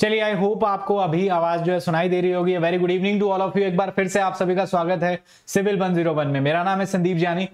चलिए I hope आपको अभी आवाज जो है सुनाई दे रही होगी very good evening to all of you एक बार फिर से आप सभी का स्वागत है सिविल वन जीरो वन में मेरा नाम है संदीप जानी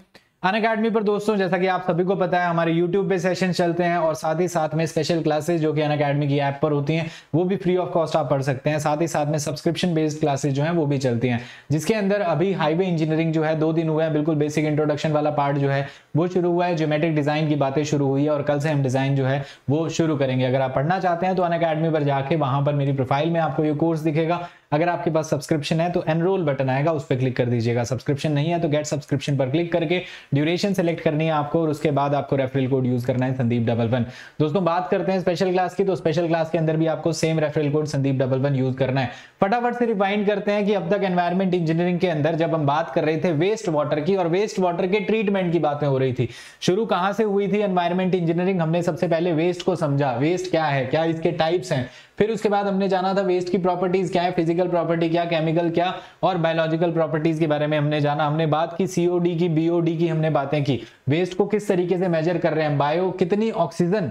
अन अकेडमी पर दोस्तों जैसा कि आप सभी को पता है हमारे YouTube पे सेशन चलते हैं और साथ ही साथ में स्पेशल क्लासेस जो कि अन अकेडमी की ऐप पर होती हैं वो भी फ्री ऑफ कॉस्ट आप पढ़ सकते हैं साथ ही साथ में सब्सक्रिप्शन बेस्ड क्लासेस जो हैं वो भी चलती हैं जिसके अंदर अभी हाईवे इंजीनियरिंग जो है दो दिन हुए हैं बिल्कुल बेसिक इंट्रोडक्शन वाला पार्ट जो है वो शुरू हुआ है जोमेटिक डिजाइन की बातें शुरू हुई है और कल से हम डिजाइन जो है वो शुरू करेंगे अगर आप पढ़ना चाहते हैं तो अन अकेडमी पर जाके वहां पर मेरी प्रोफाइल में आपको ये कोर्स दिखेगा अगर आपके पास सब्सक्रिप्शन है तो एनरोल बटन आएगा उस पर क्लिक कर दीजिएगा सब्सक्रिप्शन नहीं है तो गेट सब्सक्रिप्शन पर क्लिक करके ड्यूरेशन सेलेक्ट करनी है आपको और उसके बाद आपको रेफरल कोड यूज करना है संदीप डबल वन दोस्तों बात करते हैं स्पेशल क्लास की तो स्पेशल क्लास के अंदर भी आपको same referral code Sandeep double one use करना है फटाफट से रिफाइंड करते हैं कि अब तक एनवायरमेंट इंजीनियरिंग के अंदर जब हम बात कर रहे थे वेस्ट वाटर की और वेस्ट वाटर के ट्रीटमेंट की बातें हो रही थी शुरू कहां से हुई थी एनवायरमेंट इंजीनियरिंग हमने सबसे पहले वेस्ट को समझा वेस्ट क्या है क्या इसके टाइप्स हैं फिर उसके बाद हमने जाना था वेस्ट की प्रॉपर्टीज क्या है फिजिकल प्रॉपर्टी क्या केमिकल क्या और बायोलॉजिकल प्रॉपर्टीज के बारे में हमने जाना हमने बात की सीओडी की बीओडी की हमने बातें की वेस्ट को किस तरीके से मेजर कर रहे हैं बायो कितनी ऑक्सीजन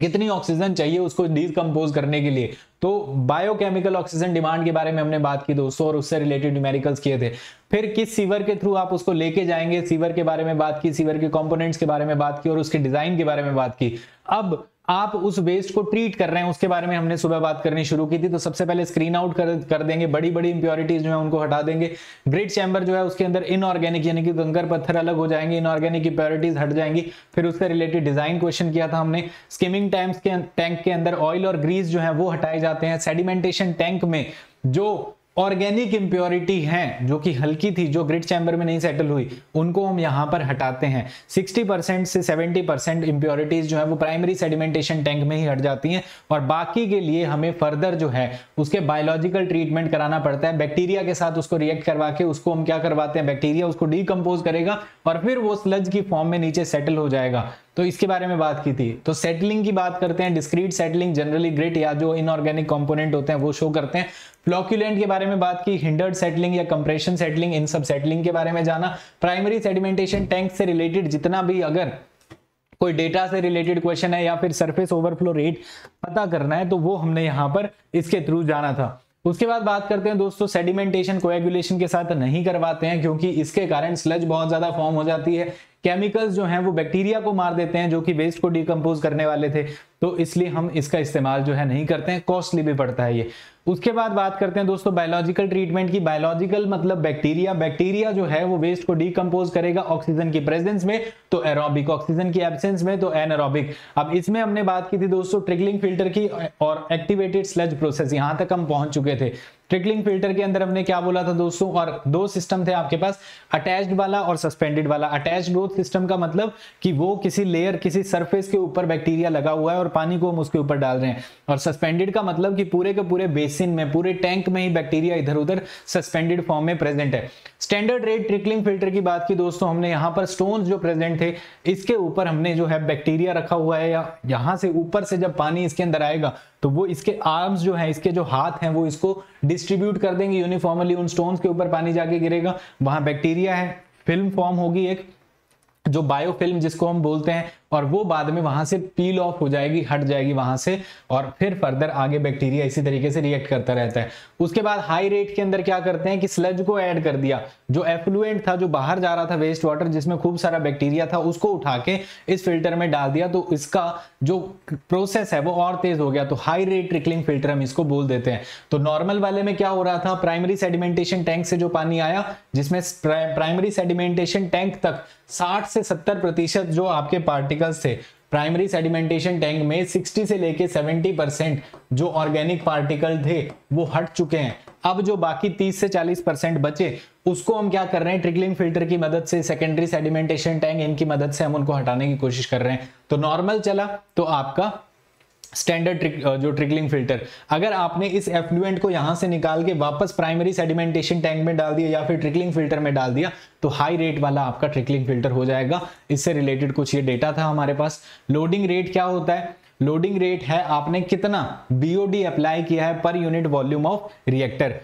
कितनी ऑक्सीजन चाहिए उसको डिकम्पोज करने के लिए तो बायोकेमिकल ऑक्सीजन डिमांड के बारे में हमने बात की दोस्तों और उससे रिलेटेड न्यूमेरिकल्स किए थे फिर किस सीवर के थ्रू आप उसको लेके जाएंगे सीवर के बारे में बात की सीवर के कंपोनेंट्स के बारे में बात की और उसके डिजाइन के बारे में बात की अब आप उस वेस्ट को ट्रीट कर रहे हैं उसके बारे में हमने सुबह बात करनी शुरू की थी तो सबसे पहले स्क्रीन आउट कर, कर देंगे बड़ी बड़ी इंप्योरिटीज जो है उनको हटा देंगे ग्रिड चैम्बर जो है उसके अंदर इनऑर्गेनिक यानी कि गंगर पत्थर अलग हो जाएंगे इनऑर्गेनिक इंप्योरिटीज हट जाएंगी फिर उसके रिलेटेड डिजाइन क्वेश्चन किया था हमने स्किमिंग टैंक के टैंक के अंदर ऑयल और ग्रीस जो है वो हटाए जाते हैं सेडिमेंटेशन टैंक में जो ऑर्गेनिक इंप्योरिटी हैं जो कि हल्की थी जो ग्रिड चैम्बर में नहीं सेटल हुई उनको हम यहाँ पर हटाते हैं 60% से 70% परसेंट इंप्योरिटीज जो है वो प्राइमरी सेडिमेंटेशन टैंक में ही हट जाती हैं और बाकी के लिए हमें फर्दर जो है उसके बायोलॉजिकल ट्रीटमेंट कराना पड़ता है बैक्टीरिया के साथ उसको रिएक्ट करवा के उसको हम क्या करवाते हैं बैक्टीरिया उसको डिकम्पोज करेगा और फिर वो स्लज की फॉर्म में नीचे सेटल हो जाएगा तो इसके बारे में बात की थी तो सेटलिंग की बात करते हैं डिस्क्रीट सेटलिंग जनरली ग्रिट या जो इनऑर्गेनिक कंपोनेंट होते हैं वो शो करते हैं फ्लॉक्यूलेंट के बारे में बात की हिंडर्ड सेटलिंग या कंप्रेशन सेटलिंग इन सब सेटलिंग के बारे में जाना प्राइमरी सेडिमेंटेशन टैंक से रिलेटेड जितना भी अगर कोई डेटा से रिलेटेड क्वेश्चन है या फिर सरफेस ओवरफ्लो रेट पता करना है तो वो हमने यहाँ पर इसके थ्रू जाना था उसके बाद बात करते हैं दोस्तों सेडिमेंटेशन कोएगुलेशन के साथ नहीं करवाते हैं क्योंकि इसके कारण स्लज बहुत ज्यादा फॉर्म हो जाती है केमिकल्स जो हैं वो बैक्टीरिया को मार देते हैं जो कि वेस्ट को डिकम्पोज करने वाले थे तो इसलिए हम इसका इस्तेमाल जो है नहीं करते हैं कॉस्टली भी पड़ता है ये उसके बाद बात करते हैं दोस्तों बायोलॉजिकल ट्रीटमेंट की बायोलॉजिकल मतलब बैक्टीरिया बैक्टीरिया जो है वो वेस्ट को डिकम्पोज करेगा ऑक्सीजन की प्रेजेंस में तो एरोबिक ऑक्सीजन की एबसेंस में तो एनरोबिक अब इसमें हमने बात की थी दोस्तों ट्रिकलिंग फिल्टर की और एक्टिवेटेड स्लज प्रोसेस यहां तक हम पहुंच चुके थे ट्रिकलिंग फिल्टर के अंदर हमने क्या बोला था दोस्तों और दो सिस्टम थे आपके पास अटैच्ड वाला और सस्पेंडेड वाला अटैच ग्रोथ सिस्टम का मतलब कि वो किसी लेयर किसी सरफेस के ऊपर बैक्टीरिया लगा हुआ है और पानी को हम उसके ऊपर डाल रहे हैं और सस्पेंडेड का मतलब कि पूरे के पूरे बेसिन में पूरे टैंक में ही बैक्टीरिया इधर उधर सस्पेंडेड फॉर्म में प्रेजेंट है स्टैंडर्ड रेट ट्रिकलिंग फिल्टर की बात की दोस्तों हमने यहाँ पर स्टोन जो प्रेजेंट थे इसके ऊपर हमने जो है बैक्टीरिया रखा हुआ है या यहाँ से ऊपर से जब पानी इसके अंदर आएगा तो वो इसके आर्म्स जो हैं इसके जो हाथ हैं वो इसको डिस्ट्रीब्यूट कर देंगे यूनिफॉर्मली उन स्टोन्स के ऊपर पानी जाके गिरेगा वहां बैक्टीरिया है फिल्म फॉर्म होगी एक जो बायोफिल्म जिसको हम बोलते हैं और वो बाद में वहां से पील ऑफ हो जाएगी हट जाएगी वहां से और फिर फर्दर आगे बैक्टीरिया इसी तरीके से रिएक्ट करता रहता है उसके बाद हाई रेट के अंदर क्या करते हैं कि स्लज को ऐड कर दिया जो एफ्लुएंट था जो बाहर जा रहा था वेस्ट वाटर जिसमें खूब सारा बैक्टीरिया था उसको उठा के इस फिल्टर में डाल दिया तो इसका जो प्रोसेस है वो और तेज हो गया तो हाई रेट ट्रिकलिंग फिल्टर हम इसको बोल देते हैं तो नॉर्मल वाले में क्या हो रहा था प्राइमरी सेडिमेंटेशन टैंक से जो पानी आया जिसमें प्राइमरी सेडिमेंटेशन टैंक तक साठ से सत्तर प्रतिशत जो आपके पार्टी पार्टिकल्स थे प्राइमरी सेडिमेंटेशन टैंक में 60 से लेके 70 परसेंट जो ऑर्गेनिक पार्टिकल थे वो हट चुके हैं अब जो बाकी 30 से 40 परसेंट बचे उसको हम क्या कर रहे हैं ट्रिकलिंग फिल्टर की मदद से सेकेंडरी सेडिमेंटेशन टैंक इनकी मदद से हम उनको हटाने की कोशिश कर रहे हैं तो नॉर्मल चला तो आपका स्टैंडर्ड ट्रिक, uh, जो ट्रिकलिंग फिल्टर अगर आपने इस एफ्लुएंट को यहां से निकाल के वापस प्राइमरी सेडिमेंटेशन टैंक में डाल दिया या फिर ट्रिकलिंग फिल्टर में डाल दिया तो हाई रेट वाला आपका ट्रिकलिंग फिल्टर हो जाएगा इससे रिलेटेड कुछ ये डेटा था हमारे पास लोडिंग रेट क्या होता है लोडिंग रेट है आपने कितना बीओडी अप्लाई किया है per unit volume of reactor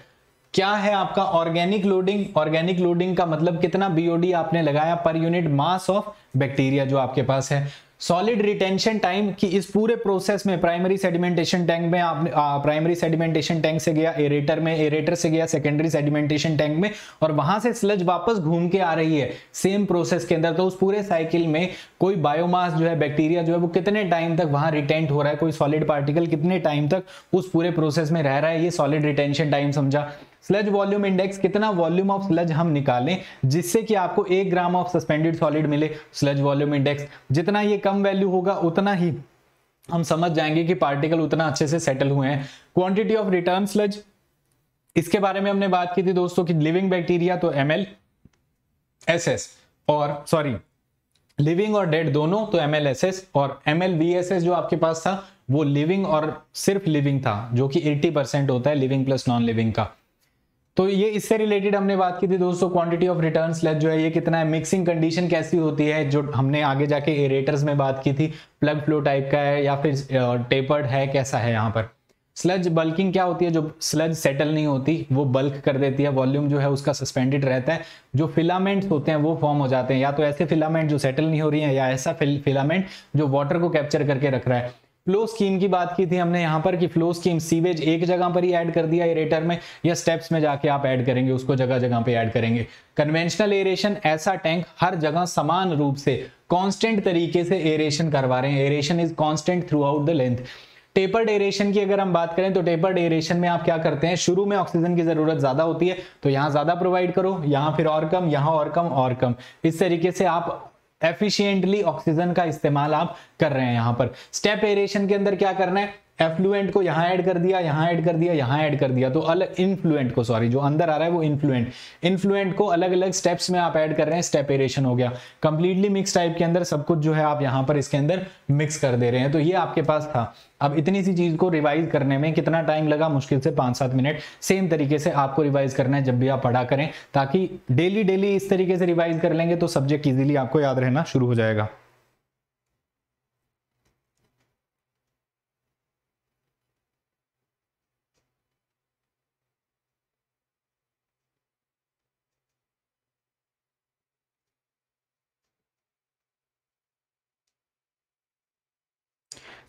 क्या है आपका ऑर्गेनिक लोडिंग ऑर्गेनिक लोडिंग का मतलब कितना बीओडी आपने लगाया per unit mass of bacteria जो आपके पास है सॉलिड रिटेंशन टाइम कि इस पूरे प्रोसेस में प्राइमरी सेडिमेंटेशन टैंक में आपने प्राइमरी सेडिमेंटेशन टैंक से गया एरेटर में एरेटर से गया सेकेंडरी सेडिमेंटेशन टैंक में और वहां से स्लज वापस घूम के आ रही है सेम प्रोसेस के अंदर तो उस पूरे साइकिल में कोई बायोमास जो है बैक्टीरिया जो है वो कितने टाइम तक वहां रिटेंट हो रहा है कोई सॉलिड पार्टिकल कितने टाइम तक उस पूरे प्रोसेस में रह रहा है ये सॉलिड रिटेंशन टाइम समझा स्लज वॉल्यूम इंडेक्स कितना वॉल्यूम ऑफ स्लज हम निकालें जिससे कि आपको एक ग्राम ऑफ सस्पेंडेड सॉलिड मिले स्लज वॉल्यूम इंडेक्स जितना ये कम वैल्यू होगा उतना ही हम समझ जाएंगे कि पार्टिकल उतना अच्छे से सेटल हुए हैं क्वांटिटी ऑफ रिटर्न स्लज इसके बारे में हमने बात की थी दोस्तों की लिविंग बैक्टीरिया तो एम एल एस एस और सॉरी लिविंग और डेड दोनों तो एम एल एस एस और M L V S S जो आपके पास था वो लिविंग और सिर्फ लिविंग था जो कि 80 परसेंट होता है लिविंग प्लस नॉन लिविंग का तो ये इससे रिलेटेड हमने बात की थी दोस्तों क्वांटिटी ऑफ रिटर्न स्लैब जो है ये कितना है मिक्सिंग कंडीशन कैसी होती है जो हमने आगे जाके एरेटर्स में बात की थी प्लग फ्लो टाइप का है या फिर टेपर्ड है कैसा है यहाँ पर स्लज बल्किंग क्या होती है जो स्लज सेटल नहीं होती वो बल्क कर देती है वॉल्यूम जो है उसका सस्पेंडेड रहता है जो फिलामेंट्स होते हैं वो फॉर्म हो जाते हैं या तो ऐसे फिलामेंट जो सेटल नहीं हो रही है या ऐसा फिलामेंट जो वाटर को कैप्चर करके रख रहा है फ्लो स्कीम की बात की थी हमने यहाँ पर कि फ्लो स्कीम सीवेज एक जगह पर ही ऐड कर दिया एरेटर में या स्टेप्स में जाके आप ऐड करेंगे उसको जगह जगह पे ऐड करेंगे कन्वेंशनल एरेशन ऐसा टैंक हर जगह समान रूप से कांस्टेंट तरीके से एरेशन करवा रहे हैं aeration is constant throughout the length tapered aeration की अगर हम बात करें तो टेपर्ड एरेशन में आप क्या करते हैं शुरू में ऑक्सीजन की जरूरत ज्यादा होती है तो यहाँ ज्यादा प्रोवाइड करो यहाँ फिर और कम यहाँ और कम और कम इस तरीके से आप एफिशियंटली ऑक्सीजन का इस्तेमाल आप कर रहे हैं यहां पर स्टेप एरिएशन के अंदर क्या करना है एफ्लुएंट को यहाँ ऐड कर दिया यहाँ ऐड कर दिया यहाँ ऐड कर दिया तो अलग इन्फ्लुएंट को सॉरी जो अंदर आ रहा है वो इन्फ्लुएंट इन्फ्लुएंट को अलग अलग स्टेप्स में आप ऐड कर रहे हैं स्टेप एरेशन हो गया कंप्लीटली मिक्स टाइप के अंदर सब कुछ जो है आप यहाँ पर इसके अंदर मिक्स कर दे रहे हैं तो ये आपके पास था अब इतनी सी चीज को रिवाइज करने में कितना टाइम लगा मुश्किल से पांच सात मिनट सेम तरीके से आपको रिवाइज करना है जब भी आप पढ़ा करें ताकि डेली डेली इस तरीके से रिवाइज कर लेंगे तो सब्जेक्ट इजिली आपको याद रहना शुरू हो जाएगा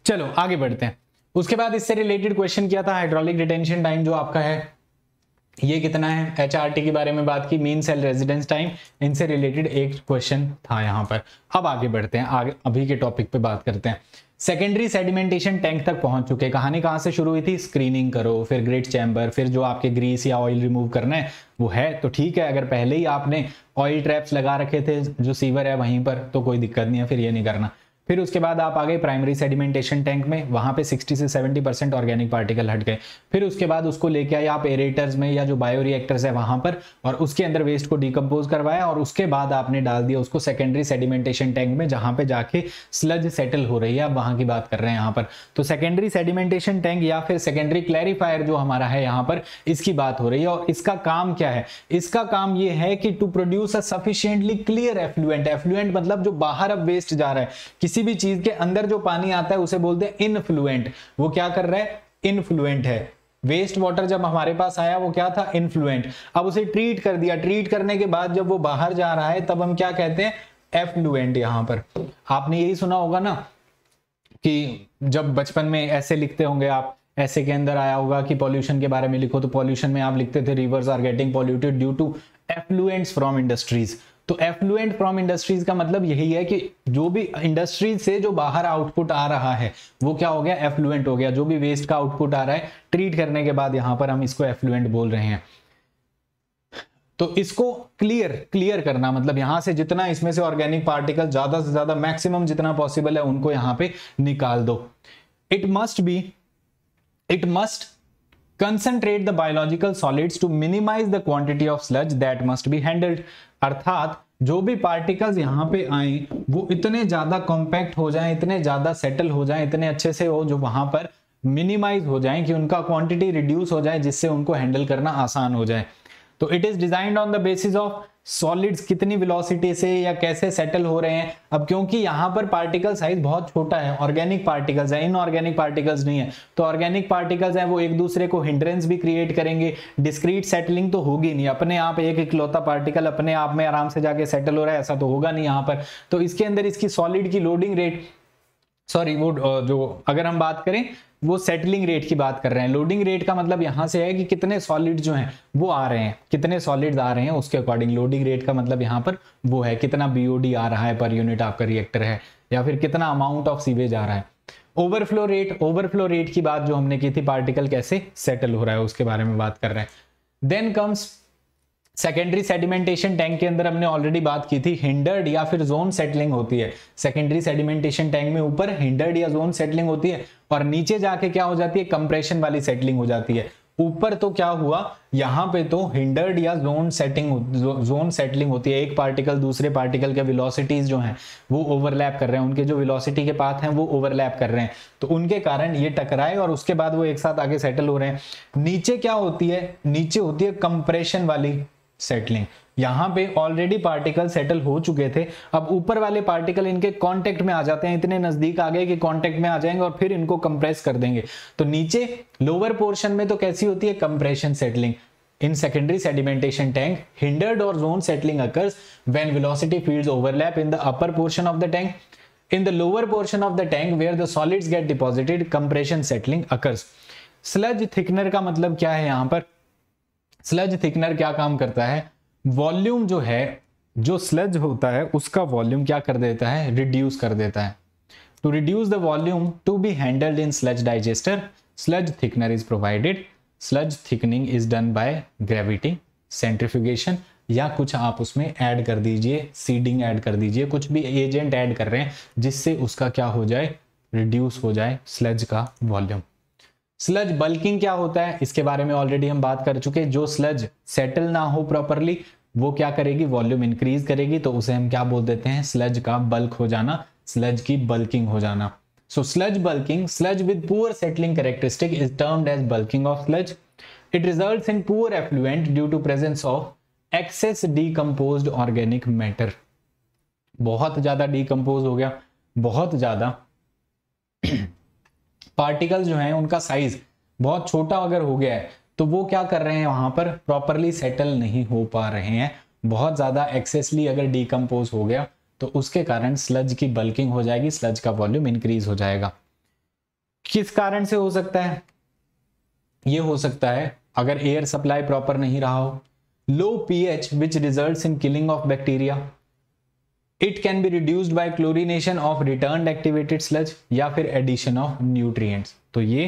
चलो आगे बढ़ते हैं उसके बाद इससे रिलेटेड क्वेश्चन किया था हाइड्रोलिक डिटेंशन टाइम जो आपका है ये कितना है एच के बारे में बात की मेन सेल रेजिडेंस टाइम इनसे रिलेटेड एक क्वेश्चन था यहाँ पर अब आगे बढ़ते हैं आगे अभी के टॉपिक पे बात करते हैं सेकेंडरी सेडिमेंटेशन टैंक तक पहुंच चुके कहानी कहाँ से शुरू हुई थी स्क्रीनिंग करो फिर ग्रेट चैम्बर फिर जो आपके ग्रीस या ऑयल रिमूव करना है वो है तो ठीक है अगर पहले ही आपने ऑयल ट्रैप्स लगा रखे थे जो सीवर है वहीं पर तो कोई दिक्कत नहीं है फिर ये नहीं करना फिर उसके बाद आप आ गए प्राइमरी सेडिमेंटेशन टैंक में वहां पे 60 से 70 परसेंट ऑर्गेनिक पार्टिकल हट गए फिर उसके बाद उसको लेके आए आप एरेटर्स में या जो बायो रिएक्टर्स है वहां पर और उसके अंदर वेस्ट को डिकम्पोज करवाया और उसके बाद आपने डाल दिया उसको सेकेंडरी सेडिमेंटेशन टैंक में जहां पे जाके स्लज सेटल हो रही है आप वहां की बात कर रहे हैं यहाँ पर तो सेकेंडरी सेडिमेंटेशन टैंक या फिर सेकेंडरी क्लैरिफायर जो हमारा है यहाँ पर इसकी बात हो रही है और इसका काम क्या है इसका काम ये है कि to produce a sufficiently clear effluent effluent मतलब जो बाहर अब वेस्ट जा रहा है किसी भी चीज के अंदर जो पानी आता है उसे बोलते हैं इनफ्लुएंट वो क्या कर रहा है इनफ्लुएंट है वेस्ट वाटर जब हमारे पास आया वो क्या था इनफ्लुएंट अब उसे ट्रीट कर दिया ट्रीट करने के बाद जब वो बाहर जा रहा है तब हम क्या कहते हैं एफ्लुएंट यहां पर आपने यही सुना होगा ना कि जब बचपन में ऐसे लिखते होंगे आप ऐसे के अंदर आया होगा कि पॉल्यूशन के बारे में लिखो तो पॉल्यूशन में आप लिखते थे rivers are getting polluted due to effluents from industries तो एफ्लुएंट फ्रॉम इंडस्ट्रीज का मतलब यही है कि जो भी इंडस्ट्रीज से जो बाहर आउटपुट आ रहा है वो क्या हो गया एफ्लुएंट हो गया जो भी वेस्ट का आउटपुट आ रहा है ट्रीट करने के बाद यहां पर हम इसको एफ्लुएंट बोल रहे हैं तो इसको क्लियर क्लियर करना मतलब यहां से जितना इसमें से ऑर्गेनिक पार्टिकल ज्यादा से ज्यादा मैक्सिमम जितना पॉसिबल है उनको यहां पे निकाल दो it must be it must concentrate the biological solids to minimise the quantity of sludge that must be handled अर्थात जो भी पार्टिकल्स यहाँ पे आए वो इतने ज्यादा कॉम्पैक्ट हो जाएं इतने ज्यादा सेटल हो जाएं इतने अच्छे से हो जो वहां पर मिनिमाइज हो जाएं कि उनका क्वांटिटी रिड्यूस हो जाए जिससे उनको हैंडल करना आसान हो जाए तो it is designed on the basis of solids कितनी वेलोसिटी से या कैसे सेटल हो रहे हैं अब क्योंकि यहां पर पार्टिकल साइज बहुत छोटा है ऑर्गेनिक पार्टिकल्स है इनऑर्गेनिक पार्टिकल्स नहीं है तो ऑर्गेनिक पार्टिकल्स हैं वो एक दूसरे को हिंड्रेंस भी क्रिएट करेंगे डिस्क्रीट सेटलिंग तो होगी नहीं अपने आप एक इकलौता पार्टिकल अपने आप में आराम से जाके सेटल हो रहा है ऐसा तो होगा नहीं यहाँ पर तो इसके अंदर इसकी सॉलिड की लोडिंग रेट सॉरी वो जो अगर हम बात करें वो सेटलिंग रेट की बात कर रहे हैं लोडिंग रेट का मतलब यहां से है कि कितने सॉलिड जो हैं वो आ रहे हैं कितने सॉलिड आ रहे हैं उसके अकॉर्डिंग लोडिंग रेट का मतलब यहां पर वो है कितना बीओडी आ रहा है पर यूनिट आपका रिएक्टर है या फिर कितना अमाउंट ऑफ सीवेज आ रहा है ओवरफ्लो रेट ओवरफ्लो रेट की बात जो हमने की थी पार्टिकल कैसे सेटल हो रहा है उसके बारे में बात कर रहे हैं then comes secondary sedimentation tank के अंदर हमने ऑलरेडी बात की थी हिंडर्ड या फिर जोन सेटलिंग होती है सेकेंडरी सेडिमेंटेशन टैंक में ऊपर हिंडर्ड या जोन सेटलिंग होती है और नीचे जाके क्या हो जाती है कंप्रेशन वाली सेटलिंग हो जाती है ऊपर तो क्या हुआ यहाँ पे तो हिंडर्ड या जोन सेटिंग जोन सेटलिंग होती है एक पार्टिकल दूसरे पार्टिकल के विलोसिटीज जो हैं वो ओवरलैप कर रहे हैं उनके जो विलोसिटी के पाथ हैं वो ओवरलैप कर रहे हैं तो उनके कारण ये टकराए और उसके बाद वो एक साथ आगे सेटल हो रहे हैं नीचे क्या होती है नीचे होती है कंप्रेशन वाली सेटलिंग यहां पे ऑलरेडी पार्टिकल सेटल हो चुके थे अब ऊपर वाले पार्टिकल इनके कांटेक्ट में आ जाते हैं इतने नजदीक आ गए कि कांटेक्ट में आ जाएंगे और फिर इनको कंप्रेस कर देंगे तो नीचे लोअर पोर्शन में तो कैसी होती है compression settling in secondary sedimentation tank hindered और zone settling occurs when velocity field overlap in the upper portion of the tank in the lower portion of the tank where the solid get deposited compression settling occurs sludge thickener का मतलब क्या है यहां पर sludge thickener क्या काम करता है वॉल्यूम जो है जो स्लज होता है उसका वॉल्यूम क्या कर देता है रिड्यूस कर देता है to reduce the volume to be handled in sludge digester sludge thickener is provided sludge thickening is done by gravity centrifugation या कुछ आप उसमें ऐड कर दीजिए सीडिंग ऐड कर दीजिए कुछ भी एजेंट ऐड कर रहे हैं जिससे उसका क्या हो जाए रिड्यूस हो जाए स्लज का वॉल्यूम स्लज बल्किंग क्या होता है इसके बारे में ऑलरेडी हम बात कर चुके जो स्लज सेटल ना हो प्रॉपरली वो क्या करेगी वॉल्यूम इंक्रीज करेगी तो उसे हम क्या बोल देते हैं स्लज का बल्क हो जाना स्लज की बल्किंग हो जाना so sludge bulking sludge with poor settling characteristic is termed as bulking of sludge it result in poor effluent due to presence of excess decompose organic matter बहुत ज्यादा decompose हो गया बहुत ज्यादा पार्टिकल जो है उनका साइज बहुत छोटा अगर हो गया है तो वो क्या कर रहे हैं वहां पर प्रॉपरली सेटल नहीं हो पा रहे हैं बहुत ज्यादा एक्सेसली अगर डीकम्पोज हो गया तो उसके कारण स्लज की बल्किंग हो जाएगी स्लज का वॉल्यूम इंक्रीज हो जाएगा किस कारण से हो सकता है ये हो सकता है अगर एयर सप्लाई प्रॉपर नहीं रहा हो low pH which result in killing of bacteria it can be reduced by chlorination of return activated sludge या फिर एडिशन ऑफ न्यूट्रिएंट्स तो ये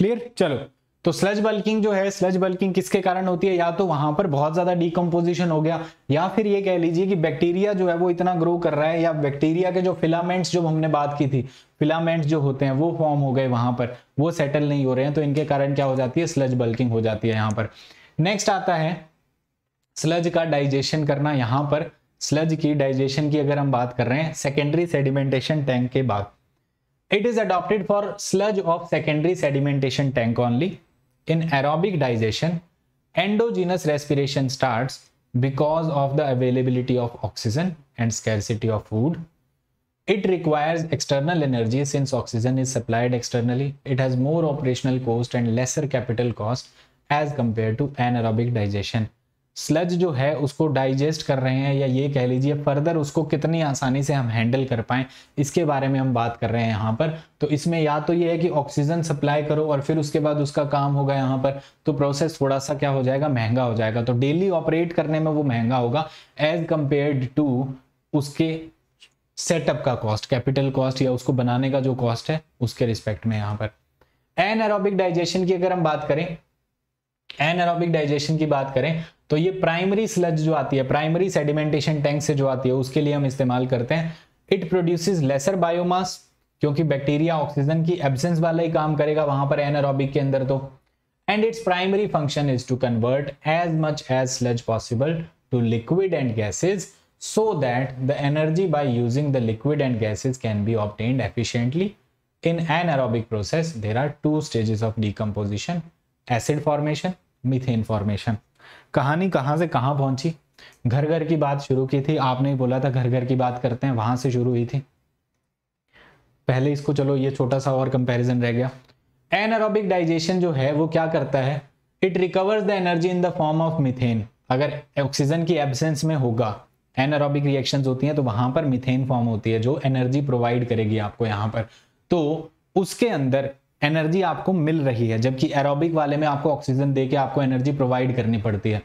क्लियर चलो तो स्लज बल्किंग जो है स्लज बल्किंग किसके कारण होती है या तो वहां पर बहुत ज्यादा डीकम्पोजिशन हो गया या फिर ये कह लीजिए कि बैक्टीरिया जो है वो इतना ग्रो कर रहा है या बैक्टीरिया के जो फिलामेंट्स जो हमने बात की थी फिलामेंट्स जो होते हैं वो फॉर्म हो गए वहां पर वो सेटल नहीं हो रहे हैं तो इनके कारण क्या हो जाती है स्लज बल्किंग हो जाती है यहाँ पर नेक्स्ट आता है स्लज का डाइजेशन करना यहाँ पर स्लज की डाइजेशन की अगर हम बात कर रहे हैं सेकेंडरी सेडिमेंटेशन टैंक के बाद It is adopted for sludge of secondary sedimentation tank only. In aerobic digestion, endogenous respiration starts because of the availability of oxygen and scarcity of food. It requires external energy since oxygen is supplied externally. It has more operational cost and lesser capital cost as compared to anaerobic digestion. Sludge जो है उसको digest कर रहे हैं या ये कह लीजिए फर्दर उसको कितनी आसानी से हम हैंडल कर पाए इसके बारे में हम बात कर रहे हैं यहाँ पर तो इसमें या तो ये है कि ऑक्सीजन सप्लाई करो और फिर उसके बाद उसका काम होगा यहाँ पर तो प्रोसेस थोड़ा सा क्या हो जाएगा महंगा हो जाएगा तो डेली ऑपरेट करने में वो महंगा होगा एज कंपेयर्ड टू उसके सेटअप का कॉस्ट कैपिटल कॉस्ट या उसको बनाने का जो कॉस्ट है उसके रिस्पेक्ट में यहाँ पर एन डाइजेशन की अगर हम बात करें एन डाइजेशन की बात करें तो ये प्राइमरी स्लज जो आती है प्राइमरी सेडिमेंटेशन टैंक से जो आती है उसके लिए हम इस्तेमाल करते हैं इट प्रोड्यूसेस लेसर बायोमास क्योंकि बैक्टीरिया ऑक्सीजन की एब्सेंस वाला ही काम करेगा वहां पर एनारोबिक के अंदर तो and its primary function is to convert as much as sludge possible to liquid and gases that the energy energy using the liquid and gases can be be efficiently in anaerobic process there are two stages of decomposition acid formation methane formation कहानी कहाँ से कहाँ पहुंची घर घर की बात शुरू की थी आपने बोला था घर घर की बात करते हैं वहां से शुरू हुई थी पहले इसको चलो ये छोटा सा और कंपैरिजन रह गया एनरोबिक डाइजेशन जो है वो क्या करता है it recovers the energy in the form of methane अगर ऑक्सीजन की एबसेंस में होगा एनरोबिक रिएक्शंस होती हैं तो वहां पर मिथेन फॉर्म होती है जो एनर्जी प्रोवाइड करेगी आपको यहां पर तो उसके अंदर एनर्जी आपको मिल रही है जबकि एरोबिक वाले में आपको ऑक्सीजन दे के आपको एनर्जी प्रोवाइड करनी पड़ती है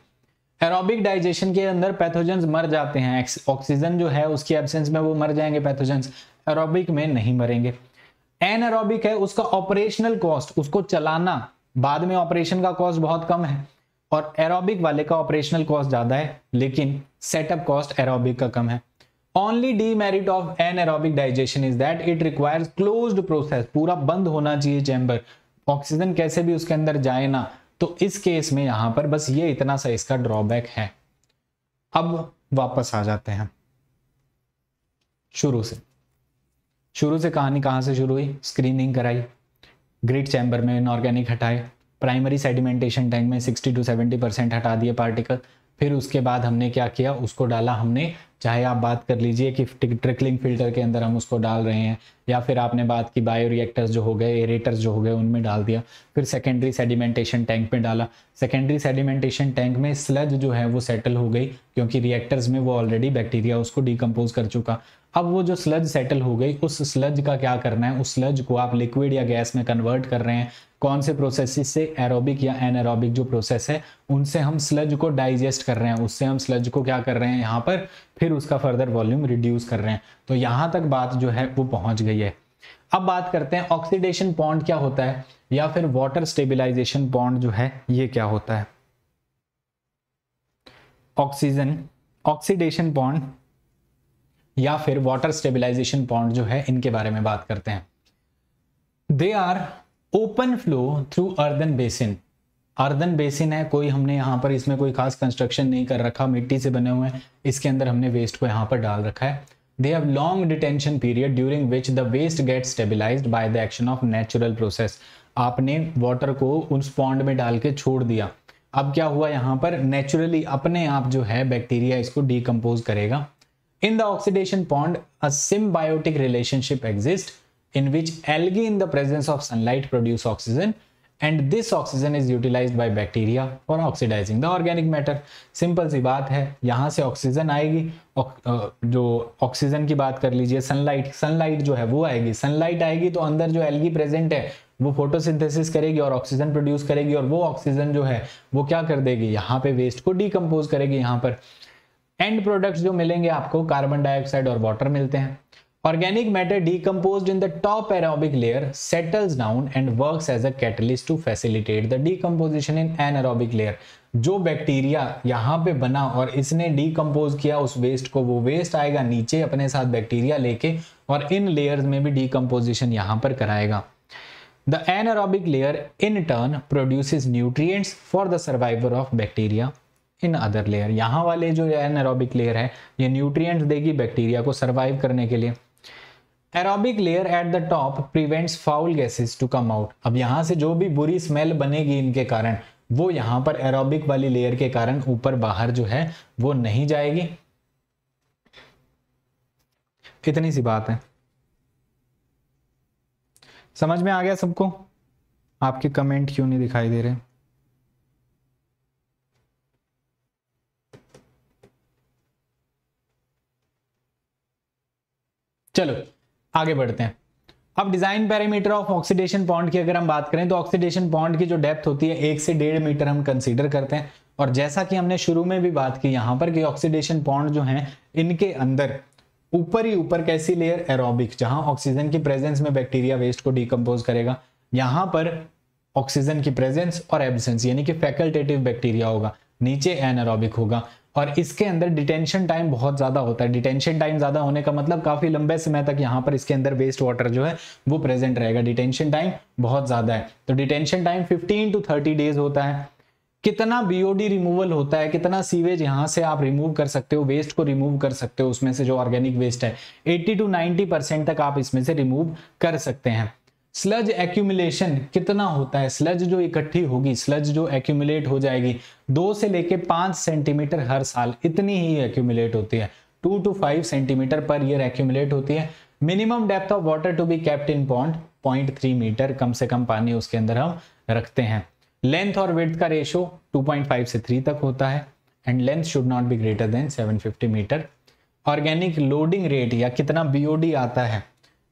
एरोबिक डाइजेशन के अंदर पैथोजेंस मर जाते हैं ऑक्सीजन जो है उसकी एबसेंस में वो मर जाएंगे पैथोजेंस एरोबिक में नहीं मरेंगे एन एरोबिक है उसका ऑपरेशनल कॉस्ट उसको चलाना बाद में ऑपरेशन का कॉस्ट बहुत कम है और एरोबिक वाले का ऑपरेशनल कॉस्ट ज्यादा है लेकिन सेटअप कॉस्ट एरोबिक का कम है only demerit of anaerobic digestion is that it requires closed process पूरा बंद होना चाहिए चैम्बर ऑक्सीजन कैसे भी उसके अंदर जाए ना तो इस केस में यहां पर बस ये इतना सा इसका ड्रॉबैक है अब वापस आ जाते हैं शुरू से शुरू से कहानी कहां से शुरू हुई स्क्रीनिंग कराई ग्रिड चैम्बर में इनऑर्गेनिक हटाए प्राइमरी सेडिमेंटेशन टैंक में 60 टू 70 परसेंट हटा दिए पार्टिकल फिर उसके बाद हमने क्या किया उसको डाला हमने चाहे आप बात कर लीजिए कि ट्रिकलिंग फिल्टर के अंदर हम उसको डाल रहे हैं या फिर आपने बात की बायो रिएक्टर्स जो हो गए एरेटर्स जो हो गए उनमें डाल दिया फिर सेकेंडरी सेडिमेंटेशन टैंक में डाला सेकेंडरी सेडिमेंटेशन टैंक में स्लज जो है वो सेटल हो गई क्योंकि रिएक्टर्स में वो ऑलरेडी बैक्टीरिया उसको डिकम्पोज कर चुका अब वो जो स्लज सेटल हो गई उस स्लज का क्या करना है उस स्लज को आप लिक्विड या गैस में कन्वर्ट कर रहे हैं कौन से प्रोसेस से एरोबिक या एनएरोबिक जो प्रोसेस है उनसे हम स्लज को डाइजेस्ट कर रहे हैं उससे हम स्लज को क्या कर रहे हैं यहाँ पर फिर उसका फर्दर वॉल्यूम रिड्यूस कर रहे हैं तो यहाँ तक बात जो है वो पहुँच गई है अब बात करते हैं ऑक्सीडेशन पॉन्ड क्या होता है या फिर वाटर स्टेबिलाईजेशन पॉन्ड जो है ये क्या होता है ऑक्सीजन ऑक्सीडेशन पॉन्ड या फिर वाटर स्टेबिलाईजेशन पॉन्ड जो है इनके बारे में बात करते हैं they are open flow through earthen basin earthen basin है कोई हमने यहाँ पर इसमें कोई खास कंस्ट्रक्शन नहीं कर रखा मिट्टी से बने हुए हैं इसके अंदर हमने वेस्ट को यहाँ पर डाल रखा है they have long detention period during which the waste get stabilize by the action of natural process आपने वाटर को उस पॉन्ड में डाल के छोड़ दिया अब क्या हुआ यहाँ पर नेचुरली अपने आप जो है बैक्टीरिया इसको डिकम्पोज करेगा in the oxidation pond a symbiotic relationship exist in which algae in the presence of sunlight produce oxygen and this oxygen is utilized by bacteria for oxidizing the organic matter simple सी बात है यहाँ से oxygen आएगी जो oxygen की बात कर लीजिए sunlight sunlight जो है वो आएगी sunlight आएगी तो अंदर जो algae present है वो फोटोसिंथेसिस करेगी और ऑक्सीजन प्रोड्यूस करेगी और वो ऑक्सीजन जो है वो क्या कर देगी यहाँ पे वेस्ट को डीकम्पोज करेगी यहाँ पर एंड प्रोडक्ट्स जो मिलेंगे आपको कार्बन डाइऑक्साइड और वाटर मिलते हैं Organic matter decomposed in the top aerobic layer settles down and works as a catalyst to facilitate the decomposition in anaerobic layer. जो बैक्टीरिया यहाँ पे बना और इसने डीकम्पोज किया उस वेस्ट को वो वेस्ट आएगा नीचे अपने साथ बैक्टीरिया लेके और इन लेयर्स में भी डीकम्पोजिशन यहाँ पर कराएगा the anaerobic layer in turn produces nutrients for the survivor of bacteria in other layer यहाँ वाले जो एनरोबिक लेयर है ये न्यूट्रिय देगी बैक्टीरिया को सर्वाइव करने के लिए aerobic layer at the top prevents foul gases to come out अब यहां से जो भी बुरी स्मेल बनेगी इनके कारण वो यहां पर एरोबिक वाली लेयर के कारण ऊपर बाहर जो है वो नहीं जाएगी इतनी सी बात है समझ में आ गया सबको आपके कमेंट क्यों नहीं दिखाई दे रहे चलो आगे बढ़ते हैं अब design parameter of oxidation point की अगर हम बात करें तो ऑक्सीडेशन पॉइंट की जो डेप्थ होती है एक से डेढ़ मीटर हम कंसीडर करते हैं और जैसा कि हमने शुरू में भी बात की यहां पर कि ऑक्सीडेशन पॉइंट जो हैं इनके अंदर ऊपर ही ऊपर कैसी लेयर एरोबिक जहां ऑक्सीजन की प्रेजेंस में बैक्टीरिया वेस्ट को डिकम्पोज करेगा यहां पर ऑक्सीजन की प्रेजेंस और एबसेंस यानी कि फैकल्टेटिव बैक्टीरिया होगा नीचे एनएरोबिक होगा और इसके अंदर डिटेंशन टाइम बहुत ज़्यादा होता है डिटेंशन टाइम ज़्यादा होने का मतलब काफ़ी लंबे समय तक यहाँ पर इसके अंदर वेस्ट वाटर जो है वो प्रेजेंट रहेगा डिटेंशन टाइम बहुत ज़्यादा है तो detention time fifteen to thirty days होता है कितना बीओडी रिमूवल होता है कितना सीवेज यहाँ से आप रिमूव कर सकते हो वेस्ट को रिमूव कर सकते हो उसमें से जो ऑर्गेनिक वेस्ट है 80 टू 90 परसेंट तक आप इसमें से रिमूव कर सकते हैं स्लज एक्यूमुलेशन कितना होता है स्लज जो इकट्ठी होगी स्लज जो एक्यूमुलेट हो जाएगी दो से लेके पांच सेंटीमीटर हर साल इतनी ही एक्यूमुलेट होती है two to five centimetre per year accumulate होती है minimum depth of water to be kept in pond point three metre कम से कम पानी उसके अंदर हम रखते हैं लेंथ और वेथ का रेशो फाइव से थ्री तक होता है and length should not be greater than seven fifty metre organic loading rate या कितना बीओडी आता है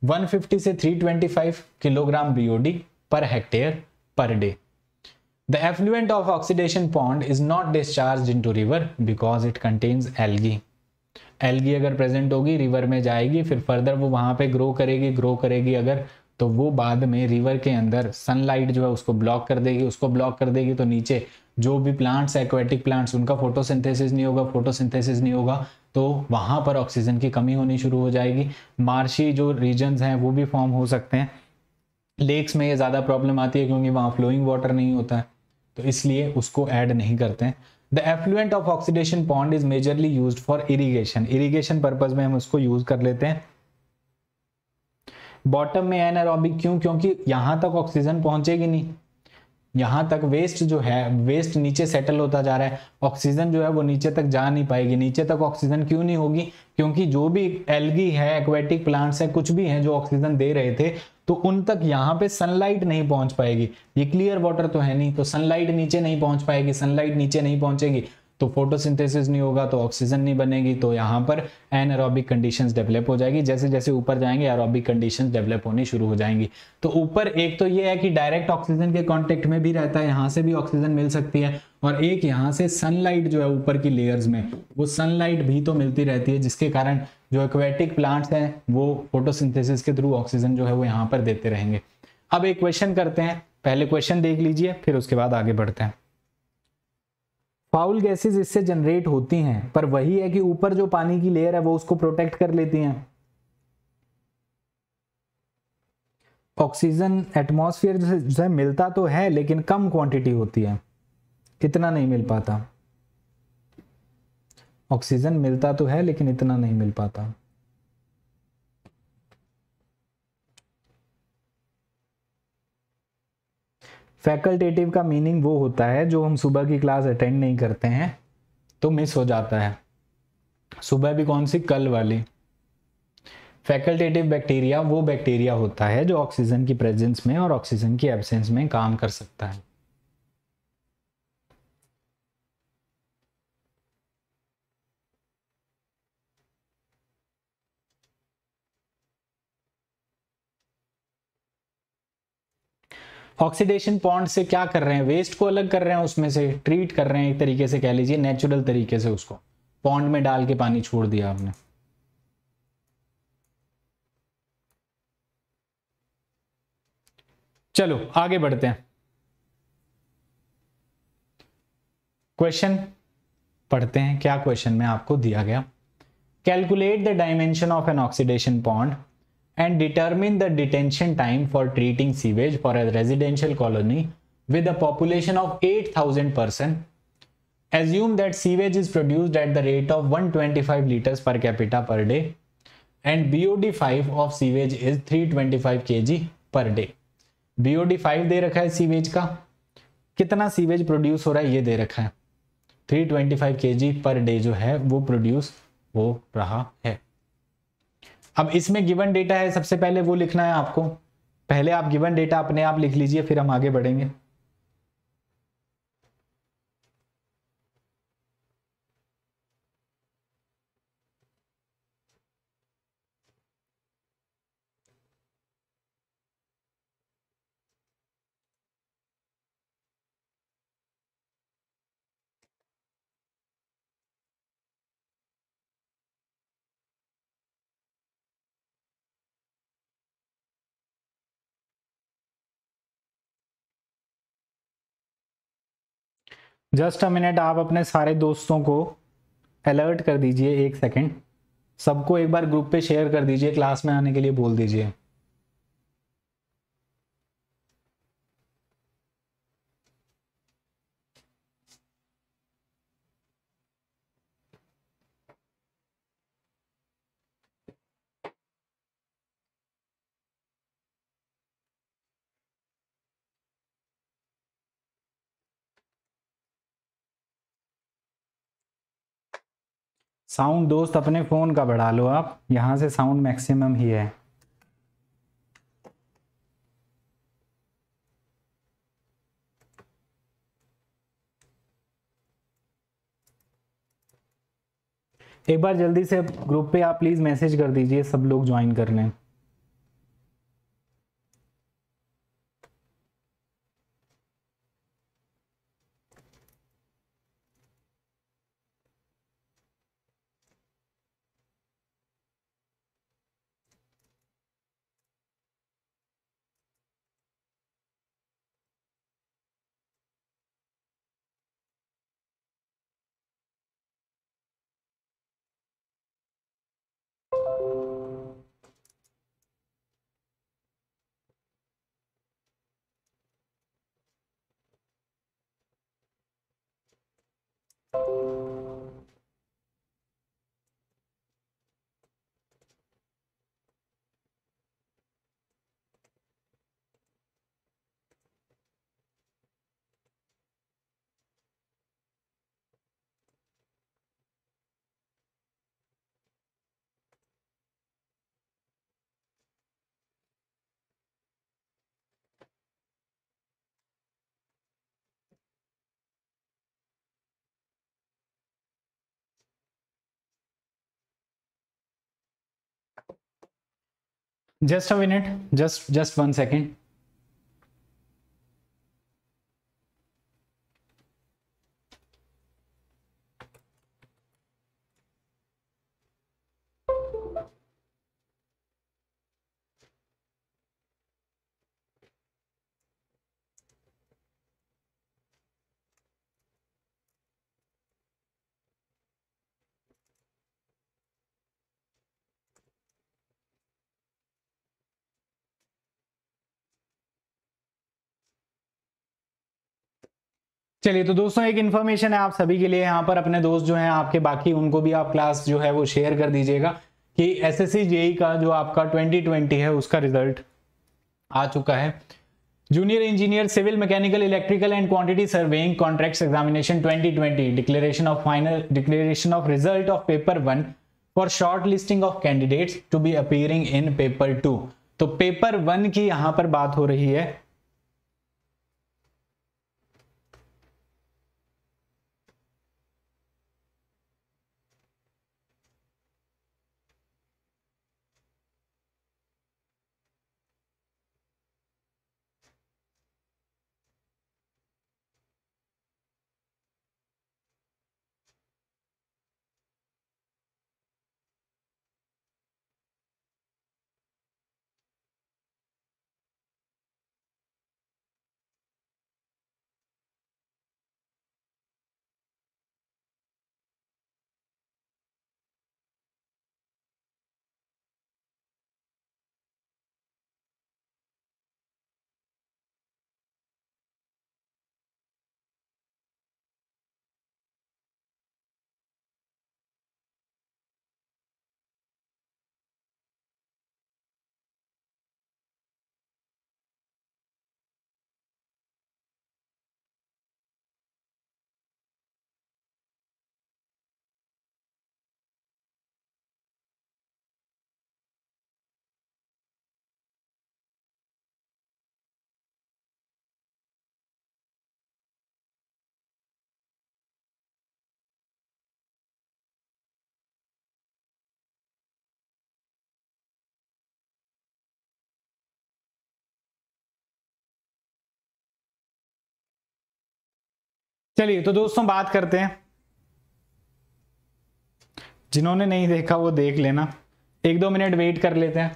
150 से 325 kilogram BOD per hectare per day The effluent of oxidation pond is not discharged into river because it contains algae algae अगर present होगी river में जाएगी फिर फर्दर वो वहां पे ग्रो करेगी ग्रो करेगी अगर तो वो बाद में रिवर के अंदर सनलाइट जो है उसको ब्लॉक कर देगी उसको ब्लॉक कर देगी तो नीचे जो भी प्लांट्स एक्वेटिक प्लांट्स उनका फोटोसिंथेसिस नहीं होगा फोटोसिंथेसिस नहीं होगा तो वहाँ पर ऑक्सीजन की कमी होनी शुरू हो जाएगी मार्शी जो रीजन्स हैं वो भी फॉर्म हो सकते हैं लेक्स में ये ज़्यादा प्रॉब्लम आती है क्योंकि वहाँ फ्लोइंग वाटर नहीं होता है तो इसलिए उसको ऐड नहीं करते हैं the effluent of oxidation pond is majorly use for irrigation irrigation purpose में हम उसको यूज कर लेते हैं बॉटम में एनएरोबिक क्यों क्योंकि यहां तक ऑक्सीजन पहुंचेगी नहीं यहाँ तक वेस्ट जो है वेस्ट नीचे सेटल होता जा रहा है ऑक्सीजन जो है वो नीचे तक जा नहीं पाएगी नीचे तक ऑक्सीजन क्यों नहीं होगी क्योंकि जो भी एलगी है एक्वेटिक प्लांट्स है कुछ भी है जो ऑक्सीजन दे रहे थे तो उन तक यहाँ पे सनलाइट नहीं पहुंच पाएगी ये क्लियर वाटर तो है नहीं तो सनलाइट नीचे नहीं पहुंच पाएगी सनलाइट नीचे नहीं पहुंचेगी तो फोटोसिंथेसिस नहीं होगा तो ऑक्सीजन नहीं बनेगी तो यहाँ पर एनएरोबिक कंडीशंस डेवलप हो जाएगी जैसे जैसे ऊपर जाएंगे एरोबिक कंडीशंस डेवलप होनी शुरू हो जाएंगी तो ऊपर एक तो ये है कि डायरेक्ट ऑक्सीजन के कॉन्टेक्ट में भी रहता है यहाँ से भी ऑक्सीजन मिल सकती है और एक यहाँ से सनलाइट जो है ऊपर की लेयर्स में वो सनलाइट भी तो मिलती रहती है जिसके कारण जो एक्वेटिक प्लांट्स हैं वो फोटोसिंथेसिस के थ्रू ऑक्सीजन जो है वो यहाँ पर देते रहेंगे अब एक क्वेश्चन करते हैं पहले क्वेश्चन देख लीजिए फिर उसके बाद आगे बढ़ते हैं फाउल गैसेस इससे जनरेट होती हैं पर वही है कि ऊपर जो पानी की लेयर है वो उसको प्रोटेक्ट कर लेती हैं ऑक्सीजन एटमॉस्फेयर जो है मिलता तो है लेकिन कम क्वांटिटी होती है इतना नहीं मिल पाता ऑक्सीजन मिलता तो है लेकिन इतना नहीं मिल पाता फैकल्टेटिव का मीनिंग वो होता है जो हम सुबह की क्लास अटेंड नहीं करते हैं तो मिस हो जाता है सुबह भी कौन सी कल वाली फैकल्टेटिव बैक्टीरिया वो बैक्टीरिया होता है जो ऑक्सीजन की प्रेजेंस में और ऑक्सीजन की एब्सेंस में काम कर सकता है ऑक्सीडेशन पॉन्ड से क्या कर रहे हैं वेस्ट को अलग कर रहे हैं उसमें से ट्रीट कर रहे हैं एक तरीके से कह लीजिए नेचुरल तरीके से उसको पॉन्ड में डाल के पानी छोड़ दिया आपने चलो आगे बढ़ते हैं क्वेश्चन पढ़ते हैं क्या क्वेश्चन में आपको दिया गया calculate the dimension of an oxidation pond and determine the detention time for treating sewage for a residential colony with a population of 8000 person assume that sewage is produced at the rate of 125 liters per capita per day and BOD5 of sewage is 325 kg per day BOD5 दे रखा है sewage का कितना sewage produce हो रहा है ये दे रखा है 325 kg पर डे जो है वो प्रोड्यूस हो रहा है अब इसमें गिवन डेटा है सबसे पहले वो लिखना है आपको पहले आप गिवन डेटा अपने आप लिख लीजिए फिर हम आगे बढ़ेंगे जस्ट अ मिनट आप अपने सारे दोस्तों को अलर्ट कर दीजिए एक सेकेंड सबको एक बार ग्रुप पे शेयर कर दीजिए क्लास में आने के लिए बोल दीजिए साउंड दोस्त अपने फ़ोन का बढ़ा लो आप यहां से साउंड मैक्सिमम ही है एक बार जल्दी से ग्रुप पे आप प्लीज़ मैसेज कर दीजिए सब लोग ज्वाइन कर लें just a minute just just one second चलिए तो दोस्तों एक इन्फॉर्मेशन है आप सभी के लिए यहाँ पर अपने दोस्त जो हैं आपके बाकी उनको भी आप क्लास जो है वो शेयर कर दीजिएगा कि एस एस e का जो आपका 2020 है उसका रिजल्ट आ चुका है junior engineer civil mechanical electrical and quantity surveying contracts examination 2020 declaration of final declaration of result of paper one for short listing of candidates to be appearing in paper two तो paper one की यहाँ पर बात हो रही है चलिए तो दोस्तों बात करते हैं जिन्होंने नहीं देखा वो देख लेना एक दो मिनट वेट कर लेते हैं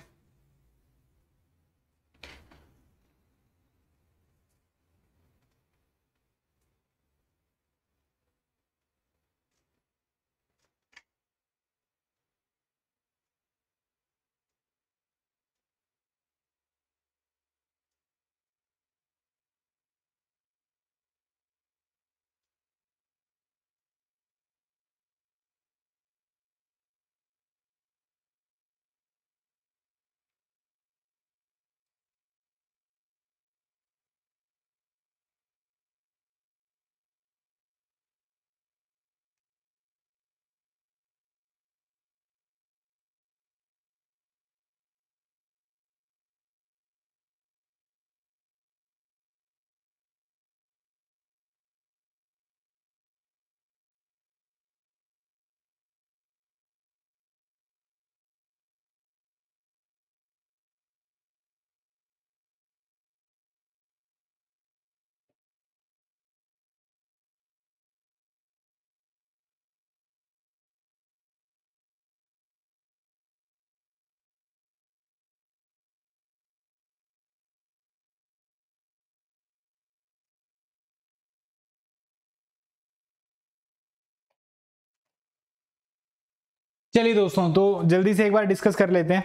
चलिए दोस्तों तो जल्दी से एक बार डिस्कस कर लेते हैं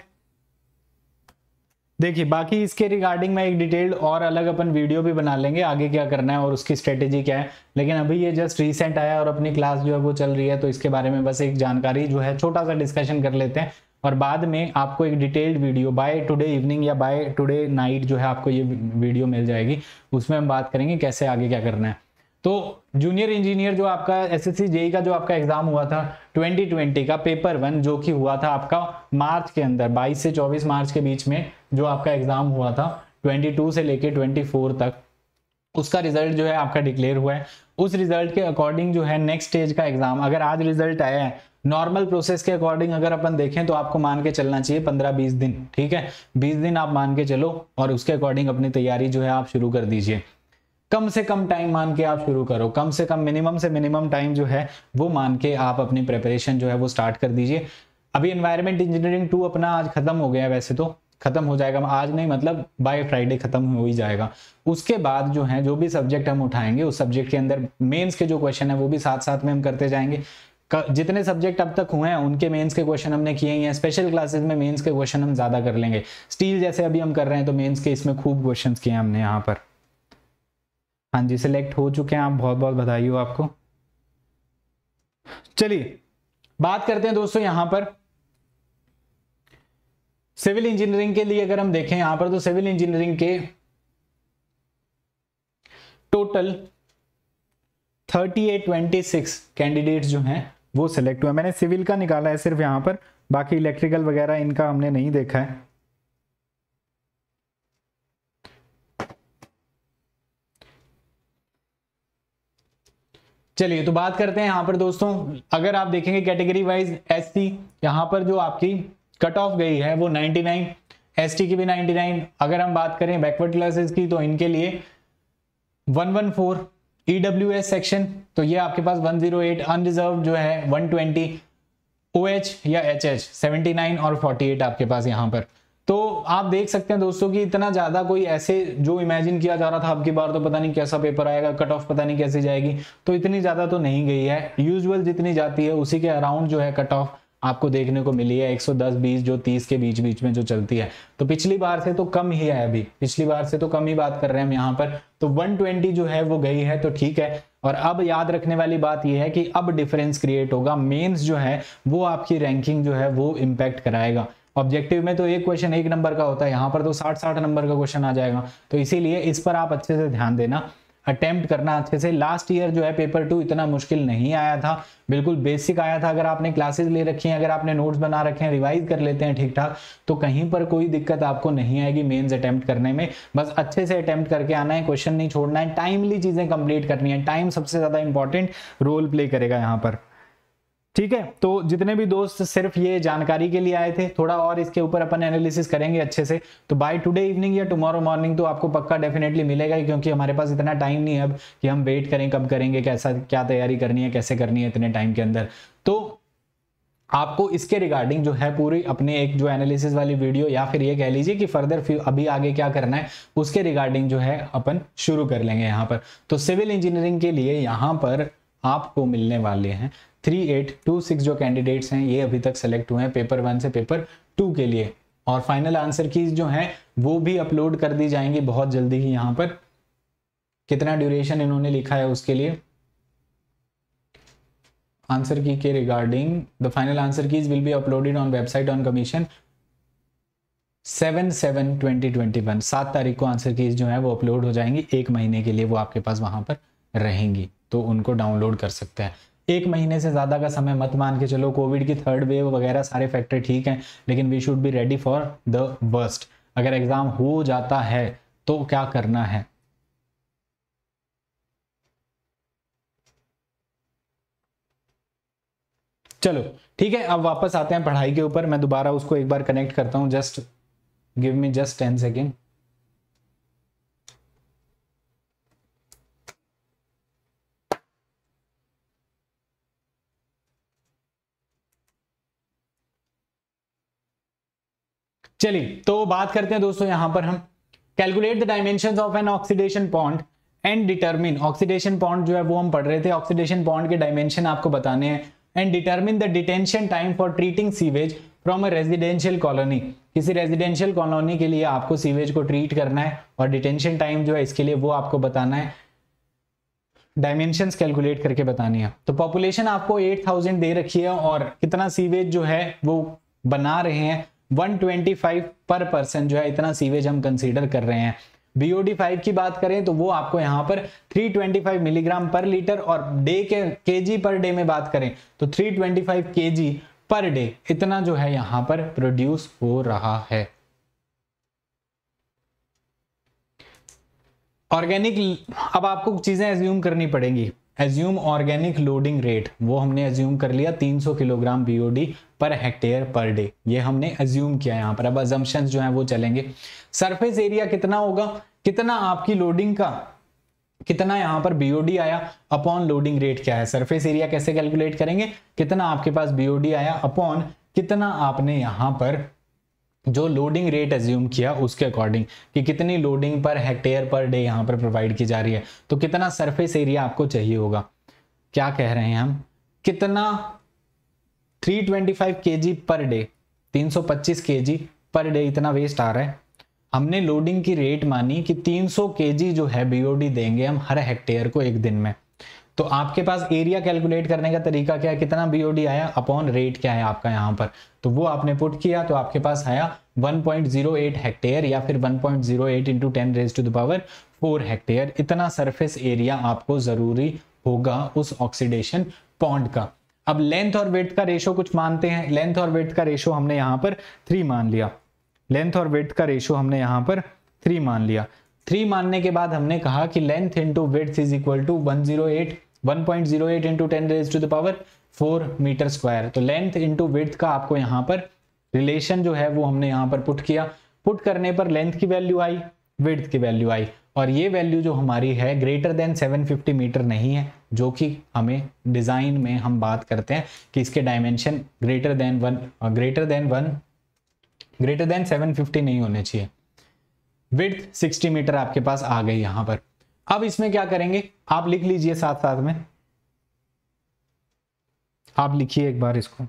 देखिए बाकी इसके रिगार्डिंग में एक डिटेल्ड और अलग अपन वीडियो भी बना लेंगे आगे क्या करना है और उसकी स्ट्रेटेजी क्या है लेकिन अभी ये जस्ट रिसेंट आया और अपनी क्लास जो है वो चल रही है तो इसके बारे में बस एक जानकारी जो है छोटा सा डिस्कशन कर लेते हैं और बाद में आपको एक detailed video by today evening या बाय टुडे नाइट जो है आपको ये वीडियो मिल जाएगी उसमें हम बात करेंगे कैसे आगे क्या करना है तो जूनियर इंजीनियर जो आपका एसएससी जेई e का जो आपका एग्जाम हुआ था 2020 का पेपर वन जो कि हुआ था आपका मार्च के अंदर 22 से 24 मार्च के बीच में जो आपका एग्जाम हुआ था 22 से लेके 24 तक उसका रिजल्ट जो है आपका डिक्लेयर हुआ है उस रिजल्ट के अकॉर्डिंग जो है नेक्स्ट स्टेज का एग्जाम अगर आज रिजल्ट आया है नॉर्मल प्रोसेस के अकॉर्डिंग अगर अपन देखें तो आपको मान के चलना चाहिए पंद्रह बीस दिन ठीक है बीस दिन आप मान के चलो और उसके अकॉर्डिंग अपनी तैयारी जो है आप शुरू कर दीजिए कम से कम टाइम मान के आप शुरू करो कम से कम मिनिमम से मिनिमम टाइम जो है वो मान के आप अपनी प्रिपरेशन जो है वो स्टार्ट कर दीजिए अभी एनवायरमेंट इंजीनियरिंग टू अपना आज खत्म हो गया वैसे तो खत्म हो जाएगा आज नहीं मतलब बाय फ्राइडे खत्म हो ही जाएगा उसके बाद जो है जो भी सब्जेक्ट हम उठाएंगे उस सब्जेक्ट के अंदर मेंस के जो क्वेश्चन है वो भी साथ साथ में हम करते जाएंगे जितने सब्जेक्ट अब तक हुए हैं उनके मेंस के क्वेश्चन हमने किए ही हैं स्पेशल क्लासेस में मेंस के क्वेश्चन हम ज्यादा कर लेंगे स्टील जैसे अभी हम कर रहे हैं तो मेंस के इसमें खूब क्वेश्चंस किए हमने यहाँ पर हाँ जी सिलेक्ट हो चुके हैं आप बहुत बहुत बधाई हो आपको चलिए बात करते हैं दोस्तों यहां पर सिविल इंजीनियरिंग के लिए अगर हम देखें यहां पर तो सिविल इंजीनियरिंग के टोटल 3826 कैंडिडेट्स जो हैं वो सिलेक्ट हुए मैंने सिविल का निकाला है सिर्फ यहां पर बाकी इलेक्ट्रिकल वगैरह इनका हमने नहीं देखा है चलिए तो बात करते हैं यहाँ पर दोस्तों अगर आप देखेंगे कैटेगरी वाइज एस सी यहाँ पर जो आपकी कट ऑफ गई है वो 99 टी की भी 99 अगर हम बात करें बैकवर्ड क्लासेस की तो इनके लिए 114 एस सेक्शन तो ये आपके पास 108 अनरिजर्व जो है 120 ओएच OH या सेवेंटी नाइन और 48 आपके पास यहाँ पर तो आप देख सकते हैं दोस्तों कि इतना ज्यादा कोई ऐसे जो इमेजिन किया जा रहा था आपकी बार तो पता नहीं कैसा पेपर आएगा कट ऑफ पता नहीं कैसे जाएगी तो इतनी ज्यादा तो नहीं गई है यूजुअल जितनी जाती है उसी के अराउंड जो है कट ऑफ आपको देखने को मिली है 110 बीस जो 30 के बीच बीच में जो चलती है तो पिछली बार से तो कम ही है अभी पिछली बार से तो कम ही बात कर रहे हैं हम यहाँ पर तो 120 जो है वो गई है तो ठीक है और अब याद रखने वाली बात यह है कि अब डिफरेंस क्रिएट होगा मेंस जो है वो आपकी रैंकिंग जो है वो इम्पैक्ट कराएगा ऑब्जेक्टिव में तो एक क्वेश्चन एक नंबर का होता है यहाँ पर तो साठ साठ नंबर का क्वेश्चन आ जाएगा तो इसीलिए इस पर आप अच्छे से ध्यान देना अटेम्प्ट करना अच्छे से लास्ट ईयर जो है पेपर टू इतना मुश्किल नहीं आया था बिल्कुल बेसिक आया था अगर आपने क्लासेस ले रखी हैं अगर आपने नोट्स बना रखे हैं रिवाइज कर लेते हैं ठीक ठाक तो कहीं पर कोई दिक्कत आपको नहीं आएगी मेंस अटेम्प्ट करने में बस अच्छे से अटेम्प्ट करके आना है क्वेश्चन नहीं छोड़ना है टाइमली चीज़ें कंप्लीट करनी है टाइम सबसे ज़्यादा इंपॉर्टेंट रोल प्ले करेगा यहाँ पर ठीक है तो जितने भी दोस्त सिर्फ ये जानकारी के लिए आए थे थोड़ा और इसके ऊपर अपन एनालिसिस करेंगे अच्छे से तो बाय टुडे इवनिंग या टुमारो मॉर्निंग तो आपको पक्का डेफिनेटली मिलेगा ही क्योंकि हमारे पास इतना टाइम नहीं है अब कि हम वेट करें कब करेंगे कैसा क्या तैयारी करनी है कैसे करनी है इतने टाइम के अंदर तो आपको इसके रिगार्डिंग जो है पूरी अपने एक जो एनालिसिस वाली वीडियो या फिर ये कह लीजिए कि फर्दर अभी आगे क्या करना है उसके रिगार्डिंग जो है अपन शुरू कर लेंगे यहाँ पर तो सिविल इंजीनियरिंग के लिए यहाँ पर आपको मिलने वाले हैं थ्री एट टू सिक्स जो कैंडिडेट्स हैं ये अभी तक सेलेक्ट हुए हैं पेपर वन से पेपर टू के लिए और फाइनल आंसर की जो है वो भी अपलोड कर दी जाएंगी बहुत जल्दी ही यहां पर कितना ड्यूरेशन इन्होंने लिखा है उसके लिए आंसर की के regarding the final answer keys will be uploaded on website on commission seven seven twenty twenty one सात तारीख को आंसर कीज जो है वो अपलोड हो जाएंगी एक महीने के लिए वो आपके पास वहां पर रहेंगी तो उनको डाउनलोड कर सकते हैं एक महीने से ज़्यादा का समय मत मान के चलो कोविड की थर्ड वेव वगैरह सारे फैक्टर ठीक हैं लेकिन we should be ready for the worst अगर एग्ज़ाम हो जाता है तो क्या करना है चलो ठीक है अब वापस आते हैं पढ़ाई के ऊपर मैं दोबारा उसको एक बार कनेक्ट करता हूं just give me just ten second चलिए तो बात करते हैं दोस्तों यहां पर हम calculate the dimension of an oxidation pond and determine oxidation pond जो है वो हम पढ़ रहे थे ऑक्सीडेशन पॉन्ड के डायमेंशन आपको बताने हैं and determine the detention time for treating sewage from a residential colony किसी रेजिडेंशियल कॉलोनी के लिए आपको सीवेज को ट्रीट करना है और डिटेंशन टाइम जो है इसके लिए वो आपको बताना है डायमेंशन कैलकुलेट करके बतानी है तो पॉपुलेशन आपको 8000 दे रखी है और कितना सीवेज जो है वो बना रहे हैं 125 पर पर्सन जो है इतना सीवेज हम कंसीडर कर रहे हैं बीओडी फाइव की बात करें तो वो आपको यहाँ पर 325 मिलीग्राम पर लीटर और डे के केजी पर डे में बात करें तो 325 केजी पर डे इतना जो है यहाँ पर प्रोड्यूस हो रहा है ऑर्गेनिक अब आपको चीजें एज्यूम करनी पड़ेंगी एज्यूम ऑर्गेनिक लोडिंग रेट वो हमने एज्यूम कर लिया 300 kilogram BOD per hectare per day ये हमने अज्यूम किया यहाँ पर अब अजम्पन्स जो है वो चलेंगे सरफेस एरिया कितना होगा कितना आपकी लोडिंग का कितना यहाँ पर बीओडी आया अपॉन लोडिंग रेट क्या है सरफेस एरिया कैसे कैलकुलेट करेंगे कितना आपके पास बीओडी आया अपॉन कितना आपने यहाँ पर जो लोडिंग रेट एज्यूम किया उसके अकॉर्डिंग कि कितनी लोडिंग पर हेक्टेयर पर डे यहाँ पर प्रोवाइड की जा रही है तो कितना सरफेस एरिया आपको चाहिए होगा क्या कह रहे हैं हम कितना 325 kg per day 325 kg per day इतना वेस्ट आ रहा है हमने लोडिंग की रेट मानी कि 300 केजी जो है बीओडी देंगे हम हर हेक्टेयर को एक दिन में तो आपके पास एरिया कैलकुलेट करने का तरीका क्या है कितना बीओडी आया अपॉन रेट क्या है आपका यहाँ पर तो वो आपने पुट किया तो आपके पास आया 1.08 हेक्टेयर या फिर 1.08 into ten raise to the power four hectare इतना सरफेस एरिया आपको जरूरी होगा उस ऑक्सीडेशन पॉन्ड का अब लेंथ और वेथ का रेशो कुछ मानते हैं लेंथ और वेथ का रेशो हमने यहां पर थ्री मान लिया लेंथ और वेथ का रेशो हमने यहां पर थ्री मान लिया थ्री मानने के बाद हमने कहा कि length into width is equal to one zero eight one point zero eight into ten raise to the power four metre square तो लेंथ इंटू वेथ का आपको यहाँ पर रिलेशन जो है वो हमने यहाँ पर पुट किया पुट करने पर लेंथ की वैल्यू आई वेथ की वैल्यू आई और ये वैल्यू जो हमारी है ग्रेटर देन 750 मीटर नहीं है जो कि हमें डिज़ाइन में हम बात करते हैं कि इसके dimension greater than one greater than one greater than 750 नहीं होने चाहिए विथ 60 मीटर आपके पास आ गई यहां पर अब इसमें क्या करेंगे आप लिख लीजिए साथ साथ में आप लिखिए एक बार इसको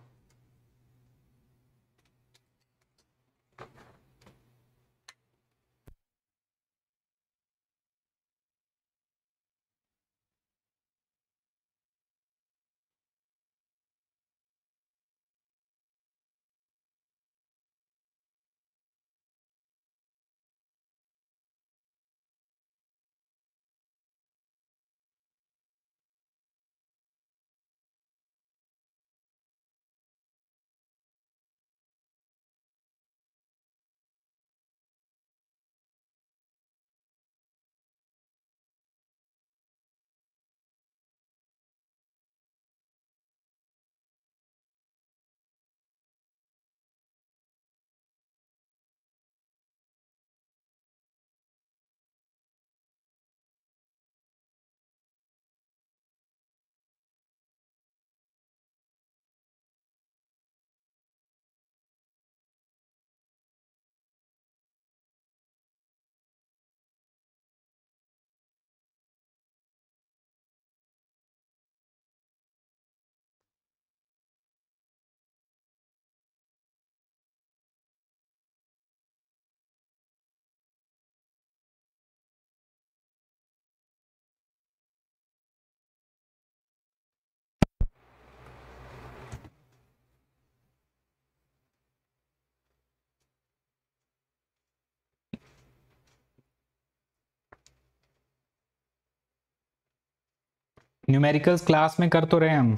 न्यूमेरिकल्स क्लास में कर तो रहे हैं हम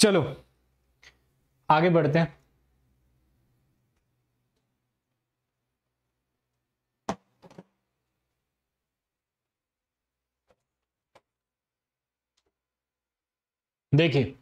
चलो आगे बढ़ते हैं देखिए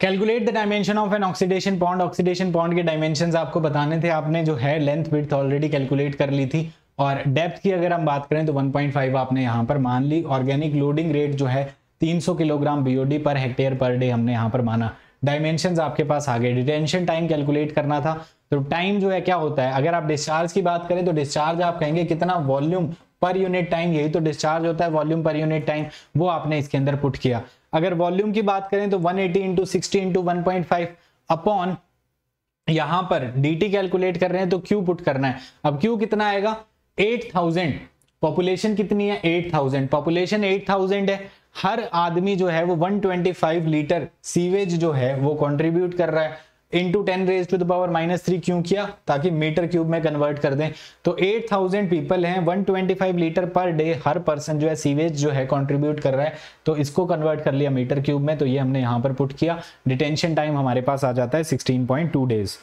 calculate the dimension of an oxidation pond oxidation pond के डायमेंशन आपको बताने थे आपने जो है लेंथ विथ ऑलरेडी कैलकुलेट कर ली थी और डेप्थ की अगर हम बात करें तो 1.5 आपने यहाँ पर मान ली ऑर्गेनिक लोडिंग रेट जो है 300 kilogram BOD per hectare per day हमने यहाँ पर माना डायमेंशन आपके पास आ गए डिटेंशन टाइम कैलकुलेट करना था तो टाइम जो है क्या होता है अगर आप डिस्चार्ज की बात करें तो डिस्चार्ज आप कहेंगे कितना वॉल्यूम पर यूनिट टाइम यही तो डिस्चार्ज होता है वॉल्यूम पर यूनिट टाइम वो आपने इसके अंदर पुट किया अगर वॉल्यूम की बात करें तो 180 eighty into sixty into one upon यहां पर dt कैलकुलेट कर रहे हैं तो क्यू पुट करना है अब क्यू कितना आएगा 8000 पॉपुलेशन कितनी है 8000 पॉपुलेशन 8000 है हर आदमी जो है वो 125 लीटर सीवेज जो है वो कंट्रीब्यूट कर रहा है into ten raise to the power minus three क्यों किया ताकि मीटर क्यूब में कन्वर्ट कर दें तो एट थाउजेंड पीपल हैं one twenty five litre per day हर पर्सन जो है सीवेज जो है कॉन्ट्रीब्यूट कर रहा है तो इसको कन्वर्ट कर लिया मीटर क्यूब में तो ये हमने यहां पर पुट किया डिटेंशन टाइम हमारे पास आ जाता है sixteen point two days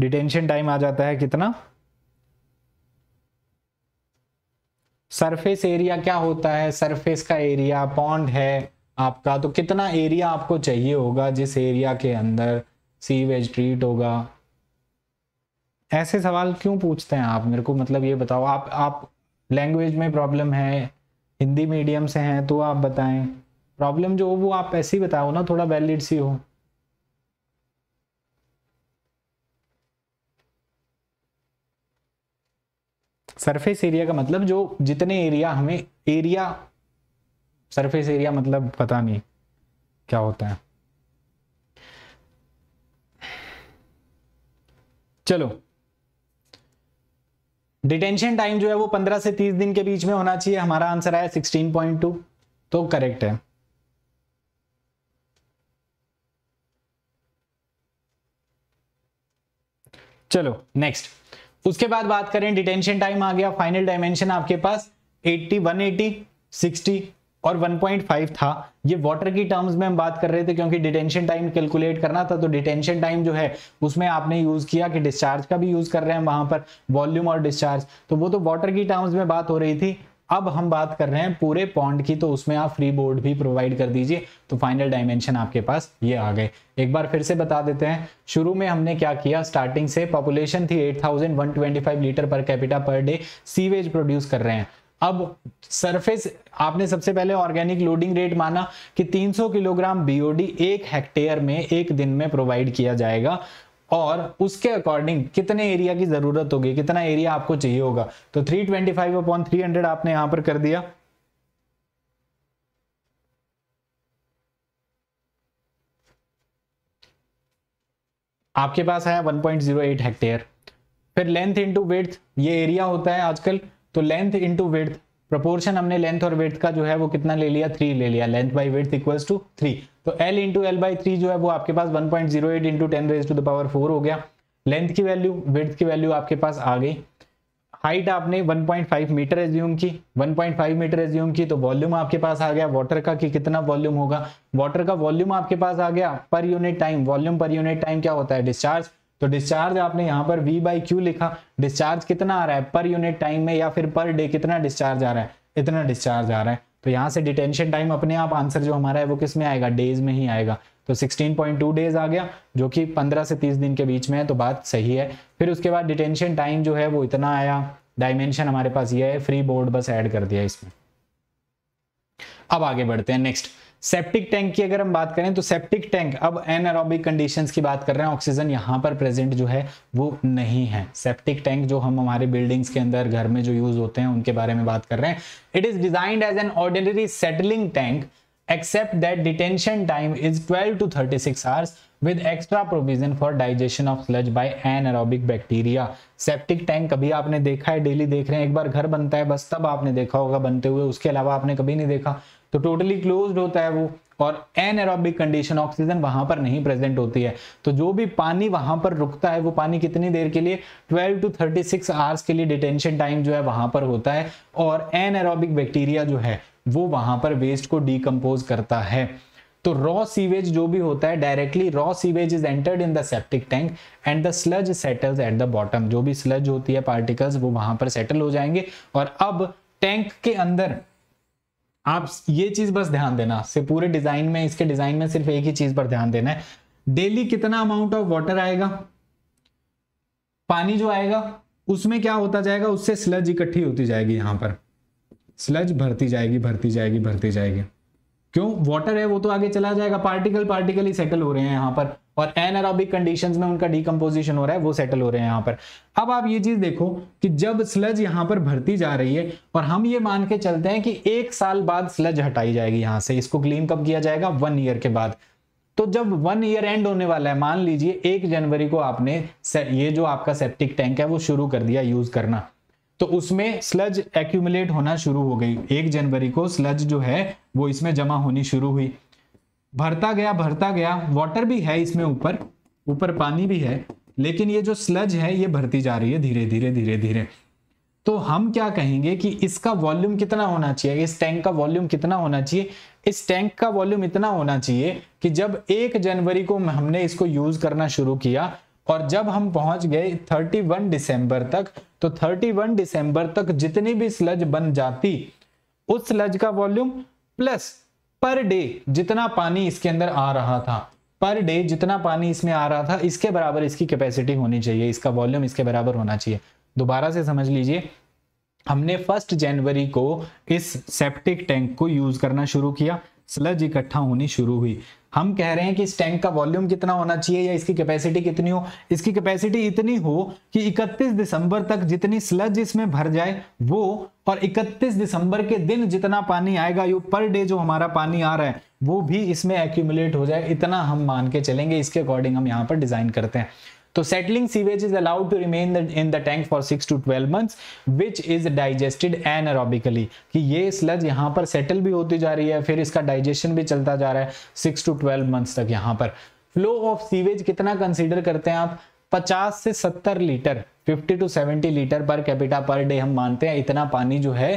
detention time आ जाता है कितना सरफेस एरिया क्या होता है सरफेस का एरिया पॉन्ड है आपका तो कितना एरिया आपको चाहिए होगा जिस एरिया के अंदर सीवेज ट्रीट होगा ऐसे सवाल क्यों पूछते हैं आप मेरे को मतलब ये बताओ आप आप लैंग्वेज में प्रॉब्लम है हिंदी मीडियम से हैं तो आप बताएं प्रॉब्लम जो हो वो आप ऐसे ही बताओ ना थोड़ा वैलिड सी हो सरफेस एरिया का मतलब जो जितने एरिया हमें एरिया सरफेस एरिया मतलब पता नहीं क्या होता है चलो डिटेंशन टाइम जो है वो 15 से 30 दिन के बीच में होना चाहिए हमारा आंसर आया 16.2 तो करेक्ट है चलो नेक्स्ट उसके बाद बात करें डिटेंशन टाइम आ गया फाइनल डायमेंशन आपके पास 80 180 60 और 1.5 था ये वाटर की टर्म्स में हम बात कर रहे थे क्योंकि डिटेंशन टाइम कैलकुलेट करना था तो डिटेंशन टाइम जो है उसमें आपने यूज किया कि डिस्चार्ज का भी यूज कर रहे हैं वहां पर वॉल्यूम और डिस्चार्ज तो वो तो वाटर की टर्म्स में बात हो रही थी अब हम बात कर रहे हैं पूरे पॉन्ड की तो उसमें आप फ्री बोर्ड भी प्रोवाइड कर दीजिए तो फाइनल डायमेंशन आपके पास ये आ गए एक बार फिर से बता देते हैं शुरू में हमने क्या किया स्टार्टिंग से पॉपुलेशन थी 8,125 litre per capita per day sewage produce कर रहे हैं अब सरफेस आपने सबसे पहले ऑर्गेनिक लोडिंग रेट माना कि 300 किलोग्राम बीओडी एक हेक्टेयर में एक दिन में प्रोवाइड किया जाएगा और उसके अकॉर्डिंग कितने एरिया की जरूरत होगी कितना एरिया आपको चाहिए होगा तो 325 ट्वेंटी फाइव अपॉन थ्री आपने यहां पर कर दिया आपके पास आया 1.08 हेक्टेयर फिर लेंथ इनटू वेथ ये एरिया होता है आजकल तो लेंथ इंटू विर्थ प्रपोर्शन हमने लेंथ और विर्थ का जो है वो कितना ले लिया थ्री ले लिया length by width equals to three तो L into L by three जो है वो आपके पास one point zero eight into ten raise to the power four हो गया लेंथ की वैल्यू विर्थ की वैल्यू आपके पास आ गई हाइट आपने 1.5 मीटर एज्यूम की 1.5 मीटर एज्यूम की तो वॉल्यूम आपके पास आ गया वाटर का कि कितना वॉल्यूम होगा वाटर का वॉल्यूम आपके पास आ गया पर unit time volume per unit time क्या होता है डिस्चार्ज तो डिस्चार्ज आपने यहां पर वी बाई क्यू लिखा डिस्चार्ज कितना आ रहा है पर यूनिट टाइम में या फिर पर डे कितना डिस्चार्ज आ रहा है इतना डिस्चार्ज आ रहा है तो यहां से डिटेंशन टाइम अपने आप आंसर जो हमारा है वो किस में आएगा डेज में ही आएगा तो 16.2 डेज आ गया जो कि 15 से 30 दिन के बीच में है तो बात सही है फिर उसके बाद डिटेंशन टाइम जो है वो इतना आया डायमेंशन हमारे पास ये है फ्री बोर्ड बस ऐड कर दिया इसमें अब आगे बढ़ते हैं नेक्स्ट सेप्टिक टैंक की अगर हम बात करें तो सेप्टिक टैंक अब एनएरोबिक कंडीशंस की बात कर रहे हैं ऑक्सीजन यहां पर प्रेजेंट जो है वो नहीं है सेप्टिक टैंक जो हम हमारे बिल्डिंग्स के अंदर घर में जो यूज होते हैं उनके बारे में बात कर रहे हैं it is designed as an ordinary settling tank that detention time is twelve to thirty hours with extra provision for digestion of sludge by anaerobic bacteria septic tank कभी आपने देखा है डेली देख रहे हैं एक बार घर बनता है बस तब आपने देखा होगा बनते हुए उसके अलावा आपने कभी नहीं देखा तो टोटली क्लोज होता है वो और एनएरोबिक कंडीशन ऑक्सीजन वहां पर नहीं प्रेजेंट होती है तो जो भी पानी वहां पर रुकता है वो पानी कितनी देर के लिए 12 टू 36 आवर्स के लिए डिटेंशन टाइम जो है वहां पर होता है और एनएरोबिक बैक्टीरिया जो है वो वहां पर वेस्ट को डीकम्पोज करता है तो रॉ सीवेज जो भी होता है directly raw sewage is entered in the septic tank and the sludge settles at the bottom जो भी स्लज होती है पार्टिकल्स वो वहां पर सेटल हो जाएंगे और अब टैंक के अंदर आप ये चीज बस ध्यान देना से पूरे डिजाइन में इसके डिजाइन में सिर्फ एक ही चीज पर ध्यान देना है डेली कितना अमाउंट ऑफ वाटर आएगा पानी जो आएगा उसमें क्या होता जाएगा उससे स्लज इकट्ठी होती जाएगी यहां पर स्लज भरती जाएगी भरती जाएगी भरती जाएगी क्यों वाटर है वो तो आगे चला जाएगा पार्टिकल पार्टिकल ही सेटल हो रहे हैं यहां पर और एन कंडीशंस में उनका डीकम्पोजिशन हो रहा है वो सेटल हो रहे हैं यहाँ पर अब आप ये चीज देखो कि जब स्लज यहाँ पर भरती जा रही है और हम ये मान के चलते हैं कि एक साल बाद स्लज हटाई जाएगी यहाँ से इसको क्लीन कब किया जाएगा वन ईयर के बाद तो जब वन ईयर एंड होने वाला है मान लीजिए एक जनवरी को आपने ये जो आपका सेप्टिक टैंक है वो शुरू कर दिया यूज करना तो उसमें स्लज एक्यूमुलेट होना शुरू हो गई एक जनवरी को स्लज जो है वो इसमें जमा होनी शुरू हुई भरता गया भरता गया वाटर भी है इसमें ऊपर ऊपर पानी भी है लेकिन ये जो स्लज है ये भरती जा रही है धीरे धीरे धीरे धीरे तो हम क्या कहेंगे कि इसका वॉल्यूम कितना होना चाहिए इस टैंक का वॉल्यूम कितना होना चाहिए इस टैंक का वॉल्यूम इतना होना चाहिए कि जब एक जनवरी को हमने इसको यूज करना शुरू किया और जब हम पहुंच गए 31 दिसंबर तक तो 31 दिसंबर तक जितनी भी स्लज बन जाती उस स्लज का वॉल्यूम प्लस पर डे जितना पानी इसके अंदर आ रहा था पर डे जितना पानी इसमें आ रहा था इसके बराबर इसकी कैपेसिटी होनी चाहिए इसका वॉल्यूम इसके बराबर होना चाहिए दोबारा से समझ लीजिए हमने फर्स्ट जनवरी को इस सेप्टिक टैंक को यूज करना शुरू किया स्लज इकट्ठा होनी शुरू हुई हम कह रहे हैं कि इस टैंक का वॉल्यूम कितना होना चाहिए या इसकी कैपेसिटी कितनी हो इसकी कैपेसिटी इतनी हो कि 31 दिसंबर तक जितनी स्लज इसमें भर जाए वो और 31 दिसंबर के दिन जितना पानी आएगा यू पर डे जो हमारा पानी आ रहा है वो भी इसमें एक्यूमुलेट हो जाए इतना हम मान के चलेंगे इसके अकॉर्डिंग हम यहाँ पर डिजाइन करते हैं तो settling sewage is allowed to remain in the tank for six to twelve months which is digested anaerobically कि ये स्लज यहाँ पर सेटल भी होती जा रही है फिर इसका डाइजेशन भी चलता जा रहा है सिक्स टू ट्वेल्व मंथ्स तक यहाँ पर फ्लो ऑफ सीवेज कितना कंसिडर करते हैं आप 50 से 70 litre 50 to 70 litre per capita per day हम मानते हैं इतना पानी जो है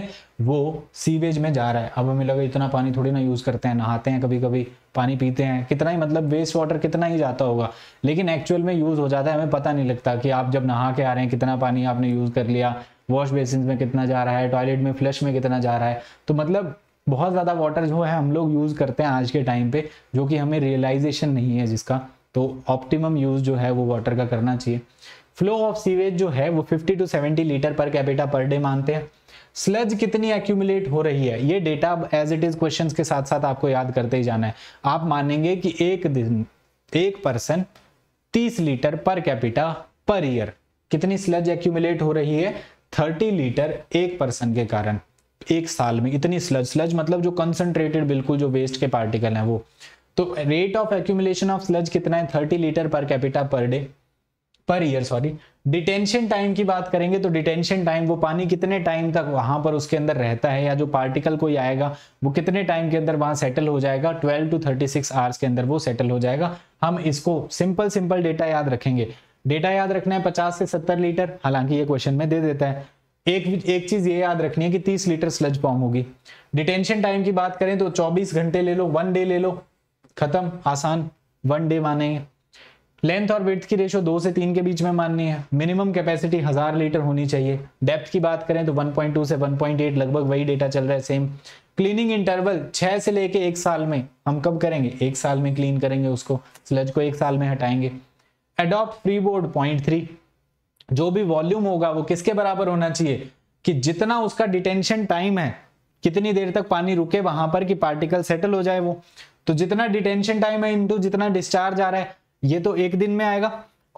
वो सीवेज में जा रहा है अब हमें लगे इतना पानी थोड़ी ना यूज करते हैं नहाते हैं कभी कभी पानी पीते हैं कितना ही मतलब वेस्ट वाटर कितना ही जाता होगा लेकिन एक्चुअल में यूज़ हो जाता है हमें पता नहीं लगता कि आप जब नहा के आ रहे हैं कितना पानी आपने यूज़ कर लिया वॉश बेसिन में कितना जा रहा है टॉयलेट में फ्लश में कितना जा रहा है तो मतलब बहुत ज़्यादा वाटर जो है हम लोग यूज़ करते हैं आज के टाइम पे जो कि हमें रियलाइजेशन नहीं है जिसका तो ऑप्टिमम यूज़ जो है वो वाटर का करना चाहिए फ्लो ऑफ सीवेज जो है वो 50 to 70 litre per capita per day मानते हैं स्लज कितनी एक्यूमुलेट हो रही है ये data as it is questions के साथ साथ आपको याद करते ही जाना है आप मानेंगे कि एक दिन एक person 30 litre per capita per year कितनी स्लज एक्यूमुलेट हो रही है 30 लीटर एक पर्सन के कारण एक साल में इतनी स्लज स्लज मतलब जो कंसंट्रेटेड बिल्कुल जो वेस्ट के पार्टिकल हैं वो तो rate of accumulation of sludge कितना है thirty litre per capita per day per year sorry detention time की बात करेंगे तो डिटेंशन टाइम वो पानी कितने टाइम तक वहां पर उसके अंदर रहता है या जो पार्टिकल कोई आएगा वो कितने टाइम के अंदर वहां सेटल हो जाएगा 12 टू 36 आवर्स के अंदर वो सेटल हो जाएगा हम इसको सिंपल सिंपल डेटा याद रखेंगे डेटा याद रखना है पचास से सत्तर लीटर हालांकि ये क्वेश्चन में दे देता है एक एक चीज ये याद रखनी है कि तीस लीटर स्लज पॉम होगी डिटेंशन टाइम की बात करें तो चौबीस घंटे ले लो वन डे ले लो खत्म आसान वन डे मानेंगे लेंथ और विथ की रेशो दो से तीन के बीच में माननी है मिनिमम कैपेसिटी हजार लीटर होनी चाहिए डेप्थ की बात करें तो 1.2 से 1.8 लगभग वही डेटा चल रहा है सेम क्लीनिंग इंटरवल छह से लेके एक साल में हम कब करेंगे एक साल में क्लीन करेंगे उसको स्लज को एक साल में हटाएंगे adopt free board point three जो भी वॉल्यूम होगा वो किसके बराबर होना चाहिए कि जितना उसका डिटेंशन टाइम है कितनी देर तक पानी रुके वहां पर कि पार्टिकल सेटल हो जाए वो तो जितना डिटेंशन टाइम है इंटू जितना डिस्चार्ज आ रहा है ये तो एक दिन में आएगा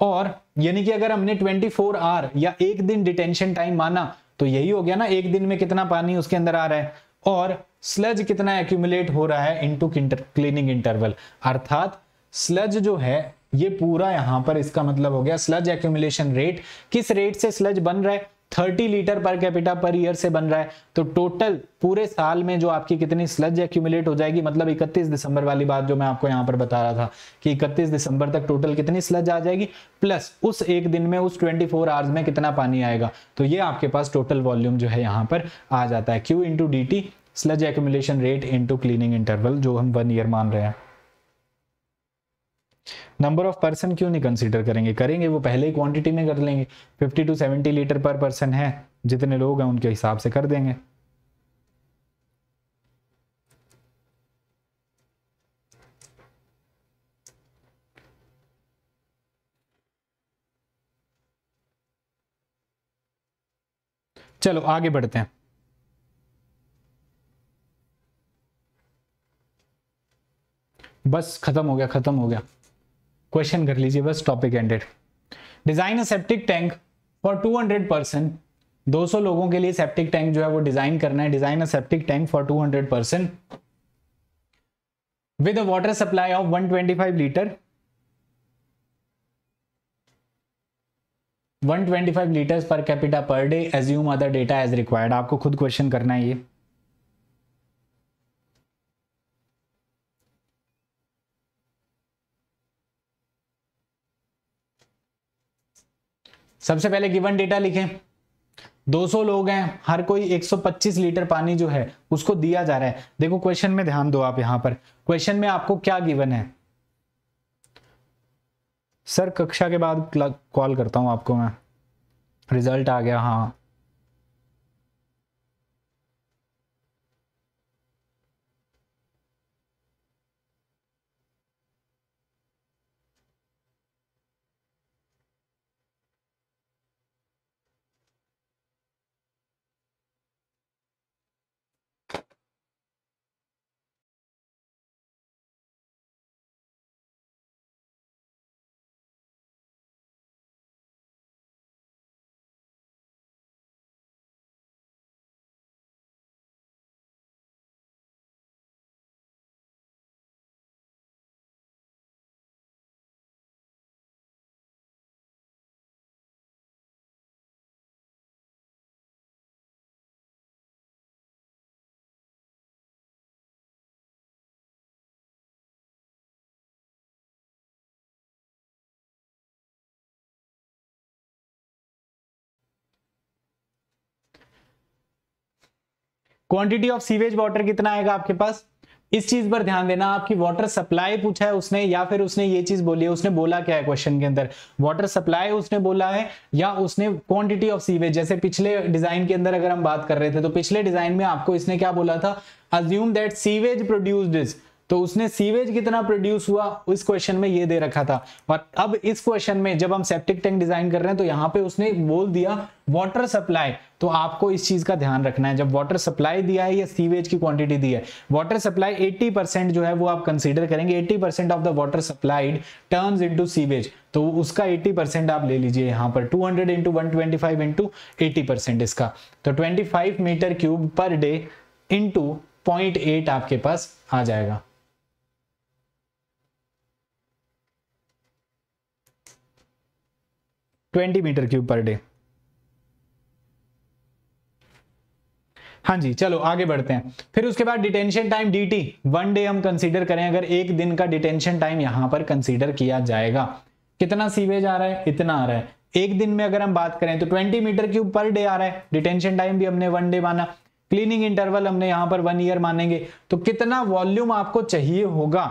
और यानी कि अगर हमने 24 आवर या एक दिन डिटेंशन टाइम माना तो यही हो गया ना एक दिन में कितना पानी उसके अंदर आ रहा है और स्लज कितना एक्यूमुलेट हो रहा है इनटू क्लीनिंग इंटरवल अर्थात स्लज जो है ये पूरा यहां पर इसका मतलब हो गया स्लज एक्यूमुलेशन रेट किस रेट से स्लज बन रहा है 30 litre per capita per year से बन रहा है तो टोटल पूरे साल में जो आपकी कितनी स्लज एक्यूमुलेट हो जाएगी मतलब 31 दिसंबर वाली बात जो मैं आपको यहां पर बता रहा था कि 31 दिसंबर तक टोटल कितनी स्लज आ जाएगी प्लस उस एक दिन में उस 24 फोर आवर्स में कितना पानी आएगा तो ये आपके पास टोटल वॉल्यूम जो है यहाँ पर आ जाता है Q into D T sludge accumulation rate into cleaning interval जो हम वन ईयर मान रहे हैं नंबर ऑफ पर्सन क्यों नहीं कंसीडर करेंगे करेंगे वो पहले ही क्वांटिटी में कर लेंगे 50 टू 70 लीटर पर पर्सन है जितने लोग हैं उनके हिसाब से कर देंगे चलो आगे बढ़ते हैं बस खत्म हो गया खत्म हो गया क्वेश्चन कर लीजिए बस topic ended design septic tank for 200 percent सौ लोगों के लिए सेप्टिक टैंक जो है वो डिजाइन करना है design a septic tank for 200 percent with a water supply of 125 litre one twenty five litres per capita per day assume other data as required आपको खुद क्वेश्चन करना है ये सबसे पहले गिवन डेटा लिखें 200 लोग हैं हर कोई 125 लीटर पानी जो है उसको दिया जा रहा है देखो क्वेश्चन में ध्यान दो आप यहां पर क्वेश्चन में आपको क्या गिवन है सर कक्षा के बाद कॉल करता हूं आपको मैं रिजल्ट आ गया हाँ क्वांटिटी ऑफ सीवेज वाटर कितना आएगा आपके पास इस चीज पर ध्यान देना आपकी वाटर सप्लाई पूछा है उसने या फिर उसने ये चीज बोली है उसने बोला क्या है क्वेश्चन के अंदर वाटर सप्लाई उसने बोला है या उसने क्वांटिटी ऑफ सीवेज जैसे पिछले डिजाइन के अंदर अगर हम बात कर रहे थे तो पिछले डिजाइन में आपको इसने क्या बोला था assume that sewage produced is तो उसने सीवेज कितना प्रोड्यूस हुआ इस क्वेश्चन में ये दे रखा था और अब इस क्वेश्चन में जब हम सेप्टिक टैंक डिजाइन कर रहे हैं तो यहाँ पे उसने बोल दिया वाटर सप्लाई तो आपको इस चीज का ध्यान रखना है जब वाटर सप्लाई दिया है या सीवेज की क्वांटिटी दी है वाटर सप्लाई 80 परसेंट जो है वो आप कंसीडर करेंगे 80 percent of the water supplied turns into sewage तो उसका 80 परसेंट आप ले लीजिए यहाँ पर 200 hundred into one twenty percent इसका तो 25 metre cube per day into point आपके पास आ जाएगा twenty metre cube per day हाँ जी चलो आगे बढ़ते हैं फिर उसके बाद detention time D T one day हम कंसीडर करें अगर एक दिन का डिटेंशन टाइम यहां पर कंसीडर किया जाएगा कितना सीवेज आ रहा है इतना आ रहा है एक दिन में अगर हम बात करें तो 20 मीटर क्यूब पर डे आ रहा है डिटेंशन टाइम भी हमने वन डे माना क्लीनिंग इंटरवल हमने यहां पर वन ईयर मानेंगे तो कितना वॉल्यूम आपको चाहिए होगा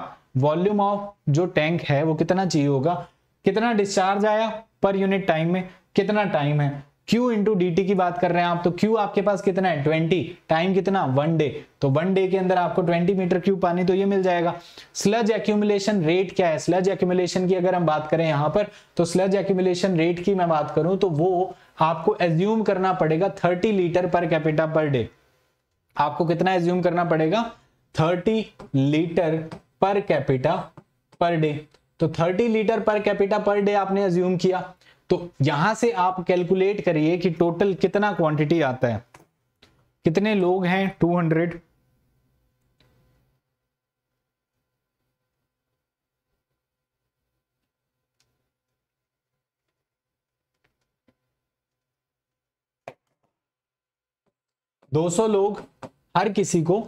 वॉल्यूम ऑफ जो टैंक है वो कितना चाहिए होगा कितना डिस्चार्ज आया पर यूनिट टाइम में कितना टाइम है Q इंटू डी की बात कर रहे हैं आप तो Q आपके पास कितना है 20 टाइम कितना वन डे तो वन डे के अंदर आपको 20 मीटर क्यूब पानी तो ये मिल जाएगा स्लज एक्यूमुलेशन रेट क्या है स्लज एक्यूमुलेशन की अगर हम बात करें यहां पर तो स्लज एक्यूमुलेशन रेट की मैं बात करूं तो वो आपको एज्यूम करना पड़ेगा 30 litre per capita per day आपको कितना एज्यूम करना पड़ेगा thirty litre per capita per day तो 30 litre per capita per day आपने अज्यूम किया तो यहां से आप कैलकुलेट करिए कि टोटल कितना क्वांटिटी आता है कितने लोग हैं 200 200 लोग हर किसी को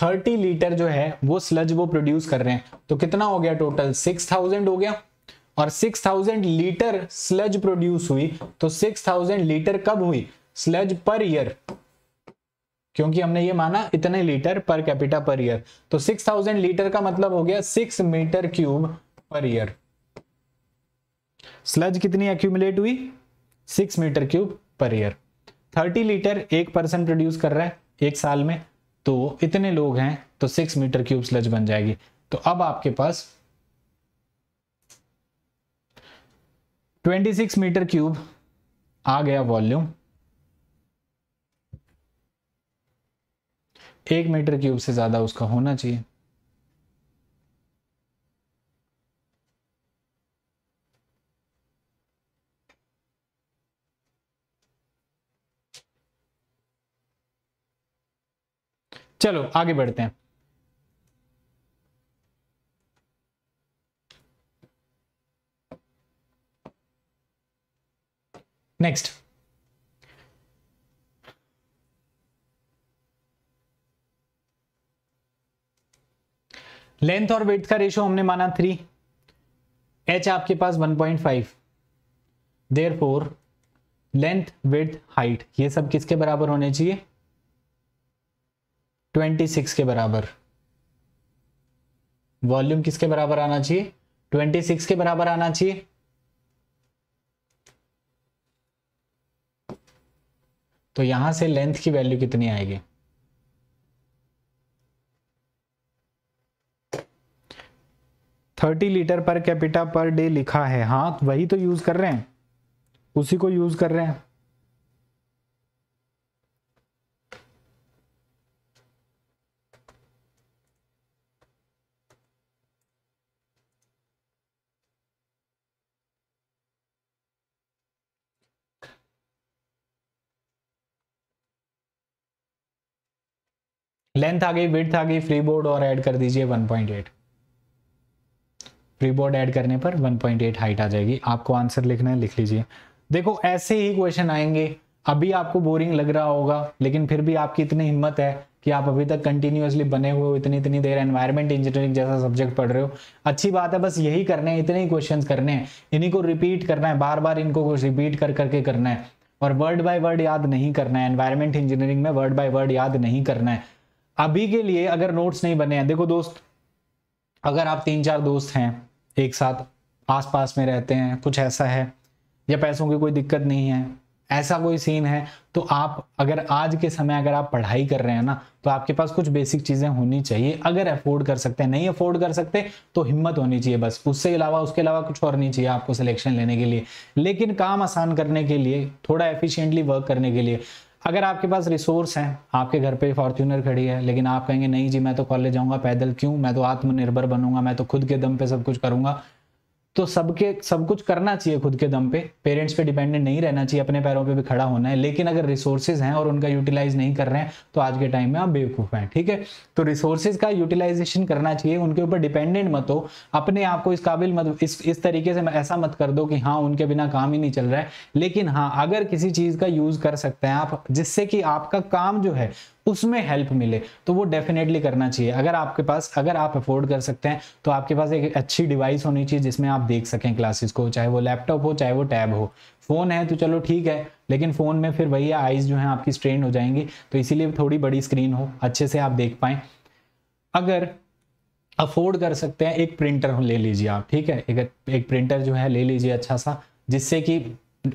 थर्टी लीटर जो है वो स्लज वो प्रोड्यूस कर रहे हैं तो कितना हो गया टोटल सिक्स थाउजेंड हो गया और six thousand litre sludge produce हुई तो सिक्स थाउजेंड लीटर कब हुई स्लज पर ईयर क्योंकि हमने ये माना इतने litre per capita per year तो सिक्स थाउजेंड लीटर का मतलब हो गया six metre cube per year sludge कितनी एक्यूमुलेट हुई six metre cube per year thirty litre एक पर्सन प्रोड्यूस कर रहा है एक साल में तो इतने लोग हैं तो सिक्स मीटर क्यूब स्लज बन जाएगी तो अब आपके पास 26 मीटर क्यूब आ गया वॉल्यूम एक मीटर क्यूब से ज्यादा उसका होना चाहिए चलो आगे बढ़ते हैं नेक्स्ट लेंथ और वेट का रेशियो हमने माना थ्री एच आपके पास 1.5 point five therefore length width height ये सब किसके बराबर होने चाहिए ट्वेंटी सिक्स के बराबर वॉल्यूम किसके बराबर आना चाहिए ट्वेंटी सिक्स के बराबर आना चाहिए तो यहां से लेंथ की वैल्यू कितनी आएगी thirty litre per capita per day लिखा है हाँ वही तो यूज कर रहे हैं उसी को यूज कर रहे हैं लेंथ आ गई विथ आ गई फ्री बोर्ड और ऐड कर दीजिए 1.8 फ्री बोर्ड ऐड करने पर 1.8 हाइट आ जाएगी आपको आंसर लिखना है लिख लीजिए देखो ऐसे ही क्वेश्चन आएंगे अभी आपको बोरिंग लग रहा होगा लेकिन फिर भी आपकी इतनी हिम्मत है कि आप अभी तक कंटिन्यूसली बने हुए हो इतनी इतनी देर एनवायरमेंट इंजीनियरिंग जैसा सब्जेक्ट पढ़ रहे हो अच्छी बात है बस यही करने हैं इतने ही क्वेश्चन करने हैं इन्हीं को रिपीट करना है बार बार इनको कुछ रिपीट कर करके करना है और वर्ड बाय वर्ड याद नहीं करना है एनवायरमेंट इंजीनियरिंग में वर्ड बाय वर्ड याद नहीं करना है अभी के लिए अगर नोट्स नहीं बने हैं देखो दोस्त अगर आप तीन चार दोस्त हैं एक साथ आसपास में रहते हैं कुछ ऐसा है या पैसों की कोई दिक्कत नहीं है ऐसा कोई सीन है तो आप अगर आज के समय अगर आप पढ़ाई कर रहे हैं ना तो आपके पास कुछ बेसिक चीजें होनी चाहिए अगर अफोर्ड कर सकते हैं नहीं अफोर्ड कर सकते तो हिम्मत होनी चाहिए बस उससे अलावा उसके अलावा कुछ और नहीं चाहिए आपको सिलेक्शन लेने के लिए लेकिन काम आसान करने के लिए थोड़ा एफिशियंटली वर्क करने के लिए अगर आपके पास रिसोर्स हैं आपके घर पे फॉर्च्यूनर खड़ी है लेकिन आप कहेंगे नहीं जी मैं तो कॉलेज जाऊंगा पैदल क्यों मैं तो आत्मनिर्भर बनूंगा मैं तो खुद के दम पे सब कुछ करूंगा तो सबके सब कुछ करना चाहिए खुद के दम पे पेरेंट्स पे डिपेंडेंट नहीं रहना चाहिए अपने पैरों पे भी खड़ा होना है लेकिन अगर रिसोर्सेज हैं और उनका यूटिलाइज नहीं कर रहे हैं तो आज के टाइम में आप बेवकूफ़ हैं ठीक है तो रिसोर्सेज का यूटिलाइजेशन करना चाहिए उनके ऊपर डिपेंडेंट मत हो अपने आप को इस काबिल मत इस इस तरीके से ऐसा मत कर दो कि हाँ उनके बिना काम ही नहीं चल रहा है लेकिन हाँ अगर किसी चीज़ का यूज़ कर सकते हैं आप जिससे कि आपका काम जो है उसमें हेल्प मिले तो वो डेफिनेटली करना चाहिए अगर आपके पास अगर आप अफोर्ड कर सकते हैं तो आपके पास एक अच्छी डिवाइस होनी चाहिए जिसमें आप देख सकें क्लासेस को चाहे वो लैपटॉप हो चाहे वो टैब हो फ़ोन है तो चलो ठीक है लेकिन फ़ोन में फिर वही आइज़ जो है आपकी स्ट्रेन हो जाएंगी तो इसीलिए थोड़ी बड़ी स्क्रीन हो अच्छे से आप देख पाए अगर अफोर्ड कर सकते हैं एक प्रिंटर ले लीजिए आप ठीक है एक, एक प्रिंटर जो है ले लीजिए अच्छा सा जिससे कि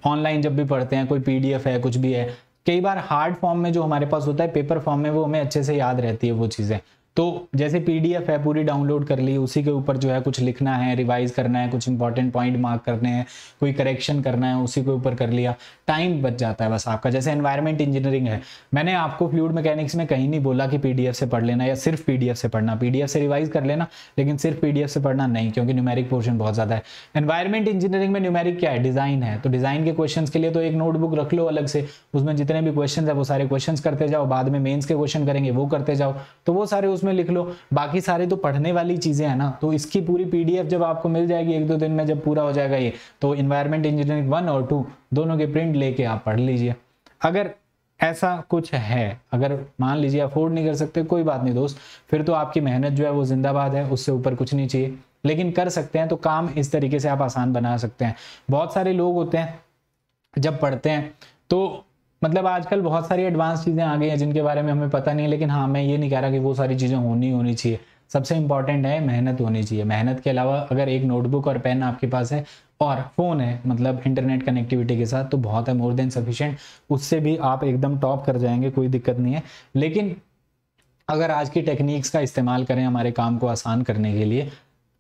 ऑनलाइन जब भी पढ़ते हैं कोई पीडीएफ है कुछ भी है कई बार हार्ड फॉर्म में जो हमारे पास होता है पेपर फॉर्म में वो हमें अच्छे से याद रहती है वो चीज़ें तो जैसे पीडीएफ है पूरी डाउनलोड कर ली उसी के ऊपर जो है कुछ लिखना है रिवाइज करना है कुछ इंपॉर्टेंट पॉइंट मार्क करने हैं कोई करेक्शन करना है उसी के ऊपर कर लिया टाइम बच जाता है बस आपका जैसे एनवायरमेंट इंजीनियरिंग है मैंने आपको फ्लूड मैकेनिक्स में कहीं नहीं बोला कि पीडीएफ से पढ़ लेना या सिर्फ पीडीएफ से पढ़ना पीडीएफ से रिवाइज कर लेना लेकिन सिर्फ पीडीएफ से पढ़ना नहीं क्योंकि न्यूमेरिक पोर्शन बहुत ज्यादा है एनवायरमेंट इंजीनियरिंग में न्यूमेरिक क्या है डिजाइन है तो डिजाइन के क्वेश्चन के लिए तो एक नोटबुक रख लो अलग से उसमें जितने भी क्वेश्चन है वो सारे क्वेश्चन करते जाओ बाद में मेन्स के क्वेश्चन करेंगे वो करते जाओ तो वो सारे उसमें में लिख लो बाकी सारे तो पढ़ने वाली चीज़ें हैं ना तो इसकी पूरी पीडीएफ जब आपको मिल जाएगी एक दो दिन में जब पूरा हो जाएगा ये तो इन्वायरमेंट इंजीनियरिंग वन और टू दोनों के प्रिंट लेके आप पढ़ लीजिए अगर ऐसा कुछ है अगर मान लीजिए अफोर्ड नहीं कर सकते कोई बात नहीं दोस्त फिर तो आपकी मेहनत जो है वो जिंदाबाद है उससे ऊपर कुछ नहीं चाहिए लेकिन कर सकते हैं तो काम इस तरीके से आप आसान बना सकते हैं बहुत सारे लोग होते हैं जब पढ़ते हैं तो मतलब आजकल बहुत सारी एडवांस चीज़ें आ गई हैं जिनके बारे में हमें पता नहीं है लेकिन हाँ मैं ये नहीं कह रहा कि वो सारी चीज़ें होनी होनी चाहिए सबसे इंपॉर्टेंट है मेहनत होनी चाहिए मेहनत के अलावा अगर एक नोटबुक और पेन आपके पास है और फ़ोन है मतलब इंटरनेट कनेक्टिविटी के साथ तो बहुत है मोर देन सफिशेंट उससे भी आप एकदम टॉप कर जाएंगे कोई दिक्कत नहीं है लेकिन अगर आज की टेक्निक्स का इस्तेमाल करें हमारे काम को आसान करने के लिए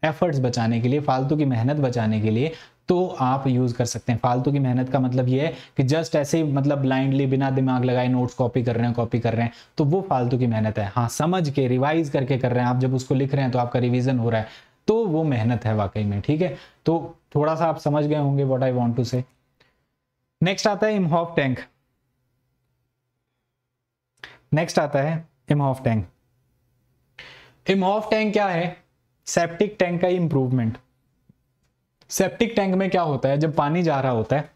एफर्ट्स बचाने के लिए फालतू की मेहनत बचाने के लिए तो आप यूज़ कर सकते हैं फालतू की मेहनत का मतलब ये है कि जस्ट ऐसे ही मतलब ब्लाइंडली बिना दिमाग लगाए नोट्स कॉपी कर रहे हैं कॉपी कर रहे हैं तो वो फालतू की मेहनत है हाँ समझ के रिवाइज करके कर रहे हैं आप जब उसको लिख रहे हैं तो आपका रिविजन हो रहा है तो वो मेहनत है वाकई में ठीक है तो थोड़ा सा आप समझ गए होंगे what I want to say next आता है इमहॉफ टैंक नेक्स्ट आता है इमहॉफ टैंक इमहॉफ टैंक क्या है सेप्टिक टैंक का इंप्रूवमेंट सेप्टिक टैंक में क्या होता है जब पानी जा रहा होता है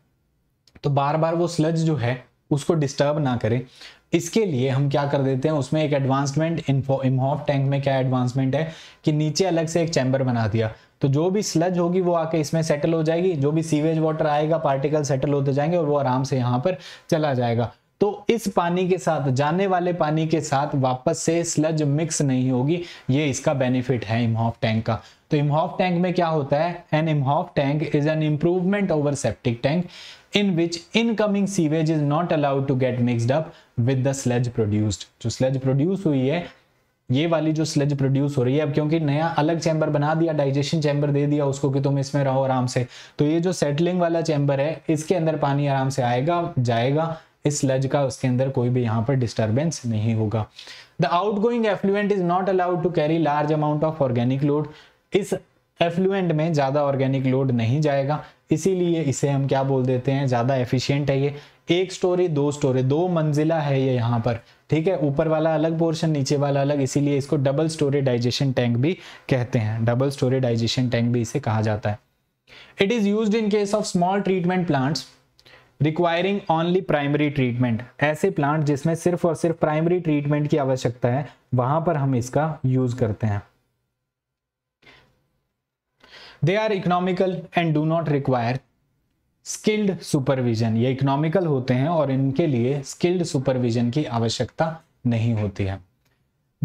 तो बार बार वो स्लज जो है उसको डिस्टर्ब ना करे इसके लिए हम क्या कर देते हैं उसमें एक एडवांसमेंट इमहॉफ टैंक में क्या एडवांसमेंट है कि नीचे अलग से एक चैम्बर बना दिया तो जो भी स्लज होगी वो आके इसमें सेटल हो जाएगी जो भी सीवेज वाटर आएगा पार्टिकल सेटल होते जाएंगे और वो आराम से यहाँ पर चला जाएगा तो इस पानी के साथ जाने वाले पानी के साथ वापस से स्लज मिक्स नहीं होगी ये इसका बेनिफिट है इमहॉफ टैंक का तो इमहॉफ टैंक में क्या होता है an Imhoff tank is an improvement over septic tank in which incoming sewage is not allowed to get mixed up with the sludge produced जो स्लेज प्रोड्यूस हुई है ये वाली जो स्लज प्रोड्यूस हो रही है अब क्योंकि नया अलग चैम्बर बना दिया डाइजेशन चैम्बर दे दिया उसको कि तुम इसमें रहो आराम से तो ये जो सेटलिंग वाला चैम्बर है इसके अंदर पानी आराम से आएगा जाएगा इस स्लज का उसके अंदर कोई भी यहाँ पर डिस्टर्बेंस नहीं होगा the outgoing effluent is not allowed to carry large amount of organic load इस एफ्लुएंट में ज़्यादा ऑर्गेनिक लोड नहीं जाएगा इसीलिए इसे हम क्या बोल देते हैं ज़्यादा एफिशिएंट है ये एक स्टोरी दो स्टोरी दो मंजिला है ये यहाँ पर ठीक है ऊपर वाला अलग पोर्शन नीचे वाला अलग इसीलिए इसको डबल स्टोरी डाइजेशन टैंक भी कहते हैं डबल स्टोरी डाइजेशन टैंक भी इसे कहा जाता है it is use in case of small treatment plants requiring only primary treatment ऐसे प्लांट जिसमें सिर्फ और सिर्फ प्राइमरी ट्रीटमेंट की आवश्यकता है वहां पर हम इसका यूज करते हैं they are economical and do not require skilled supervision ये इकोनॉमिकल होते हैं और इनके लिए स्किल्ड सुपरविजन की आवश्यकता नहीं होती है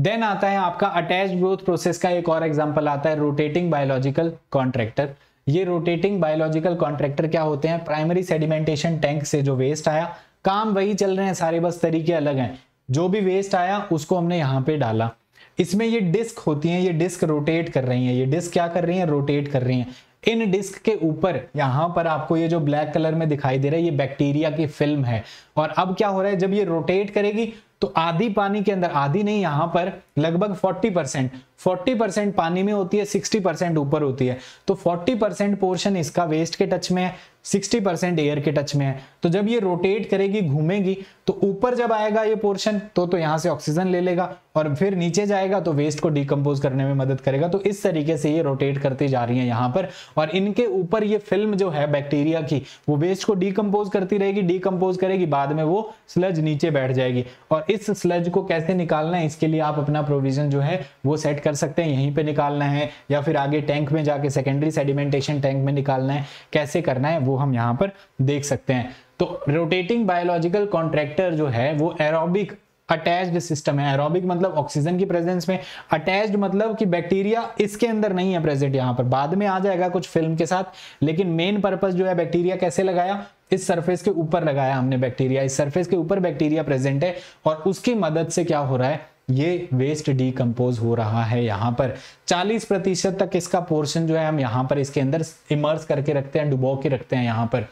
देन आता है आपका अटैच ग्रोथ प्रोसेस का एक और एग्जाम्पल आता है रोटेटिंग बायोलॉजिकल कॉन्ट्रैक्टर ये रोटेटिंग बायोलॉजिकल कॉन्ट्रेक्टर क्या होते हैं प्राइमरी सेडिमेंटेशन टैंक से जो वेस्ट आया काम वही चल रहे हैं सारे बस तरीके अलग हैं जो भी वेस्ट आया उसको हमने यहाँ पे डाला इसमें ये डिस्क होती हैं ये डिस्क रोटेट कर रही हैं ये डिस्क क्या कर रही हैं रोटेट कर रही हैं इन डिस्क के ऊपर यहाँ पर आपको ये जो ब्लैक कलर में दिखाई दे रहा है ये बैक्टीरिया की फिल्म है और अब क्या हो रहा है जब ये रोटेट करेगी तो आधी पानी के अंदर आधी नहीं यहाँ पर लगभग 40 परसेंट फोर्टी परसेंट पानी में होती है 60 परसेंट ऊपर होती है तो 40 परसेंट पोर्शन इसका वेस्ट के टच में है 60 परसेंट एयर के टच में है तो जब ये रोटेट करेगी घूमेगी तो ऊपर जब आएगा ये पोर्शन तो तो यहां से ऑक्सीजन ले लेगा और फिर नीचे जाएगा तो वेस्ट को डिकम्पोज करने में मदद करेगा तो इस तरीके से ये रोटेट करती जा रही है यहां पर और इनके ऊपर ये फिल्म जो है बैक्टीरिया की वो वेस्ट को डिकम्पोज करती रहेगी डिकम्पोज करेगी बाद में वो स्लज नीचे बैठ जाएगी और इस स्लज को कैसे निकालना है इसके लिए आप अपना प्रोविजन जो है वो सेट कर सकते हैं यहीं पर निकालना है या फिर आगे टैंक में जाके सेकेंडरी सेडिमेंटेशन टैंक में निकालना है कैसे करना है वो हम यहाँ पर देख सकते हैं तो रोटेटिंग बायोलॉजिकल कॉन्ट्रेक्टर जो है वो एरोबिक अटैच्ड सिस्टम है एरोबिक मतलब ऑक्सीजन की प्रेजेंस में अटैच्ड मतलब कि बैक्टीरिया इसके अंदर नहीं है प्रेजेंट यहाँ पर बाद में आ जाएगा कुछ फिल्म के साथ लेकिन मेन पर्पज जो है बैक्टीरिया कैसे लगाया इस सरफेस के ऊपर लगाया हमने बैक्टीरिया इस सरफेस के ऊपर बैक्टीरिया प्रेजेंट है और उसकी मदद से क्या हो रहा है ये वेस्ट डीकम्पोज हो रहा है यहाँ पर 40 प्रतिशत तक इसका पोर्शन जो है हम यहाँ पर इसके अंदर इमर्स करके रखते हैं डुबो के रखते हैं यहाँ पर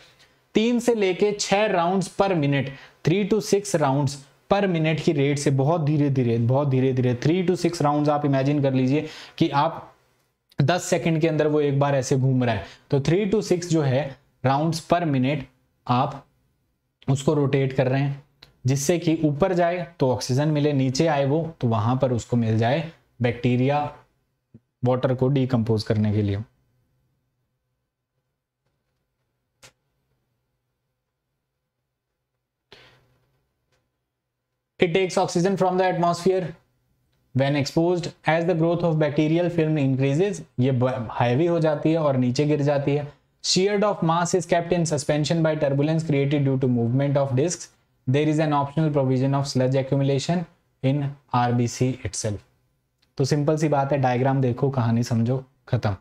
तीन से लेके छह rounds per minute three to six rounds per minute की रेट से बहुत धीरे धीरे बहुत धीरे धीरे थ्री टू सिक्स राउंड आप इमेजिन कर लीजिए कि आप दस सेकेंड के अंदर वो एक बार ऐसे घूम रहा है तो थ्री टू सिक्स जो है राउंड पर मिनट आप उसको रोटेट कर रहे हैं जिससे कि ऊपर जाए तो ऑक्सीजन मिले नीचे आए वो तो वहां पर उसको मिल जाए बैक्टीरिया वाटर को डिकम्पोज करने के लिए It takes oxygen from the atmosphere. When exposed, as the growth of bacterial film increases, ये heavy हो जाती है और नीचे गिर जाती है. Sheared of mass is kept in suspension by turbulence created due to movement of discs. there is an optional provision of sludge accumulation in RBC itself. तो सिंपल सी बात है डायग्राम देखो कहानी समझो खत्म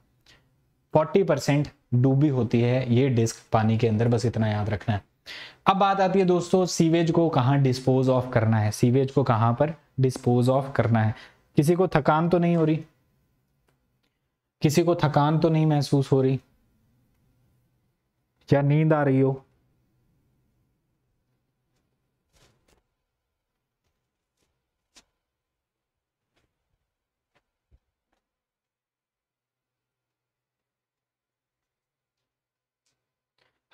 40 परसेंट डूबी होती है ये डिस्क पानी के अंदर बस इतना याद रखना है अब बात आती है दोस्तों सीवेज को कहाँ डिस्पोज ऑफ करना है सीवेज को कहाँ पर डिस्पोज ऑफ करना है किसी को थकान तो नहीं हो रही किसी को थकान तो नहीं महसूस हो रही क्या नींद आ रही हो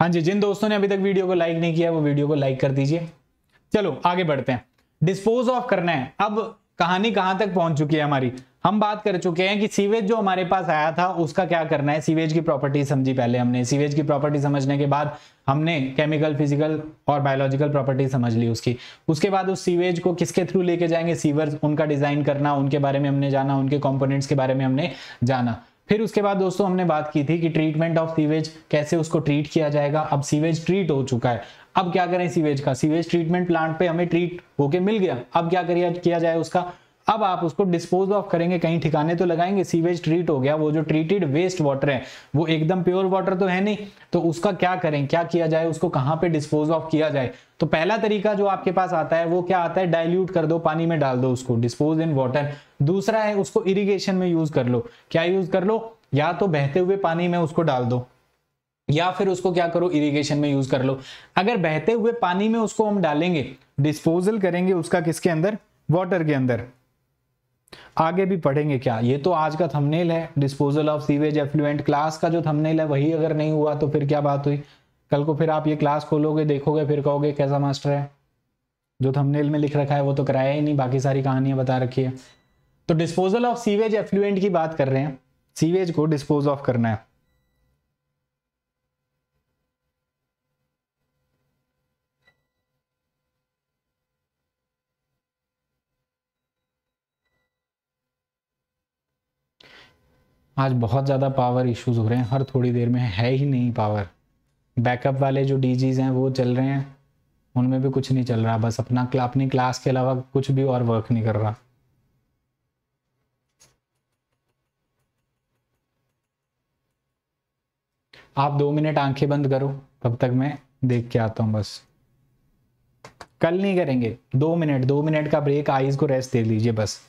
हाँ जी जिन दोस्तों ने अभी तक वीडियो को लाइक नहीं किया वो वीडियो को लाइक कर दीजिए चलो आगे बढ़ते हैं डिस्पोज ऑफ करना है अब कहानी कहां तक पहुंच चुकी है हमारी हम बात कर चुके हैं कि सीवेज जो हमारे पास आया था उसका क्या करना है सीवेज की प्रॉपर्टी समझी पहले हमने सीवेज की प्रॉपर्टी समझने के बाद हमने केमिकल फिजिकल और बायोलॉजिकल प्रॉपर्टी समझ ली उसकी उसके बाद उस सीवेज को किसके थ्रू लेके जाएंगे सीवर्स उनका डिजाइन करना उनके बारे में हमने जाना उनके कॉम्पोनेंट्स के बारे में हमने जाना फिर उसके बाद दोस्तों हमने बात की थी कि ट्रीटमेंट ऑफ सीवेज कैसे उसको ट्रीट किया जाएगा अब सीवेज ट्रीट हो चुका है अब क्या करें सीवेज का सीवेज ट्रीटमेंट प्लांट पे हमें ट्रीट होके मिल गया अब क्या करिए किया जाए उसका अब आप उसको डिस्पोज ऑफ करेंगे कहीं ठिकाने तो लगाएंगे सीवेज ट्रीट हो गया वो जो ट्रीटेड वेस्ट वाटर है वो एकदम प्योर वाटर तो है नहीं तो उसका क्या करें क्या किया जाए उसको कहां पे डिस्पोज ऑफ किया जाए तो पहला तरीका जो आपके पास आता है वो क्या आता है डाइल्यूट कर दो पानी में डाल दो उसको डिस्पोज इन वाटर दूसरा है उसको इरीगेशन में यूज कर लो क्या यूज कर लो या तो बहते हुए पानी में उसको डाल दो या फिर उसको क्या करो इरिगेशन में यूज कर लो अगर बहते हुए पानी में उसको हम डालेंगे डिस्पोजल करेंगे उसका किसके अंदर वाटर के अंदर आगे भी पढ़ेंगे क्या ये तो आज का थंबनेल है disposal of sewage effluent class का जो थंबनेल है वही अगर नहीं हुआ तो फिर क्या बात हुई कल को फिर आप ये क्लास खोलोगे देखोगे फिर कहोगे कैसा मास्टर है जो थंबनेल में लिख रखा है वो तो कराया ही नहीं बाकी सारी कहानियां बता रखी है तो डिस्पोजल ऑफ सीवेज एफ्लुएंट की बात कर रहे हैं सीवेज को डिस्पोज ऑफ करना है आज बहुत ज़्यादा पावर इश्यूज हो रहे हैं हर थोड़ी देर में है ही नहीं पावर बैकअप वाले जो डीजीज हैं वो चल रहे हैं उनमें भी कुछ नहीं चल रहा बस अपना अपनी क्लास के अलावा कुछ भी और वर्क नहीं कर रहा आप दो मिनट आंखें बंद करो तब तक मैं देख के आता हूं बस कल नहीं करेंगे दो मिनट दो मिनट का ब्रेक आईज को रेस्ट दे लीजिए बस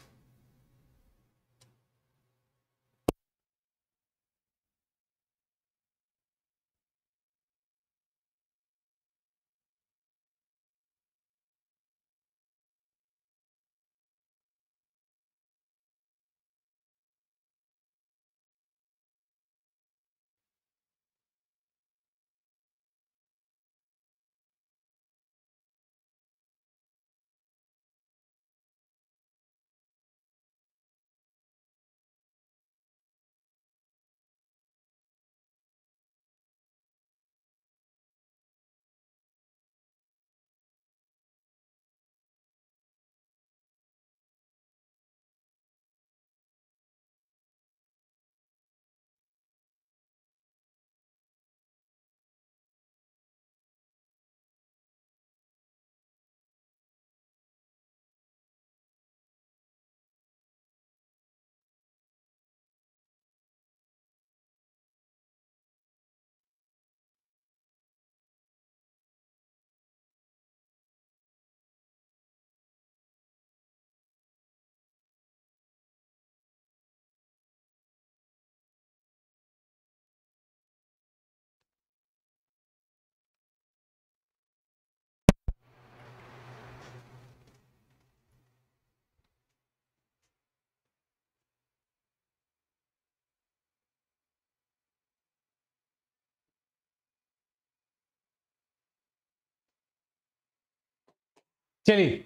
चलिए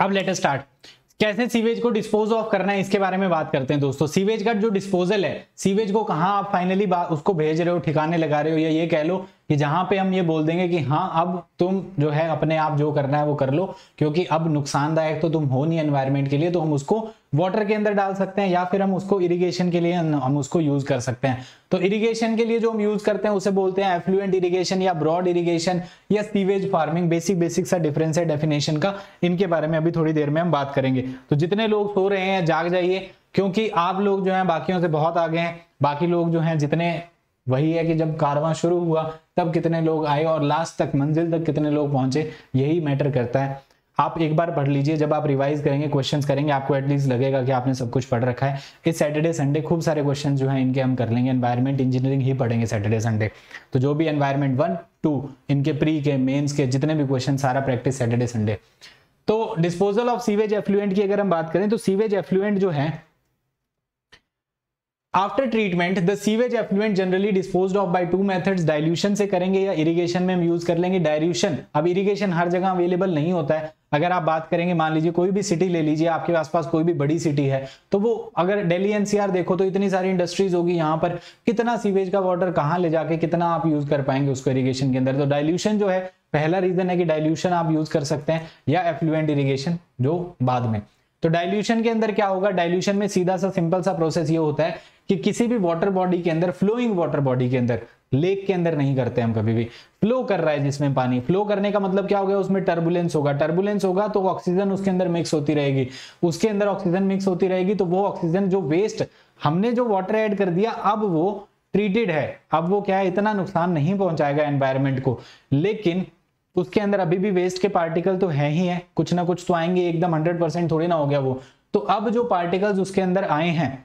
अब लेट स्टार्ट कैसे सीवेज को डिस्पोज ऑफ करना है इसके बारे में बात करते हैं दोस्तों सीवेज का जो डिस्पोजल है सीवेज को कहाँ आप फाइनली उसको भेज रहे हो ठिकाने लगा रहे हो या ये कह लो कि जहां पे हम ये बोल देंगे कि हाँ अब तुम जो है अपने आप जो करना है वो कर लो क्योंकि अब नुकसानदायक तो तुम हो नहीं एनवायरमेंट के लिए तो हम उसको वाटर के अंदर डाल सकते हैं या फिर हम उसको इरिगेशन के लिए हम उसको यूज कर सकते हैं तो इरिगेशन के लिए जो हम यूज करते हैं उसे बोलते हैं एफ्लुएंट इरिगेशन या ब्रॉड इरिगेशन या सीवेज फार्मिंग बेसिक बेसिक सा डिफरेंस है डेफिनेशन का इनके बारे में अभी थोड़ी देर में हम बात करेंगे तो जितने लोग सो रहे हैं जाग जाइए क्योंकि आप लोग जो है बाकियों से बहुत आगे हैं बाकी लोग जो है जितने वही है कि जब कारवा शुरू हुआ तब कितने लोग आए और लास्ट तक मंजिल तक कितने लोग पहुंचे यही मैटर करता है आप एक बार पढ़ लीजिए जब आप रिवाइज करेंगे क्वेश्चंस करेंगे आपको एटलीस्ट लगेगा कि आपने सब कुछ पढ़ रखा है इस सैटरडे संडे खूब सारे क्वेश्चन जो है इनके हम कर लेंगे एनवायरमेंट इंजीनियरिंग ही पढ़ेंगे सैटरडे संडे तो जो भी एनवायरमेंट वन टू इनके प्री के मेन्स के जितने भी क्वेश्चन सारा प्रैक्टिस सैटरडे संडे तो डिस्पोजल ऑफ सीवेज एफ्लुएंट की अगर हम बात करें तो सीवेज एफ्लुएंट जो है after treatment the sewage effluent generally dispose of by two methods dilution से करेंगे या इरिगेशन में हम यूज कर लेंगे डायल्यूशन अब इरीगेशन हर जगह अवेलेबल नहीं होता है अगर आप बात करेंगे मान लीजिए कोई भी सिटी ले लीजिए आपके आसपास कोई भी बड़ी सिटी है तो वो अगर दिल्ली एनसीआर देखो तो इतनी सारी इंडस्ट्रीज होगी यहाँ पर कितना सीवेज का वाटर कहाँ ले जाके कितना आप यूज कर पाएंगे उसको इरीगेशन के अंदर तो डायल्यूशन जो है पहला रीजन है कि डायल्यूशन आप यूज कर सकते हैं या एफ्लुएंट इरीगेशन जो बाद में तो डायल्यूशन के अंदर क्या होगा डायल्यूशन में सीधा सा सिंपल सा प्रोसेस ये होता है कि किसी भी वाटर बॉडी के अंदर फ्लोइंग वाटर बॉडी के अंदर लेक के अंदर नहीं करते हम कभी भी फ्लो कर रहा है जिसमें पानी फ्लो करने का मतलब क्या हो गया उसमें टर्बुलेंस होगा टर्बुलेंस होगा तो ऑक्सीजन उसके अंदर मिक्स होती रहेगी उसके अंदर ऑक्सीजन मिक्स होती रहेगी तो वो ऑक्सीजन जो वेस्ट हमने जो वाटर ऐड कर दिया अब वो ट्रीटेड है अब वो क्या है इतना नुकसान नहीं पहुंचाएगा एनवायरमेंट को लेकिन उसके अंदर अभी भी वेस्ट के पार्टिकल तो है ही है कुछ ना कुछ तो आएंगे एकदम हंड्रेड परसेंट थोड़ी ना हो गया वो तो अब जो पार्टिकल्स उसके अंदर आए हैं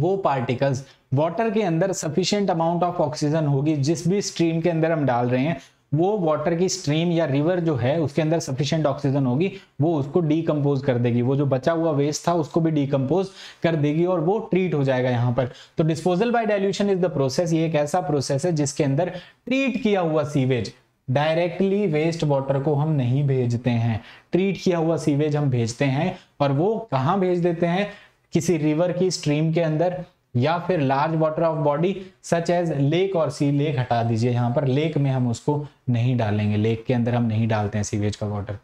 वो पार्टिकल्स वाटर के अंदर सफिशियंट अमाउंट ऑफ ऑक्सीजन होगी जिस भी स्ट्रीम के अंदर हम डाल रहे हैं वो वाटर की स्ट्रीम या रिवर जो है उसके अंदर सफिशियंट ऑक्सीजन होगी वो उसको डीकम्पोज कर देगी वो जो बचा हुआ वेस्ट था उसको भी डीकम्पोज कर देगी और वो ट्रीट हो जाएगा यहाँ पर तो disposal by dilution is the process ये एक ऐसा प्रोसेस है जिसके अंदर ट्रीट किया हुआ सीवेज डायरेक्टली वेस्ट वाटर को हम नहीं भेजते हैं ट्रीट किया हुआ सीवेज हम भेजते हैं और वो कहाँ भेज देते हैं किसी रिवर की स्ट्रीम के अंदर या फिर large water of body such as lake और सी लेक हटा दीजिए यहाँ पर लेक में हम उसको नहीं डालेंगे लेक के अंदर हम नहीं डालते हैं सीवेज का water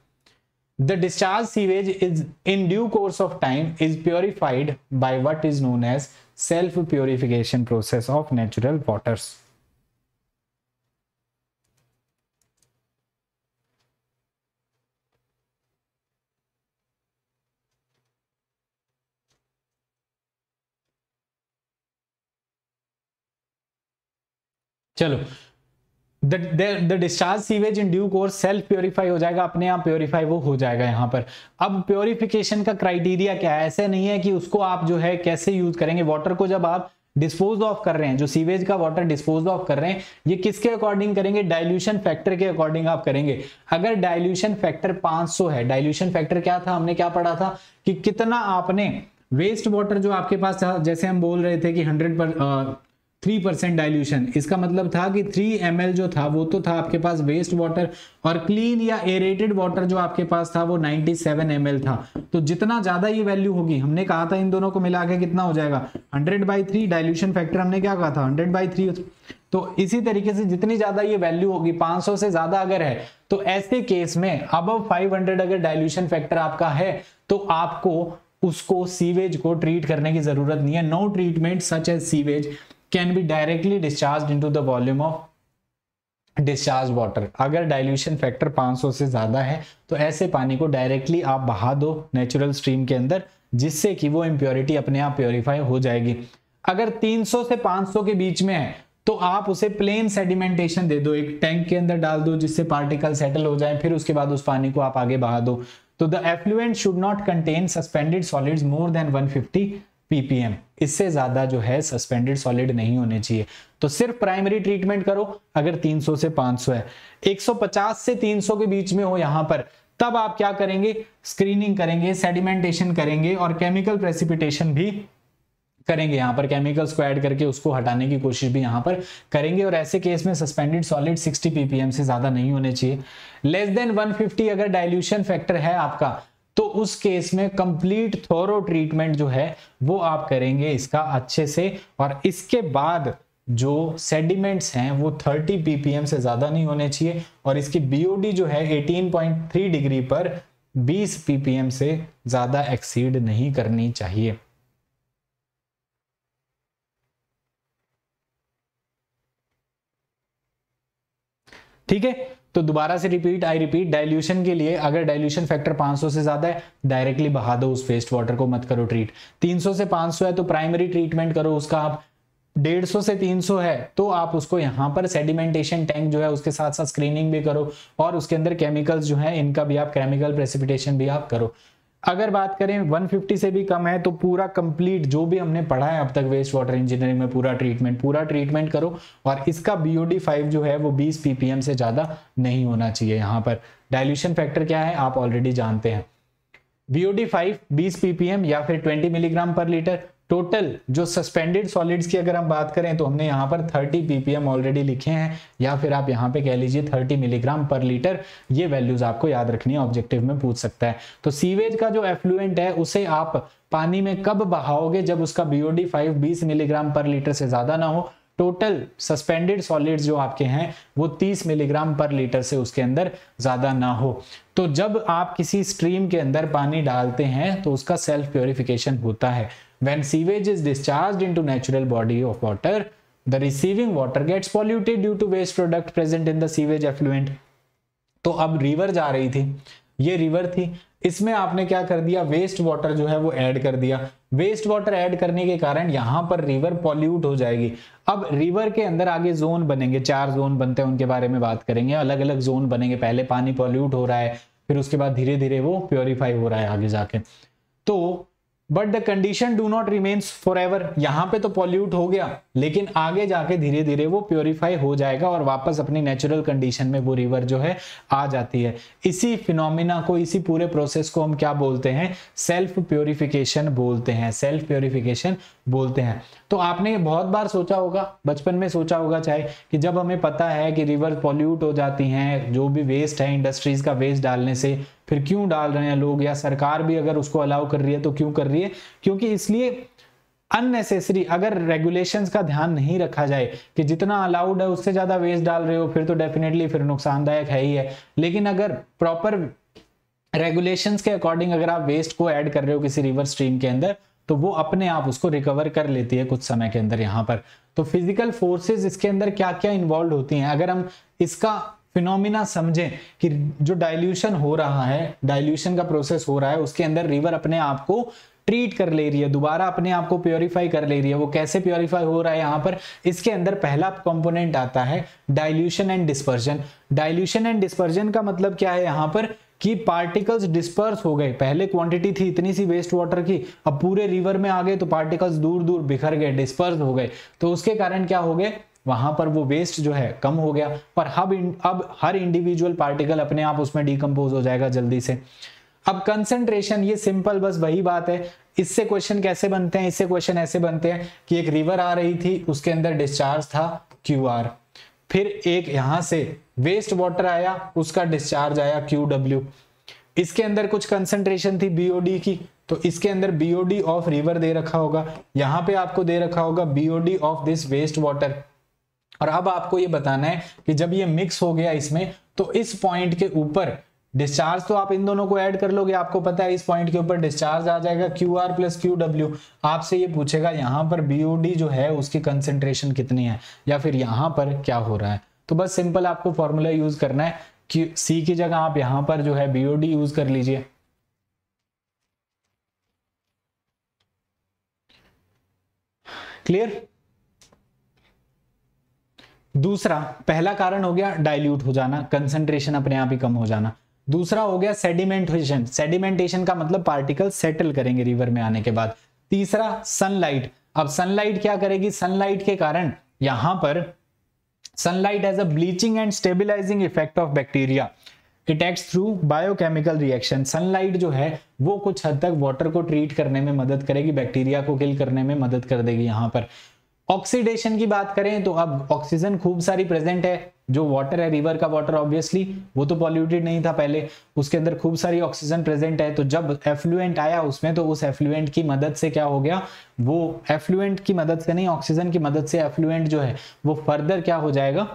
the discharge sewage is in due course of time is purified by what is known as self purification process of natural waters चलो the discharge sewage in due course self purify हो जाएगा अपने आप purify वो हो जाएगा यहाँ पर अब प्योरिफिकेशन का क्राइटेरिया क्या है ऐसे नहीं है कि उसको आप जो है कैसे यूज करेंगे वाटर को जब आप डिस्पोज ऑफ कर रहे हैं जो सीवेज का वाटर डिस्पोज ऑफ कर रहे हैं ये किसके अकॉर्डिंग करेंगे डायल्यूशन फैक्टर के अकॉर्डिंग आप करेंगे अगर डायल्यूशन फैक्टर 500 है डायल्यूशन फैक्टर क्या था हमने क्या पढ़ा था कि कितना आपने वेस्ट वाटर जो आपके पास था जैसे हम बोल रहे थे कि 100 पर थ्री परसेंट डायल्यूशन इसका मतलब था कि थ्री एम जो था वो तो था आपके पास वेस्ट वाटर और क्लीन या एरेटेड वाटर जो आपके पास था वो नाइनटी सेवन था तो जितना ज्यादा ये वैल्यू होगी हमने कहा था इन दोनों को मिला के कितना हो जाएगा hundred by three dilution factor हमने क्या कहा था हंड्रेड बाई थ्री तो इसी तरीके से जितनी ज्यादा ये वैल्यू होगी पांच से ज्यादा अगर है तो ऐसे केस में अब फाइव अगर डायल्यूशन फैक्टर आपका है तो आपको उसको सीवेज को ट्रीट करने की जरूरत नहीं है no treatment such as sewage can be directly discharge into the volume of discharge water अगर डाइल्यूशन फैक्टर 500 से ज़्यादा है तो ऐसे पानी को डायरेक्टली आप बहा दो नेचुरल स्ट्रीम के अंदर जिससे कि वो इम्प्योरिटी अपने आप प्योरीफाई हो जाएगी अगर 300 से 500 के बीच में है तो आप उसे प्लेन सेडिमेंटेशन दे दो एक टैंक के अंदर डाल दो जिससे पार्टिकल सेटल हो जाए फिर उसके बाद उस पानी को आप आगे बहा दो तो the effluent should not contain suspended solids more than 150 ppm इससे ज़्यादा जो है सस्पेंडेड सॉलिड नहीं होने चाहिए तो सिर्फ प्राइमरी ट्रीटमेंट करो अगर 300 से 500 है 150 से 300 के बीच में हो यहां पर तब आप क्या करेंगे स्क्रीनिंग करेंगे सेडिमेंटेशन करेंगे और केमिकल प्रेसिपिटेशन भी करेंगे यहां पर केमिकल्स को ऐड करके उसको हटाने की कोशिश भी यहां पर करेंगे और ऐसे केस में सस्पेंडेड सॉलिड 60 ppm से ज़्यादा नहीं होने चाहिए लेस देन 150 अगर डाइल्यूशन फैक्टर है आपका तो उस केस में कंप्लीट थोरो ट्रीटमेंट जो है वो आप करेंगे इसका अच्छे से और इसके बाद जो सेडिमेंट्स हैं वो 30 ppm से ज़्यादा नहीं होने चाहिए और इसकी बीओडी जो है 18.3 डिग्री पर 20 ppm से ज़्यादा एक्सीड नहीं करनी चाहिए ठीक है तो दोबारा से रिपीट आई रिपीट डाइल्यूशन के लिए अगर डाइल्यूशन फैक्टर 500 से ज्यादा है डायरेक्टली बहा दो उस वेस्ट वाटर को मत करो ट्रीट 300 से 500 है तो प्राइमरी ट्रीटमेंट करो उसका आप 150 से 300 है तो आप उसको यहां पर सेडिमेंटेशन टैंक जो है उसके साथ साथ स्क्रीनिंग भी करो और उसके अंदर केमिकल्स जो है इनका भी आप केमिकल प्रेसिपिटेशन भी आप करो अगर बात करें 150 से भी कम है तो पूरा कंप्लीट जो भी हमने पढ़ा है अब तक वेस्ट वाटर इंजीनियरिंग में पूरा ट्रीटमेंट पूरा ट्रीटमेंट करो और इसका बीओडी फाइव जो है वो 20 पीपीएम से ज़्यादा नहीं होना चाहिए यहाँ पर डाइल्यूशन फैक्टर क्या है आप ऑलरेडी जानते हैं बीओडी फाइव बीस पीपीएम या फिर 20 मिलीग्राम पर लीटर टोटल जो सस्पेंडेड सॉलिड्स की अगर हम बात करें तो हमने यहाँ पर 30 ppm ऑलरेडी लिखे हैं या फिर आप यहाँ पे कह लीजिए 30 मिलीग्राम पर लीटर ये वैल्यूज आपको याद रखनी है ऑब्जेक्टिव में पूछ सकता है तो सीवेज का जो एफ्लुएंट है उसे आप पानी में कब बहाओगे जब उसका बीओडी फाइव बीस मिलीग्राम पर लीटर से ज्यादा ना हो टोटल सस्पेंडेड सॉलिड्स जो आपके हैं वो 30 मिलीग्राम पर लीटर से उसके अंदर ज़्यादा ना हो तो जब आप किसी स्ट्रीम के अंदर पानी डालते हैं तो उसका सेल्फ प्योरिफिकेशन होता है When sewage is discharged into natural body of water, the receiving water gets polluted due to waste product present in the sewage effluent. तो अब रिवर जा रही थी ये रिवर थी इसमें आपने क्या कर दिया वेस्ट वाटर जो है वो ऐड कर दिया वेस्ट वाटर ऐड करने के कारण यहां पर रिवर पॉल्यूट हो जाएगी अब रिवर के अंदर आगे जोन बनेंगे चार जोन बनते हैं उनके बारे में बात करेंगे अलग अलग जोन बनेंगे पहले पानी पॉल्यूट हो रहा है फिर उसके बाद धीरे धीरे वो प्योरीफाई हो रहा है आगे जाके तो but the condition do not remains for ever यहां पर तो पॉल्यूट हो गया लेकिन आगे जाके धीरे धीरे वो प्योरीफाई हो जाएगा और वापस अपनी नेचुरल कंडीशन में वो रिवर जो है आ जाती है इसी फिनोमिना को इसी पूरे प्रोसेस को हम क्या बोलते हैं सेल्फ प्योरिफिकेशन बोलते हैं सेल्फ प्योरिफिकेशन बोलते हैं तो आपने बहुत बार सोचा होगा बचपन में सोचा होगा चाहे कि जब हमें पता है कि रिवर पॉल्यूट हो जाती हैं जो भी वेस्ट है इंडस्ट्रीज का वेस्ट डालने से फिर क्यों डाल रहे हैं लोग या सरकार भी अगर उसको अलाउ कर रही है तो क्यों कर रही है क्योंकि इसलिए अननेसेसरी अगर रेगुलेशंस का ध्यान नहीं रखा जाए कि जितना अलाउड है उससे ज़्यादा वेस्ट डाल रहे हो फिर तो डेफिनेटली फिर नुकसानदायक है ही है लेकिन अगर प्रॉपर रेगुलेशंस के अकॉर्डिंग अगर आप वेस्ट को ऐड कर रहे हो किसी रिवर स्ट्रीम के अंदर तो वो अपने आप उसको रिकवर कर लेती है कुछ समय के अंदर यहाँ पर तो फिजिकल फोर्सेज इसके अंदर क्या क्या इन्वॉल्व होती हैं अगर हम इसका फिनोमिना समझें कि जो डाइल्यूशन हो रहा है डाइल्यूशन का प्रोसेस हो रहा है उसके अंदर रिवर अपने आप को ट्रीट कर ले रही है दोबारा अपने आप को प्योरीफाई कर ले रही है वो कैसे प्योरीफाई हो रहा है यहाँ पर इसके अंदर पहला कंपोनेंट आता है dilution and dispersion dilution and dispersion का मतलब क्या है यहाँ पर कि पार्टिकल्स डिस्पर्स हो गए पहले क्वांटिटी थी इतनी सी वेस्ट वाटर की अब पूरे रिवर में आ गए तो पार्टिकल्स दूर दूर बिखर गए डिस्पर्स हो गए तो उसके कारण क्या हो गए वहां पर वो वेस्ट जो है कम हो गया पर हब अब हर इंडिविजुअल पार्टिकल अपने आप उसमें डीकम्पोज हो जाएगा जल्दी से अब कंसेंट्रेशन ये सिंपल बस वही बात है इससे क्वेश्चन कैसे बनते हैं इससे क्वेश्चन ऐसे बनते हैं कि एक रिवर आ रही थी उसके अंदर डिस्चार्ज था क्यू आर फिर एक यहां से वेस्ट वाटर आया उसका डिस्चार्ज आया क्यू डब्ल्यू इसके अंदर कुछ कंसेंट्रेशन थी बीओडी की तो इसके अंदर बीओडी ऑफ रिवर दे रखा होगा यहां पे आपको दे रखा होगा BOD of this waste water और अब आपको ये बताना है कि जब ये मिक्स हो गया इसमें तो इस पॉइंट के ऊपर डिस्चार्ज तो आप इन दोनों को ऐड कर लोगे आपको पता है इस पॉइंट के ऊपर डिस्चार्ज आ जाएगा Q R plus Q W आपसे ये पूछेगा यहाँ पर बीओडी जो है उसकी कंसेंट्रेशन कितनी है या फिर यहाँ पर क्या हो रहा है तो बस सिंपल आपको फॉर्मूला यूज करना है कि सी की जगह आप यहाँ पर जो है बीओडी यूज कर लीजिए क्लियर दूसरा पहला कारण हो गया डाइल्यूट हो जाना कंसंट्रेशन अपने आप ही कम हो जाना दूसरा हो गया सेडिमेंटेशन सेडिमेंटेशन का मतलब पार्टिकल सेटल करेंगे रिवर में आने के बाद तीसरा सनलाइट अब सनलाइट क्या करेगी सनलाइट के कारण यहां पर sunlight as a bleaching and stabilising effect of bacteria it act through biochemical reaction sunlight जो है वो कुछ हद तक वाटर को ट्रीट करने में मदद करेगी बैक्टीरिया को किल करने में मदद कर देगी यहां पर ऑक्सीडेशन की बात करें तो अब ऑक्सीजन खूब सारी प्रेजेंट है जो वाटर है रिवर का वाटर ऑब्वियसली वो तो पॉल्यूटेड नहीं था पहले उसके अंदर खूब सारी ऑक्सीजन प्रेजेंट है तो जब एफ्लुएंट आया उसमें तो उस एफ्लुएंट की मदद से क्या हो गया वो एफ्लुएंट की मदद से नहीं ऑक्सीजन की मदद से एफ्लुएंट जो है वो फर्दर क्या हो जाएगा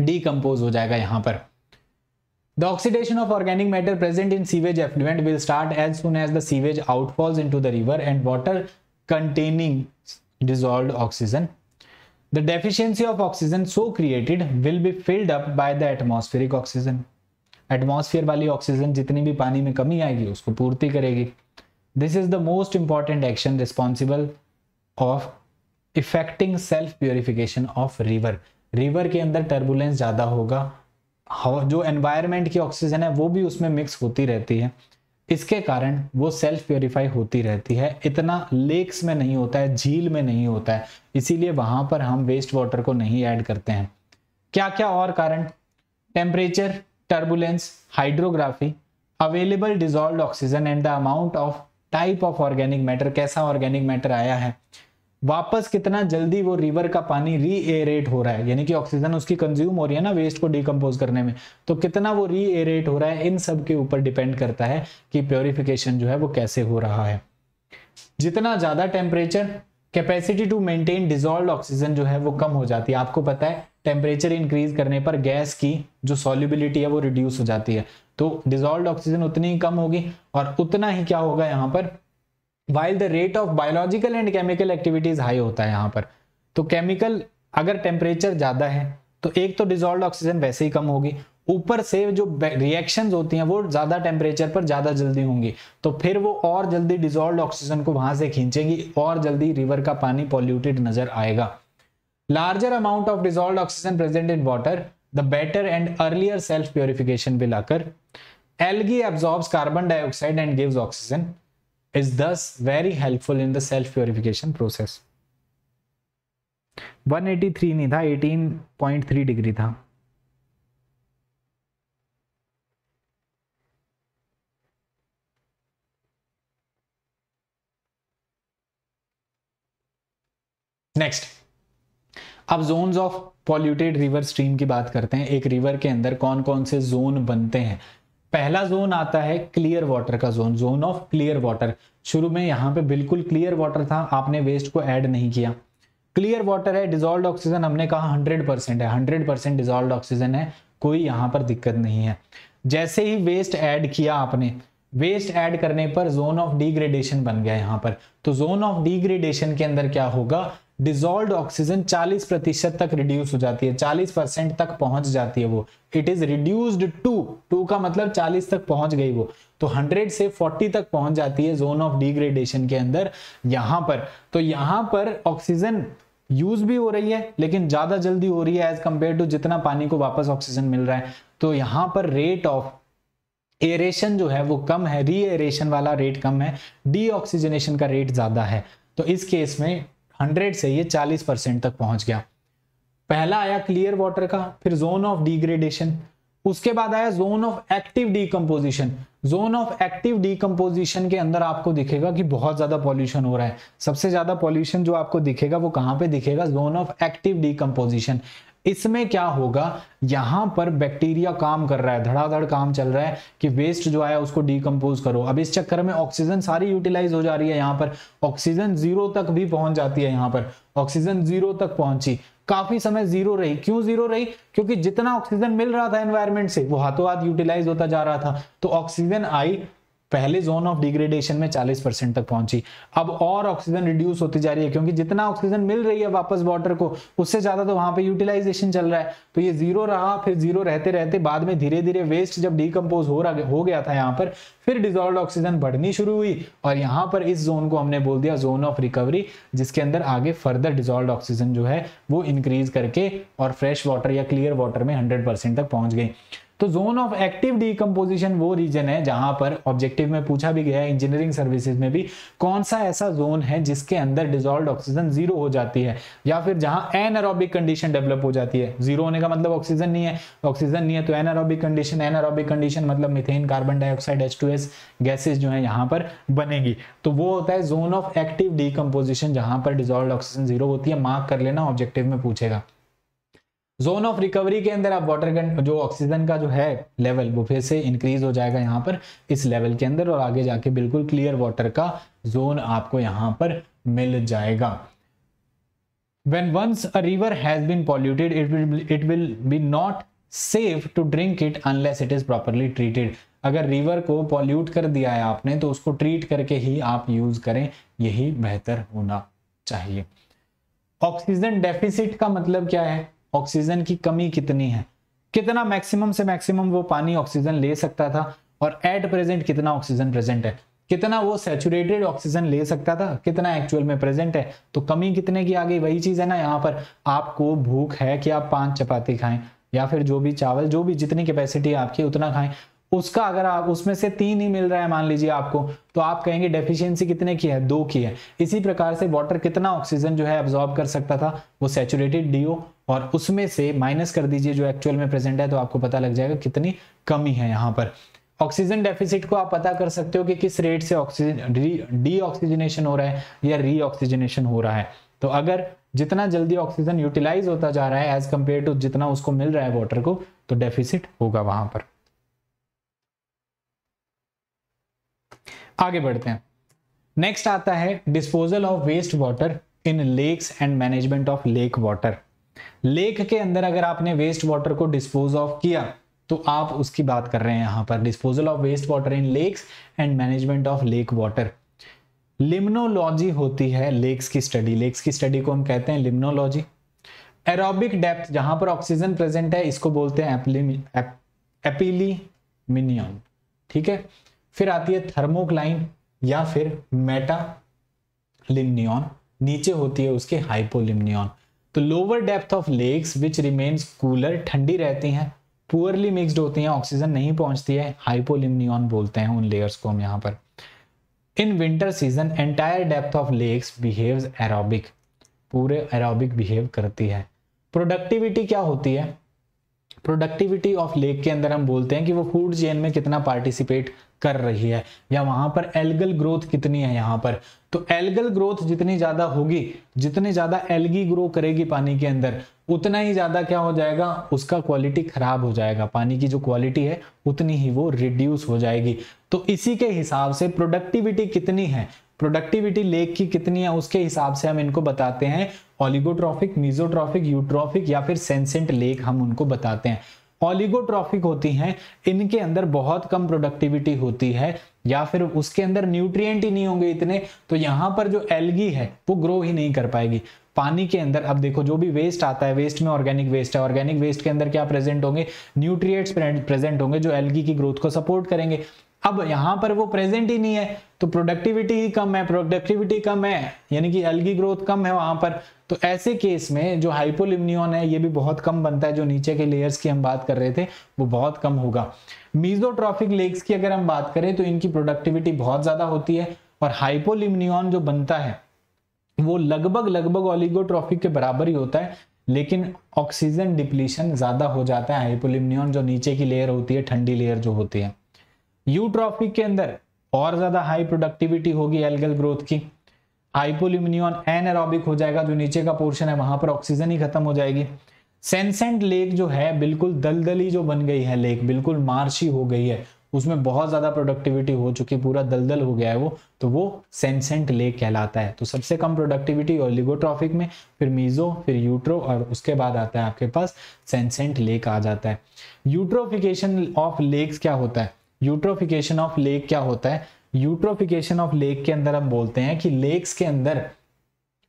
डीकम्पोज हो जाएगा यहां पर the oxidation of organic matter present in sewage effluent will start as soon as the sewage outfalls into the river and water containing dissolved oxygen. The deficiency of oxygen so created will be filled up by the atmospheric oxygen. Atmosphere वाली oxygen जितनी भी पानी में कमी आएगी उसको पूर्ति करेगी this is the most important action responsible of effecting self purification of river river के अंदर टर्बुलेंस ज़्यादा होगा जो एनवायरमेंट की ऑक्सीजन है वो भी उसमें मिक्स होती रहती है इसके कारण वो सेल्फ प्योरीफाई होती रहती है इतना लेक्स में नहीं होता है झील में नहीं होता है इसीलिए वहां पर हम वेस्ट वाटर को नहीं ऐड करते हैं क्या क्या और कारण temperature turbulence hydrography available dissolve oxygen and the amount of type of organic matter कैसा ऑर्गेनिक मैटर आया है वापस कितना जल्दी वो रिवर का पानी री एरेट हो रहा है यानी कि ऑक्सीजन उसकी कंज्यूम हो रही है ना वेस्ट को डिकम्पोज करने में तो कितना वो री एरेट हो रहा है इन सब के ऊपर डिपेंड करता है कि प्योरिफिकेशन जो है वो कैसे हो रहा है जितना ज्यादा temperature capacity to maintain dissolve oxygen जो है वो कम हो जाती है आपको पता है टेम्परेचर इंक्रीज करने पर गैस की जो सॉल्युबिलिटी है वो रिड्यूस हो जाती है तो डिजोल्व ऑक्सीजन उतनी ही कम होगी और उतना ही क्या होगा यहाँ पर while the rate of biological and chemical activities high होता है यहाँ पर तो केमिकल अगर टेम्परेचर ज़्यादा है तो एक तो डिजोल्व ऑक्सीजन वैसे ही कम होगी ऊपर से जो रिएक्शन होती हैं वो ज़्यादा टेम्परेचर पर ज़्यादा जल्दी होंगी तो फिर वो और जल्दी डिजोल्व ऑक्सीजन को वहां से खींचेगी और जल्दी रिवर का पानी पॉल्यूटेड नजर आएगा larger amount of dissolve oxygen present in water the better and earlier self purification भी लाकर algae absorb carbon dioxide and gives oxygen is thus very helpful in the self purification process 183 नहीं था 18.3 degree था next अब zones of polluted river stream की बात करते हैं एक रिवर के अंदर कौन कौन से जोन बनते हैं पहला जोन आता है क्लियर वाटर का zone zone of clear water शुरू में यहां पे बिल्कुल क्लियर वाटर था आपने वेस्ट को ऐड नहीं किया क्लियर वाटर है डिजोल्व ऑक्सीजन हमने कहा 100 परसेंट है 100 परसेंट डिजोल्व ऑक्सीजन है कोई यहां पर दिक्कत नहीं है जैसे ही वेस्ट ऐड किया आपने वेस्ट ऐड करने पर जोन ऑफ डिग्रेडेशन बन गया यहाँ पर तो जोन ऑफ डिग्रेडेशन के अंदर क्या होगा डिजोल्ड ऑक्सीजन 40 प्रतिशत तक रिड्यूस हो जाती है 40 परसेंट तक पहुंच जाती है वो it is reduced to two का मतलब 40 तक पहुंच गई वो तो 100 से 40 तक पहुंच जाती है जोन ऑफ डिग्रेडेशन के अंदर यहां पर तो यहां पर ऑक्सीजन यूज भी हो रही है लेकिन ज्यादा जल्दी हो रही है एज कंपेयर टू जितना पानी को वापस ऑक्सीजन मिल रहा है तो यहां पर रेट ऑफ एरेशन जो है वो कम है री एरेशन वाला रेट कम है डी ऑक्सीजनेशन का रेट ज्यादा है तो इस केस में हंड्रेड से ये चालीस परसेंट तक पहुंच गया पहला आया क्लियर वाटर का फिर जोन ऑफ डिग्रेडेशन उसके बाद आया zone of active decomposition zone of active decomposition के अंदर आपको दिखेगा कि बहुत ज्यादा पॉल्यूशन हो रहा है सबसे ज्यादा पॉल्यूशन जो आपको दिखेगा वो कहां पे दिखेगा जोन ऑफ एक्टिव डीकम्पोजिशन इसमें क्या होगा यहां पर बैक्टीरिया काम कर रहा है धड़ाधड़ काम चल रहा है कि वेस्ट जो आया उसको डीकम्पोज करो अब इस चक्कर में ऑक्सीजन सारी यूटिलाइज हो जा रही है यहां पर ऑक्सीजन जीरो तक भी पहुंच जाती है यहां पर ऑक्सीजन जीरो तक पहुंची काफी समय जीरो रही क्यों जीरो रही क्योंकि जितना ऑक्सीजन मिल रहा था एनवायरमेंट से वो हाथों हाथ यूटिलाइज होता जा रहा था तो ऑक्सीजन आई पहले जोन ऑफ डिग्रेडेशन में 40 परसेंट तक पहुंची अब और ऑक्सीजन रिड्यूस होती जा रही है क्योंकि जितना ऑक्सीजन मिल रही है वापस वाटर को उससे ज्यादा तो वहां पे यूटिलाइजेशन चल रहा है तो ये जीरो रहा फिर जीरो रहते रहते बाद में धीरे धीरे वेस्ट जब डीकम्पोज हो रहा हो गया था यहाँ पर फिर डिजोल्व ऑक्सीजन बढ़नी शुरू हुई और यहाँ पर इस जोन को हमने बोल दिया जोन ऑफ रिकवरी जिसके अंदर आगे फर्दर डिजोल्व ऑक्सीजन जो है वो इंक्रीज करके और फ्रेश वाटर या क्लियर वाटर में हंड्रेड तक पहुंच गई तो जोन ऑफ एक्टिव डीकम्पोजिशन वो रीजन है जहां पर ऑब्जेक्टिव में पूछा भी गया है इंजीनियरिंग सर्विसेज में भी कौन सा ऐसा जोन है जिसके अंदर डिजोल्व ऑक्सीजन जीरो हो जाती है या फिर जहां एनएरोबिक कंडीशन डेवलप हो जाती है जीरो होने का मतलब ऑक्सीजन नहीं है ऑक्सीजन नहीं है तो एनएरोबिक कंडीशन एनएरोबिक कंडीशन मतलब methane carbon dioxide H gases जो है यहाँ पर बनेगी तो वो होता है जोन ऑफ एक्टिव डीकम्पोजिशन जहां पर डिजोल्व ऑक्सीजन जीरो होती है मार्क कर लेना ऑब्जेक्टिव में पूछेगा जोन ऑफ रिकवरी के अंदर आप वाटर जो ऑक्सीजन का जो है लेवल वो फिर से इंक्रीज हो जाएगा यहाँ पर इस लेवल के अंदर और आगे जाके बिल्कुल क्लियर वाटर का जोन आपको यहाँ पर मिल जाएगा when once a river has been polluted it will it will be not safe to drink it unless it is properly treated अगर रिवर को पॉल्यूट कर दिया है आपने तो उसको ट्रीट करके ही आप यूज करें यही बेहतर होना चाहिए ऑक्सीजन डेफिसिट का मतलब क्या है ऑक्सीजन की कमी कितनी है कितना मैक्सिमम से मैक्सिमम वो पानी ऑक्सीजन ले सकता था और एट प्रेजेंट कितना ऑक्सीजन प्रेजेंट है कितना वो सेचुरेटेड ऑक्सीजन ले सकता था कितना एक्चुअल में प्रेजेंट है तो कमी कितने की आ गई वही चीज है ना यहाँ पर आपको भूख है कि आप पांच चपाती खाएं या फिर जो भी चावल जो भी जितनी कैपेसिटी आपकी उतना खाएं उसका अगर आप उसमें से तीन ही मिल रहा है मान लीजिए आपको तो आप कहेंगे डेफिशिएंसी कितने की है दो की है इसी प्रकार से वाटर कितना ऑक्सीजन जो है एब्जॉर्ब कर सकता था वो सेचुरेटेड डीओ और उसमें से माइनस कर दीजिए जो एक्चुअल में प्रेजेंट है तो आपको पता लग जाएगा कितनी कमी है यहाँ पर ऑक्सीजन डेफिसिट को आप पता कर सकते हो कि किस रेट से ऑक्सीजन डी ऑक्सीजनेशन हो रहा है या री हो रहा है तो अगर जितना जल्दी ऑक्सीजन यूटिलाइज होता जा रहा है एज कंपेयर टू जितना उसको मिल रहा है वाटर को तो डेफिसिट होगा वहां पर आगे बढ़ते हैं नेक्स्ट आता है disposal of waste water in lakes and management of lake water lake के अंदर अगर आपने वेस्ट वाटर को डिस्पोज ऑफ किया तो आप उसकी बात कर रहे हैं यहां पर disposal of waste water in lakes and management of lake water limnology होती है लेक्स की स्टडी लेक्स की स्टडी को हम कहते हैं लिम्नोलॉजी एरोबिक डेप्थ जहां पर ऑक्सीजन प्रेजेंट है इसको बोलते हैं एपिलीमिनियन ठीक है फिर आती है थर्मोक्लाइन या फिर मेटा लिमनियॉन नीचे होती है उसके हाइपोलिमनियॉन तो lower depth of lakes which remains cooler ठंडी रहती हैं पुअरली मिक्सड होती हैं ऑक्सीजन नहीं पहुंचती है हाइपोलिमनियॉन बोलते हैं उन लेयर्स को हम यहाँ पर in winter season entire depth of lakes behave aerobic पूरे एरोबिक बिहेव करती है प्रोडक्टिविटी क्या होती है प्रोडक्टिविटी ऑफ लेक के अंदर हम बोलते हैं कि वो फूड चेन में कितना पार्टिसिपेट कर रही है या वहां पर एल्गल ग्रोथ कितनी है यहाँ पर तो एल्गल ग्रोथ जितनी ज्यादा होगी जितने ज्यादा एल्गी ग्रो करेगी पानी के अंदर उतना ही ज्यादा क्या हो जाएगा उसका क्वालिटी खराब हो जाएगा पानी की जो क्वालिटी है उतनी ही वो रिड्यूस हो जाएगी तो इसी के हिसाब से प्रोडक्टिविटी कितनी है प्रोडक्टिविटी लेक की कितनी है उसके हिसाब से हम इनको बताते हैं ऑलिगोट्रॉफिक मीजोट्रॉफिक यूट्रॉफिक या फिर सेंसेंट लेक हम उनको बताते हैं ऑलिगोट्रॉफिक होती हैं इनके अंदर बहुत कम प्रोडक्टिविटी होती है या फिर उसके अंदर न्यूट्रिएंट ही नहीं होंगे इतने तो यहाँ पर जो एलगी है वो ग्रो ही नहीं कर पाएगी पानी के अंदर अब देखो जो भी वेस्ट आता है वेस्ट में ऑर्गेनिक वेस्ट है ऑर्गेनिक वेस्ट के अंदर क्या प्रेजेंट होंगे न्यूट्रिएंट्स प्रेजेंट होंगे जो एलगी की ग्रोथ को सपोर्ट करेंगे अब यहाँ पर वो प्रेजेंट ही नहीं है तो प्रोडक्टिविटी कम है प्रोडक्टिविटी कम है यानी कि एलगी ग्रोथ कम है वहां पर तो ऐसे केस में जो हाइपोलिमनियन है ये भी बहुत कम बनता है जो नीचे के लेयर्स की हम बात कर रहे थे वो बहुत कम होगा मीजोट्रॉफिक लेग्स की अगर हम बात करें तो इनकी प्रोडक्टिविटी बहुत ज़्यादा होती है और हाइपोलिमनियन जो बनता है वो लगभग लगभग ऑलिगोट्रॉफिक के बराबर ही होता है लेकिन ऑक्सीजन डिप्लीशन ज़्यादा हो जाता है हाइपोलिमनियन जो नीचे की लेयर होती है ठंडी लेयर जो होती है यूट्रॉफिक के अंदर और ज़्यादा हाई प्रोडक्टिविटी होगी एल्गल ग्रोथ की हाइपोल्यूमिनियन एनएरोबिक हो जाएगा जो नीचे का पोर्शन है वहां पर ऑक्सीजन ही खत्म हो जाएगी सेंसेंट लेक जो है बिल्कुल दलदली जो बन गई है लेक बिल्कुल मार्शी हो गई है उसमें बहुत ज्यादा प्रोडक्टिविटी हो चुकी पूरा दलदल हो गया है वो तो वो सेंसेंट लेक कहलाता है तो सबसे कम प्रोडक्टिविटी और लिगोट्रॉफिक में फिर मीजो फिर यूट्रो और उसके बाद आता है आपके पास सेंसेंट लेक आ जाता है यूट्रोफिकेशन ऑफ लेक्स क्या होता है यूट्रोफिकेशन ऑफ लेक क्या होता है यूट्रोफिकेशन ऑफ लेक के अंदर हम बोलते हैं कि लेक्स के अंदर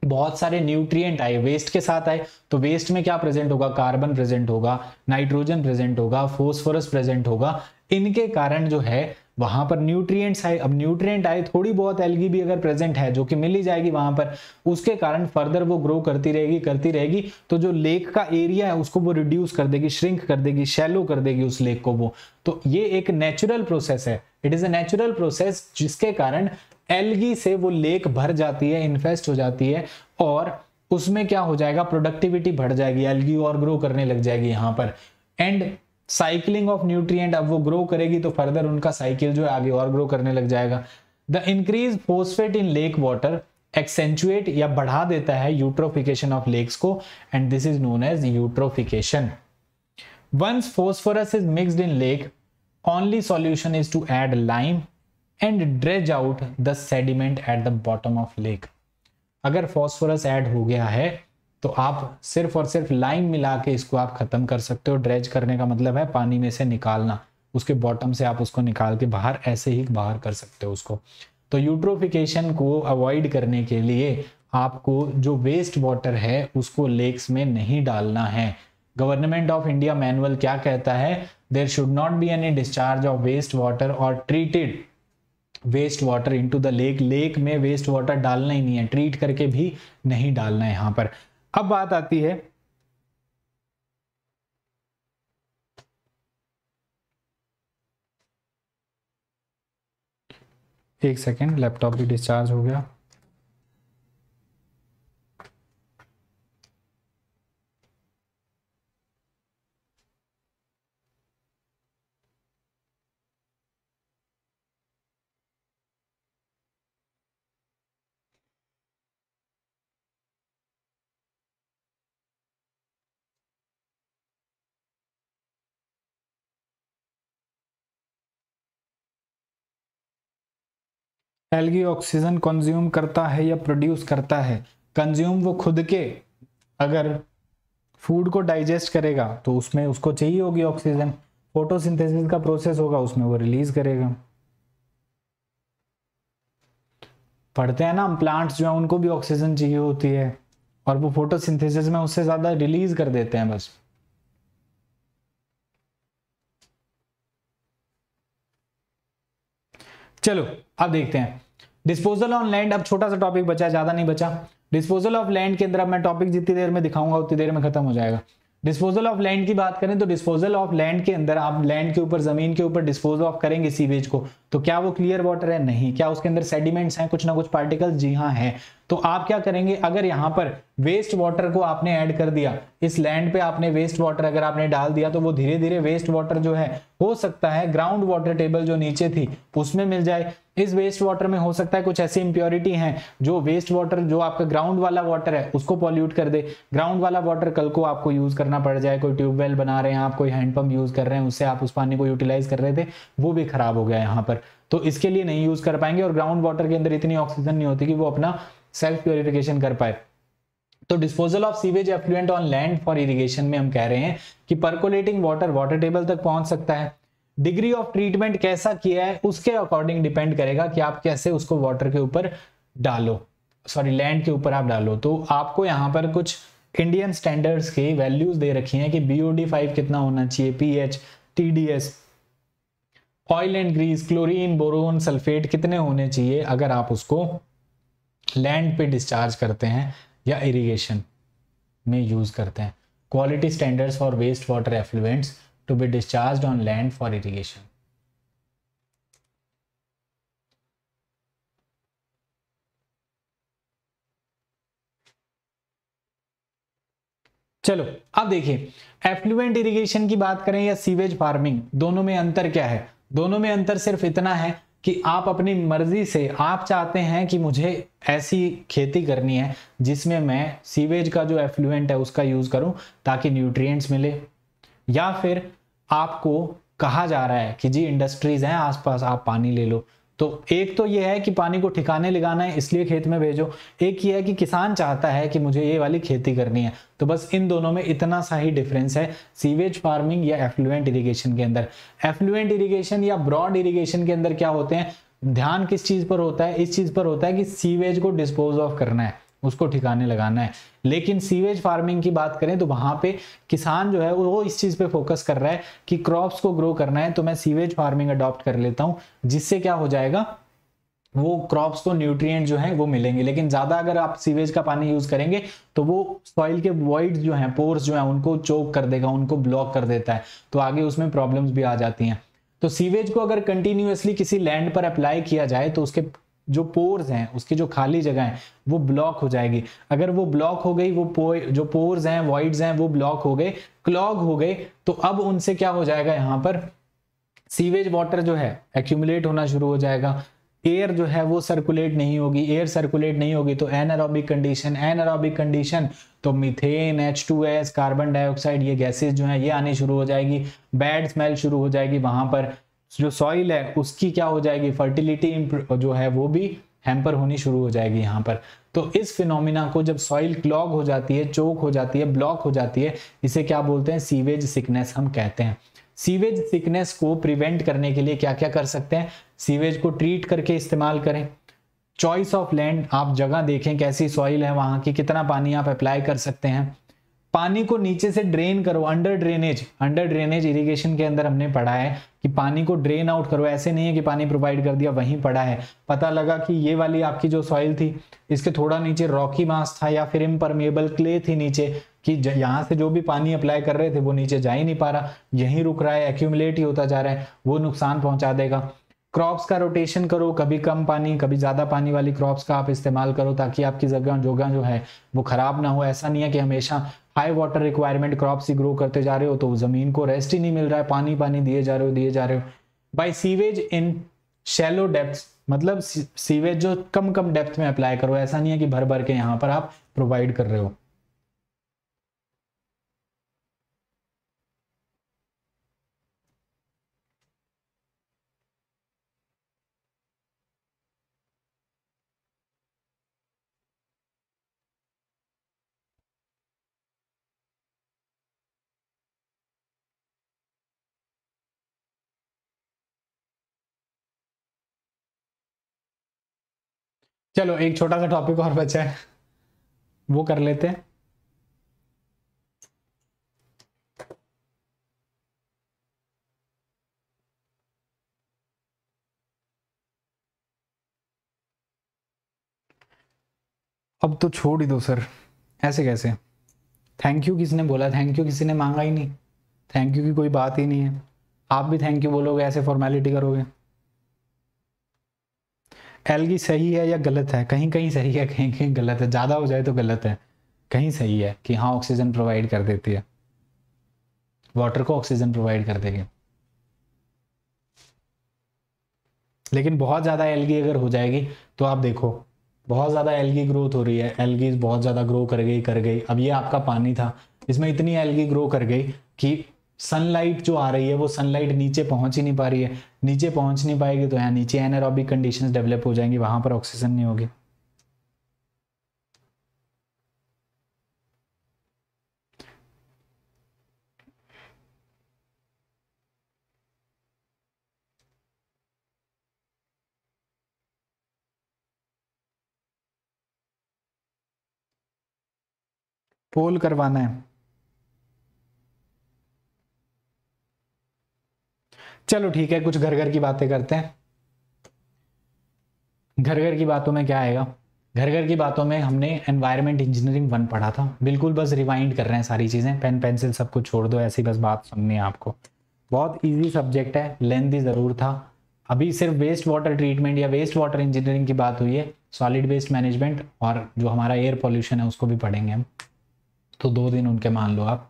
बहुत सारे न्यूट्रिएंट आए वेस्ट के साथ आए तो वेस्ट में क्या प्रेजेंट होगा कार्बन प्रेजेंट होगा नाइट्रोजन प्रेजेंट होगा फोस्फोरस प्रेजेंट होगा इनके कारण जो है वहां पर न्यूट्रिएंट्स आए अब न्यूट्रिएंट आए थोड़ी बहुत एलगी भी अगर प्रेजेंट है जो कि मिल ही जाएगी वहां पर उसके कारण फर्दर वो ग्रो करती रहेगी करती रहेगी तो जो लेक का एरिया है उसको वो रिड्यूस कर देगी श्रिंक कर देगी शेलो कर देगी उस लेक को वो तो ये एक नेचुरल प्रोसेस है it is a natural process जिसके कारण एलगी से वो लेक भर जाती है इन्फेस्ट हो जाती है और उसमें क्या हो जाएगा प्रोडक्टिविटी बढ़ जाएगी एलगी और ग्रो करने लग जाएगी यहाँ पर एंड साइकिलिंग ऑफ न्यूट्रिएंट अब वो ग्रो करेगी तो फर्दर उनका साइकिल जो है आगे और ग्रो करने लग जाएगा the increase phosphate in lake water accentuate या बढ़ा देता है यूट्रोफिकेशन ऑफ लेक्स को and this is known as eutrophication once phosphorus is mixed in lake only solution is to add lime and dredge out the sediment at the bottom of lake अगर phosphorus add हो गया है तो आप सिर्फ और सिर्फ लाइम मिला के इसको आप ख़त्म कर सकते हो ड्रेज करने का मतलब है पानी में से निकालना उसके बॉटम से आप उसको निकाल के बाहर ऐसे ही बाहर कर सकते हो उसको तो यूट्रोफिकेशन को अवॉइड करने के लिए आपको जो वेस्ट वाटर है उसको लेक्स में नहीं डालना है गवर्नमेंट ऑफ इंडिया मैनुअल क्या कहता है there should not be any discharge of waste water और treated waste water into the lake lake में वेस्ट वाटर डालना ही नहीं है ट्रीट करके भी नहीं डालना है यहाँ पर अब बात आती है एक सेकेंड लैपटॉप भी डिस्चार्ज हो गया एलगी ऑक्सीजन कंज्यूम करता है या प्रोड्यूस करता है कंज्यूम वो खुद के अगर फूड को डाइजेस्ट करेगा तो उसमें उसको चाहिए होगी ऑक्सीजन फोटोसिंथेसिस का प्रोसेस होगा उसमें वो रिलीज करेगा पढ़ते हैं ना हम प्लांट्स जो है उनको भी ऑक्सीजन चाहिए होती है और वो फोटोसिंथेसिस में उससे ज़्यादा रिलीज कर देते हैं बस चलो अब देखते हैं डिस्पोजल ऑन लैंड अब छोटा सा टॉपिक बचा ज्यादा नहीं बचा डिस्पोजल ऑफ लैंड के अंदर अब मैं टॉपिक जितनी देर में दिखाऊंगा उतनी देर में खत्म हो जाएगा डिस्पोजल ऑफ लैंड की बात करें तो डिस्पोजल ऑफ लैंड के अंदर आप लैंड के ऊपर जमीन के ऊपर डिस्पोज ऑफ करेंगे सीवेज को तो क्या वो क्लियर वाटर है नहीं क्या उसके अंदर सेडिमेंट्स हैं कुछ ना कुछ पार्टिकल्स जी हाँ है तो आप क्या करेंगे अगर यहाँ पर वेस्ट वाटर को आपने ऐड कर दिया इस लैंड पे आपने वेस्ट वाटर अगर आपने डाल दिया तो वो धीरे धीरे वेस्ट वाटर जो है हो सकता है ग्राउंड वाटर टेबल जो नीचे थी उसमें मिल जाए इस वेस्ट वाटर में हो सकता है कुछ ऐसी इंप्योरिटी हैं जो वेस्ट वाटर जो आपका ग्राउंड वाला वाटर है उसको पॉल्यूट कर दे ग्राउंड वाला वाटर कल को आपको यूज करना पड़ जाए कोई ट्यूबवेल बना रहे हैं आप कोई हैंडपंप यूज कर रहे हैं उससे आप उस पानी को यूटिलाइज कर रहे थे वो भी खराब हो गया यहाँ पर तो इसके लिए नहीं यूज कर पाएंगे और ग्राउंड वाटर के अंदर इतनी ऑक्सीजन नहीं होती कि वो अपना सेल्फ प्योरिफिकेशन कर पाए तो disposal of sewage effluent on land for irrigation में हम कह रहे हैं कि परकोलेटिंग वाटर वाटर टेबल तक पहुंच सकता है डिग्री ऑफ ट्रीटमेंट कैसा किया है उसके अकॉर्डिंग डिपेंड करेगा कि आप कैसे उसको वाटर के ऊपर डालो सॉरी लैंड के ऊपर आप डालो तो आपको यहाँ पर कुछ इंडियन स्टैंडर्ड्स के वैल्यूज दे रखी हैं कि बी फाइव कितना होना चाहिए pH TDS T D S oil and grease chlorine boron sulphate कितने होने चाहिए अगर आप उसको लैंड पे डिस्चार्ज करते हैं या इरिगेशन में यूज करते हैं quality standards for waste water effluents to be discharge on land for irrigation चलो अब देखिए एफ्लुएंट इरिगेशन की बात करें या सीवेज फार्मिंग दोनों में अंतर क्या है दोनों में अंतर सिर्फ इतना है कि आप अपनी मर्जी से आप चाहते हैं कि मुझे ऐसी खेती करनी है जिसमें मैं सीवेज का जो एफ्लुएंट है उसका यूज़ करूं ताकि न्यूट्रिएंट्स मिले या फिर आपको कहा जा रहा है कि जी इंडस्ट्रीज़ हैं आसपास आप पानी ले लो तो एक तो ये है कि पानी को ठिकाने लगाना है इसलिए खेत में भेजो एक ये है कि किसान चाहता है कि मुझे ये वाली खेती करनी है तो बस इन दोनों में इतना सा ही डिफरेंस है सीवेज फार्मिंग या एफ्लुएंट इरिगेशन के अंदर एफ्लुएंट इरिगेशन या ब्रॉड इरिगेशन के अंदर क्या होते हैं ध्यान किस चीज पर होता है इस चीज पर होता है कि सीवेज को डिस्पोज ऑफ करना है उसको ठिकाने लगाना है लेकिन सीवेज फार्मिंग की बात करें तो वहां पे किसान जो है वो इस चीज़ पे फोकस कर रहा है कि क्रॉप्स को ग्रो करना है तो मैं सीवेज फार्मिंग अडॉप्ट कर लेता हूं जिससे क्या हो जाएगा वो क्रॉप्स को न्यूट्रिएंट जो है वो मिलेंगे लेकिन ज्यादा अगर आप सीवेज का पानी यूज करेंगे तो वो सॉइल के वॉइड जो है पोर्स जो है उनको चोक कर देगा उनको ब्लॉक कर देता है तो आगे उसमें प्रॉब्लम्स भी आ जाती हैं तो सीवेज को अगर कंटिन्यूसली किसी लैंड पर अप्लाई किया जाए तो उसके जो पोर्स हैं उसकी जो खाली जगह है वो ब्लॉक हो जाएगी अगर वो ब्लॉक हो गई वो पो, जो पोर्स हैं वॉइड्स हैं वो ब्लॉक हो गए क्लॉग हो गए तो अब उनसे क्या हो जाएगा यहाँ पर सीवेज वाटर जो है एक्यूमुलेट होना शुरू हो जाएगा एयर जो है वो सर्कुलेट नहीं होगी एयर सर्कुलेट नहीं होगी तो एनअरोबिक कंडीशन एनअरोबिक कंडीशन तो methane H two S carbon dioxide ये गैसेज जो है ये आने शुरू हो जाएगी बैड स्मेल शुरू हो जाएगी वहां पर जो सॉइल है उसकी क्या हो जाएगी फर्टिलिटी जो है वो भी हैम्पर होनी शुरू हो जाएगी यहाँ पर तो इस फिनोमिना को जब सॉइल क्लॉग हो जाती है चोक हो जाती है ब्लॉक हो जाती है इसे क्या बोलते हैं सीवेज सिकनेस हम कहते हैं सीवेज सिकनेस को प्रिवेंट करने के लिए क्या क्या कर सकते हैं सीवेज को ट्रीट करके इस्तेमाल करें चॉइस ऑफ लैंड आप जगह देखें कैसी सॉइल है वहां की कितना पानी आप अप्लाई कर सकते हैं पानी को नीचे से ड्रेन करो under drainage under drainage irrigation के अंदर हमने पढ़ा है कि पानी को ड्रेन आउट करो ऐसे नहीं है कि पानी प्रोवाइड कर दिया वहीं पड़ा है पता लगा कि ये वाली आपकी जो सॉइल थी इसके थोड़ा नीचे रॉकी मास था या फिर इम्परमेबल क्ले थी नीचे कि यहाँ से जो भी पानी अप्लाई कर रहे थे वो नीचे जा ही नहीं पा रहा यहीं रुक रहा है एक्यूमलेट ही होता जा रहा है वो नुकसान पहुंचा देगा क्रॉप्स का रोटेशन करो कभी कम पानी कभी ज़्यादा पानी वाली क्रॉप्स का आप इस्तेमाल करो ताकि आपकी जगह जगह जो है वो ख़राब ना हो ऐसा नहीं है कि हमेशा हाई वाटर रिक्वायरमेंट क्रॉप ही ग्रो करते जा रहे हो तो जमीन को रेस्ट ही नहीं मिल रहा है पानी पानी दिए जा रहे हो दिए जा रहे हो by sewage in shallow depth मतलब सीवेज जो कम कम डेप्थ में अप्लाई करो ऐसा नहीं है कि भर भर के यहाँ पर आप प्रोवाइड कर रहे हो चलो एक छोटा सा टॉपिक और बचा है वो कर लेते हैं अब तो छोड़ ही दो सर ऐसे कैसे थैंक यू किसने बोला थैंक यू किसी ने मांगा ही नहीं थैंक यू की कोई बात ही नहीं है आप भी थैंक यू बोलोगे ऐसे फॉर्मेलिटी करोगे एलगी सही है या गलत है कहीं कहीं सही है कहीं कहीं गलत है ज़्यादा हो जाए तो गलत है कहीं सही है कि हाँ ऑक्सीजन प्रोवाइड कर देती है वाटर को ऑक्सीजन प्रोवाइड कर देगी लेकिन बहुत ज़्यादा एलगी अगर हो जाएगी तो आप देखो बहुत ज़्यादा एलगी ग्रोथ हो रही है एलगी बहुत ज़्यादा ग्रो कर गई कर गई अब ये आपका पानी था इसमें इतनी एलगी ग्रो कर गई कि सनलाइट जो आ रही है वो सनलाइट नीचे पहुंच ही नहीं पा रही है नीचे पहुंच नहीं पाएगी तो यहाँ नीचे एनारोबिक कंडीशंस डेवलप हो जाएंगी वहां पर ऑक्सीजन नहीं होगी पोल करवाना है चलो ठीक है कुछ घर घर की बातें करते हैं घर घर की बातों में क्या आएगा घर घर की बातों में हमने एनवायरमेंट इंजीनियरिंग वन पढ़ा था बिल्कुल बस रिवाइंड कर रहे हैं सारी चीज़ें पेन पेंसिल सब कुछ छोड़ दो ऐसी बस बात सुननी है आपको बहुत इजी सब्जेक्ट है लेंदी ज़रूर था अभी सिर्फ वेस्ट वाटर ट्रीटमेंट या वेस्ट वाटर इंजीनियरिंग की बात हुई है सॉलिड वेस्ट मैनेजमेंट और जो हमारा एयर पॉल्यूशन है उसको भी पढ़ेंगे हम तो दो दिन उनके मान लो आप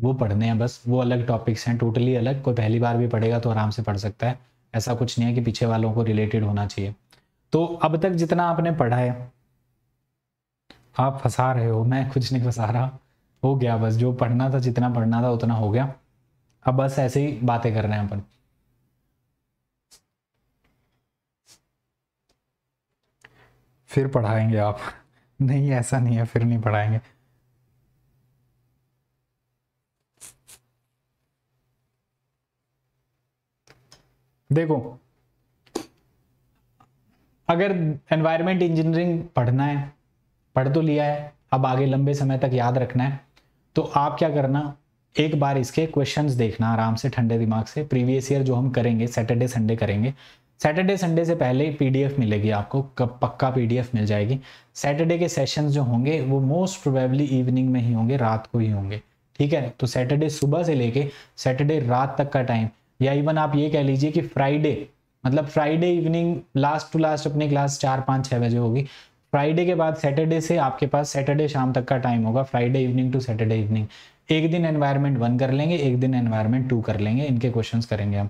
वो पढ़ने हैं बस वो अलग टॉपिक्स हैं टोटली अलग कोई पहली बार भी पढ़ेगा तो आराम से पढ़ सकता है ऐसा कुछ नहीं है कि पीछे वालों को रिलेटेड होना चाहिए तो अब तक जितना आपने पढ़ा है आप फंसा रहे हो मैं कुछ नहीं फंसा रहा हो गया बस जो पढ़ना था जितना पढ़ना था उतना हो गया अब बस ऐसे ही बातें कर रहे हैं अपन फिर पढ़ाएंगे आप नहीं ऐसा नहीं है फिर नहीं पढ़ाएंगे देखो अगर एनवायरमेंट इंजीनियरिंग पढ़ना है पढ़ तो लिया है अब आगे लंबे समय तक याद रखना है तो आप क्या करना एक बार इसके क्वेश्चंस देखना आराम से ठंडे दिमाग से प्रीवियस ईयर जो हम करेंगे सैटरडे संडे करेंगे सैटरडे संडे से पहले पीडीएफ मिलेगी आपको कब पक्का पीडीएफ मिल जाएगी सैटरडे के सेशंस जो होंगे वो मोस्ट प्रोबेबली इवनिंग में ही होंगे रात को ही होंगे ठीक है तो सैटरडे सुबह से लेके सैटरडे रात तक का टाइम या इवन आप ये कह लीजिए कि फ्राइडे मतलब Friday evening last to last अपनी क्लास चार पाँच छः बजे होगी फ्राइडे के बाद सैटरडे से आपके पास सैटरडे शाम तक का टाइम होगा Friday evening to Saturday evening एक दिन एनवायरनमेंट वन कर लेंगे एक दिन एनवायरनमेंट टू कर लेंगे इनके क्वेश्चन करेंगे हम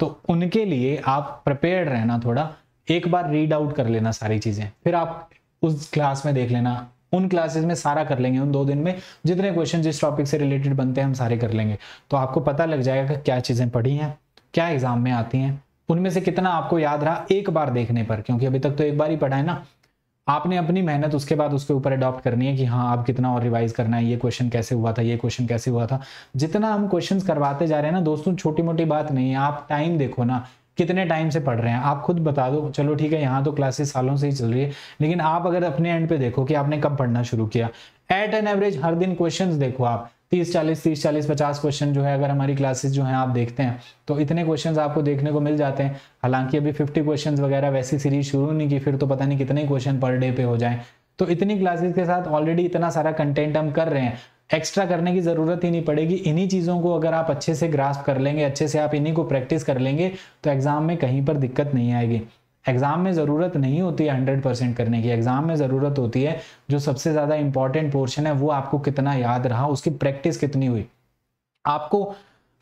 तो उनके लिए आप प्रिपेयर रहना थोड़ा एक बार रीड आउट कर लेना सारी चीज़ें फिर आप उस क्लास में देख लेना उन क्लासेस में सारा कर लेंगे उन दो दिन में जितने क्वेश्चन जिस टॉपिक से रिलेटेड बनते हैं हम सारे कर लेंगे तो आपको पता लग जाएगा कि क्या चीज़ें पढ़ी हैं क्या एग्जाम में आती हैं उनमें से कितना आपको याद रहा एक बार देखने पर क्योंकि अभी तक तो एक बार ही पढ़ा है ना आपने अपनी मेहनत उसके बाद उसके ऊपर अडॉप्ट करनी है कि हाँ आप कितना और रिवाइज करना है ये क्वेश्चन कैसे हुआ था ये क्वेश्चन कैसे हुआ था जितना हम क्वेश्चंस करवाते जा रहे हैं ना दोस्तों छोटी मोटी बात नहीं है आप टाइम देखो ना कितने टाइम से पढ़ रहे हैं आप खुद बता दो चलो ठीक है यहाँ तो क्लासेस सालों से ही चल रही है लेकिन आप अगर अपने एंड पे देखो कि आपने कब पढ़ना शुरू किया एट एन एवरेज हर दिन क्वेश्चन देखो आप तीस चालीस तीस चालीस पचास क्वेश्चन जो है अगर हमारी क्लासेस जो हैं आप देखते हैं तो इतने क्वेश्चंस आपको देखने को मिल जाते हैं हालांकि अभी फिफ्टी क्वेश्चंस वगैरह वैसी सीरीज शुरू नहीं की फिर तो पता नहीं कितने क्वेश्चन पर डे पे हो जाएं तो इतनी क्लासेस के साथ ऑलरेडी इतना सारा कंटेंट हम कर रहे हैं एक्स्ट्रा करने की ज़रूरत ही नहीं पड़ेगी इन्हीं चीज़ों को अगर आप अच्छे से ग्रास्प कर लेंगे अच्छे से आप इन्हीं को प्रैक्टिस कर लेंगे तो एग्ज़ाम में कहीं पर दिक्कत नहीं आएगी एग्ज़ाम में ज़रूरत नहीं होती है हंड्रेड परसेंट करने की एग्ज़ाम में ज़रूरत होती है जो सबसे ज़्यादा इंपॉर्टेंट पोर्शन है वो आपको कितना याद रहा उसकी प्रैक्टिस कितनी हुई आपको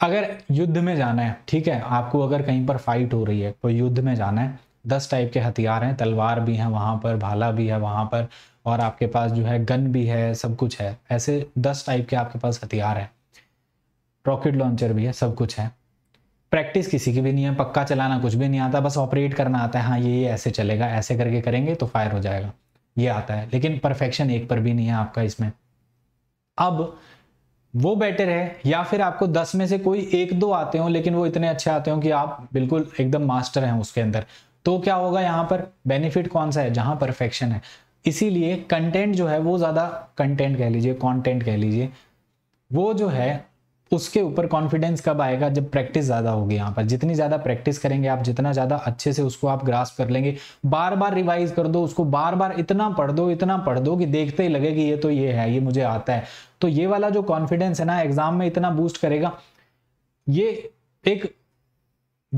अगर युद्ध में जाना है ठीक है आपको अगर कहीं पर फाइट हो रही है कोई युद्ध में जाना है दस टाइप के हथियार हैं तलवार भी है वहां पर भाला भी है वहां पर और आपके पास जो है गन भी है सब कुछ है ऐसे दस टाइप के आपके पास हथियार है रॉकेट लॉन्चर भी है सब कुछ है प्रैक्टिस किसी की भी नहीं है पक्का चलाना कुछ भी नहीं आता बस ऑपरेट करना आता है हाँ ये ये ऐसे चलेगा ऐसे करके करेंगे तो फायर हो जाएगा ये आता है लेकिन परफेक्शन एक पर भी नहीं है आपका इसमें अब वो बेटर है या फिर आपको दस में से कोई एक दो आते हो लेकिन वो इतने अच्छे आते हो कि आप बिल्कुल एकदम मास्टर हैं उसके अंदर तो क्या होगा यहाँ पर बेनिफिट कौन सा है जहाँ परफेक्शन है इसीलिए कंटेंट जो है वो ज़्यादा कंटेंट कह लीजिए कंटेंट कह लीजिए वो जो है उसके ऊपर कॉन्फिडेंस कब आएगा जब प्रैक्टिस ज़्यादा होगी यहाँ पर जितनी ज़्यादा प्रैक्टिस करेंगे आप जितना ज़्यादा अच्छे से उसको आप ग्रास्प कर लेंगे बार बार रिवाइज कर दो उसको बार बार इतना पढ़ दो इतना पढ़ दो कि देखते ही लगे कि ये तो ये है ये मुझे आता है तो ये वाला जो कॉन्फिडेंस है ना एग्जाम में इतना बूस्ट करेगा ये एक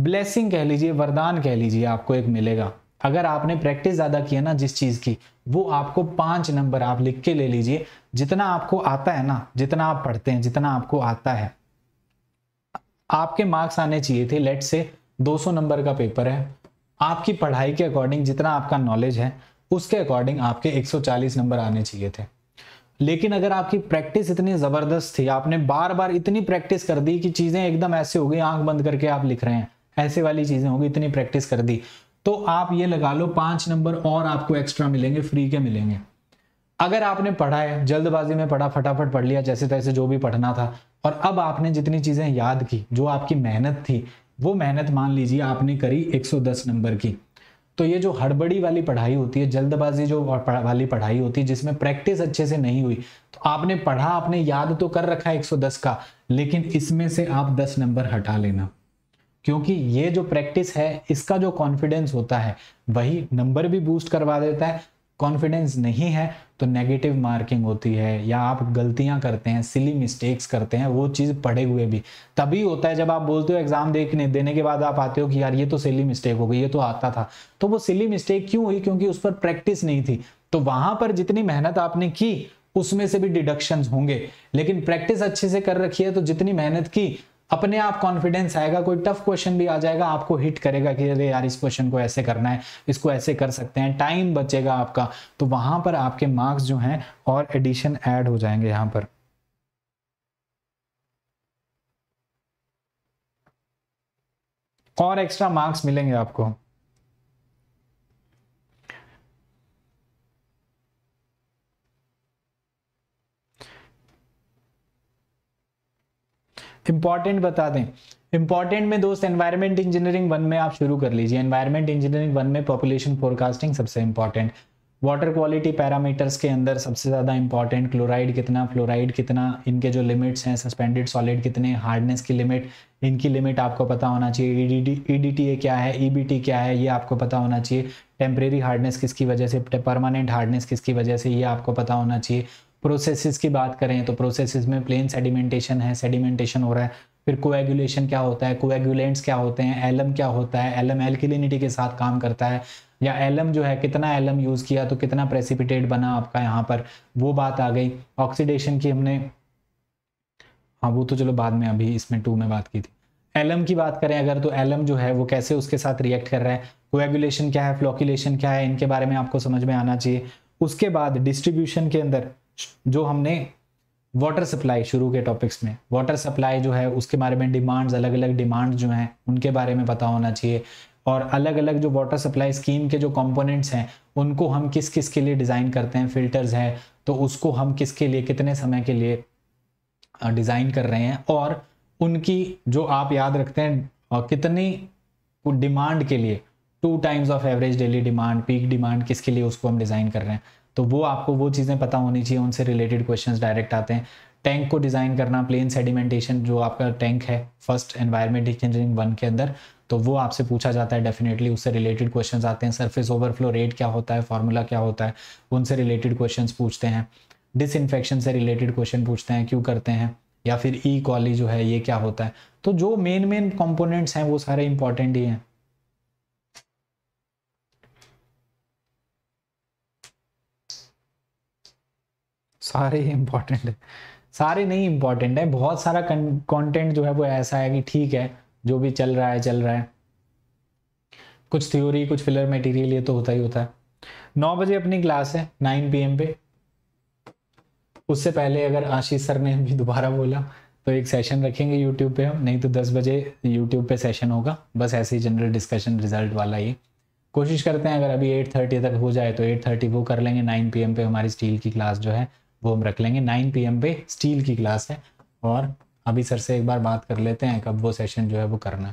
ब्लेसिंग कह लीजिए वरदान कह लीजिए आपको एक मिलेगा अगर आपने प्रैक्टिस ज़्यादा किया ना जिस चीज़ की वो आपको पांच नंबर आप लिख के ले लीजिए जितना आपको आता है ना जितना आप पढ़ते हैं जितना आपको आता है आपके मार्क्स आने चाहिए थे लेट से 200 नंबर का पेपर है आपकी पढ़ाई के अकॉर्डिंग जितना आपका नॉलेज है उसके अकॉर्डिंग आपके 140 नंबर आने चाहिए थे लेकिन अगर आपकी प्रैक्टिस इतनी ज़बरदस्त थी आपने बार बार इतनी प्रैक्टिस कर दी कि चीज़ें एकदम ऐसे हो गई आंख बंद करके आप लिख रहे हैं ऐसे वाली चीज़ें होगी इतनी प्रैक्टिस कर दी तो आप ये लगा लो पांच नंबर और आपको एक्स्ट्रा मिलेंगे फ्री के मिलेंगे अगर आपने पढ़ा है जल्दबाजी में पढ़ा फटाफट पढ़ लिया जैसे तैसे जो भी पढ़ना था और अब आपने जितनी चीज़ें याद की जो आपकी मेहनत थी वो मेहनत मान लीजिए आपने करी 110 नंबर की तो ये जो हड़बड़ी वाली पढ़ाई होती है जल्दबाजी जो वाली पढ़ाई होती है जिसमें प्रैक्टिस अच्छे से नहीं हुई तो आपने पढ़ा आपने याद तो कर रखा है 110 का लेकिन इसमें से आप 10 नंबर हटा लेना क्योंकि ये जो प्रैक्टिस है इसका जो कॉन्फिडेंस होता है वही नंबर भी बूस्ट करवा देता है कॉन्फिडेंस नहीं है तो नेगेटिव मार्किंग होती है या आप गलतियां करते हैं सिली मिस्टेक्स करते हैं वो चीज़ पढ़े हुए भी तभी होता है जब आप बोलते हो एग्जाम देखने देने के बाद आप आते हो कि यार ये तो सिली मिस्टेक हो गई ये तो आता था तो वो सिली मिस्टेक क्यों हुई क्योंकि उस पर प्रैक्टिस नहीं थी तो वहां पर जितनी मेहनत आपने की उसमें से भी डिडक्शन होंगे लेकिन प्रैक्टिस अच्छे से कर रखी है तो जितनी मेहनत की अपने आप कॉन्फिडेंस आएगा कोई टफ क्वेश्चन भी आ जाएगा आपको हिट करेगा कि अरे यार इस क्वेश्चन को ऐसे करना है इसको ऐसे कर सकते हैं टाइम बचेगा आपका तो वहां पर आपके मार्क्स जो हैं और एडिशन ऐड हो जाएंगे यहां पर और एक्स्ट्रा मार्क्स मिलेंगे आपको इंपॉर्टेंट बता दें इंपॉर्टेंट में दोस्त एनवायरमेंट इंजीनियरिंग वन में आप शुरू कर लीजिए एनवायरमेंट इंजीनियरिंग वन में पॉपुलेशन फोरकास्टिंग सबसे इंपॉर्टेंट वाटर क्वालिटी पैरामीटर्स के अंदर सबसे ज़्यादा इंपॉर्टेंट क्लोराइड कितना फ्लोराइड कितना इनके जो लिमिट्स हैं सस्पेंडेड सॉलिड कितने हार्डनेस की लिमिट इनकी लिमिट आपको पता होना चाहिए ई e डी e क्या है ई e क्या है ये आपको पता होना चाहिए टेम्परेरी हार्डनेस किसकी वजह से परमानेंट हार्डनेस किसकी वजह से ये आपको पता होना चाहिए प्रोसेसेस की बात करें तो प्रोसेसेस में प्लेन सेडिमेंटेशन है सेडिमेंटेशन हो रहा है फिर कोएगुलेशन क्या होता है कोएगुलेंट्स क्या होते हैं एलम क्या होता है एलम एल्किलिनिटी के साथ काम करता है या एलम जो है कितना एलम यूज़ किया तो कितना प्रेसिपिटेट बना आपका यहाँ पर वो बात आ गई ऑक्सीडेशन की हमने हाँ वो तो चलो बाद में अभी इसमें टू में बात की थी एलम की बात करें अगर तो एलम जो है वो कैसे उसके साथ रिएक्ट कर रहा है कोएगुलेशन क्या है फ्लोकुलेशन क्या है इनके बारे में आपको समझ में आना चाहिए उसके बाद डिस्ट्रीब्यूशन के अंदर जो हमने वाटर सप्लाई शुरू के टॉपिक्स में वाटर सप्लाई जो है उसके बारे में डिमांड्स अलग अलग डिमांड जो हैं उनके बारे में पता होना चाहिए और अलग अलग जो वाटर सप्लाई स्कीम के जो कंपोनेंट्स हैं उनको हम किस किस के लिए डिज़ाइन करते हैं फिल्टर्स है तो उसको हम किसके लिए कितने समय के लिए डिज़ाइन कर रहे हैं और उनकी जो आप याद रखते हैं कितनी डिमांड के लिए two times of average daily demand peak demand किसके लिए उसको हम डिज़ाइन कर रहे हैं तो वो आपको वो चीज़ें पता होनी चाहिए उनसे रिलेटेड क्वेश्चंस डायरेक्ट आते हैं टैंक को डिज़ाइन करना प्लेन सेडिमेंटेशन जो आपका टैंक है फर्स्ट एनवायरमेंट इंजीनियरिंग वन के अंदर तो वो आपसे पूछा जाता है डेफिनेटली उससे रिलेटेड क्वेश्चन आते हैं सर्फेस ओवरफ्लो रेट क्या होता है फॉर्मूला क्या होता है उनसे रिलेटेड क्वेश्चन पूछते हैं इन्फेक्शन से रिलेटेड क्वेश्चन पूछते हैं क्यों करते हैं या फिर ई e कॉली जो है ये क्या होता है तो जो मेन मेन कंपोनेंट्स हैं वो सारे इंपॉर्टेंट ही हैं सारे इम्पॉर्टेंट है सारे नहीं इम्पॉर्टेंट है बहुत सारा कंटेंट जो है वो ऐसा है कि ठीक है जो भी चल रहा है चल रहा है कुछ थ्योरी कुछ फिलर मटेरियल ये तो होता ही होता है नौ बजे अपनी क्लास है नाइन पी पे उससे पहले अगर आशीष सर ने भी दोबारा बोला तो एक सेशन रखेंगे यूट्यूब पे हम नहीं तो दस बजे यूट्यूब पे सेशन होगा बस ऐसे ही जनरल डिस्कशन रिजल्ट वाला ये कोशिश करते हैं अगर अभी एट थर्टी तक हो जाए तो एट थर्टी वो कर लेंगे नाइन पी पे हमारी स्टील की क्लास जो है वो हम रख लेंगे नाइन पी पे स्टील की क्लास है और अभी सर से एक बार बात कर लेते हैं कब वो सेशन जो है वो करना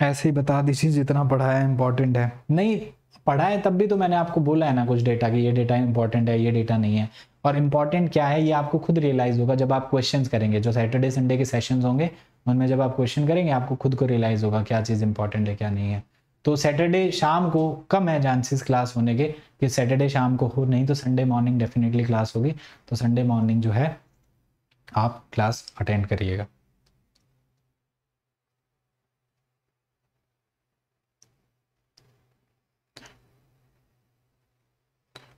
है ऐसे ही बता दीजिए जितना पढ़ा है इम्पोर्टेंट है नहीं पढ़ा है तब भी तो मैंने आपको बोला है ना कुछ डेटा कि ये डेटा इंपॉर्टेंट है ये डेटा नहीं है और इंपॉर्टेंट क्या है ये आपको खुद रियलाइज होगा जब आप क्वेश्चन करेंगे जो सैटरडे संडे के सेशन होंगे उनमें जब आप क्वेश्चन करेंगे आपको खुद को रियलाइज होगा क्या चीज़ इंपॉर्टेंट है क्या नहीं है तो सैटरडे शाम को कम है चांसेस क्लास होने के कि सैटरडे शाम को हो नहीं तो संडे मॉर्निंग डेफिनेटली क्लास होगी तो संडे मॉर्निंग जो है आप क्लास अटेंड करिएगा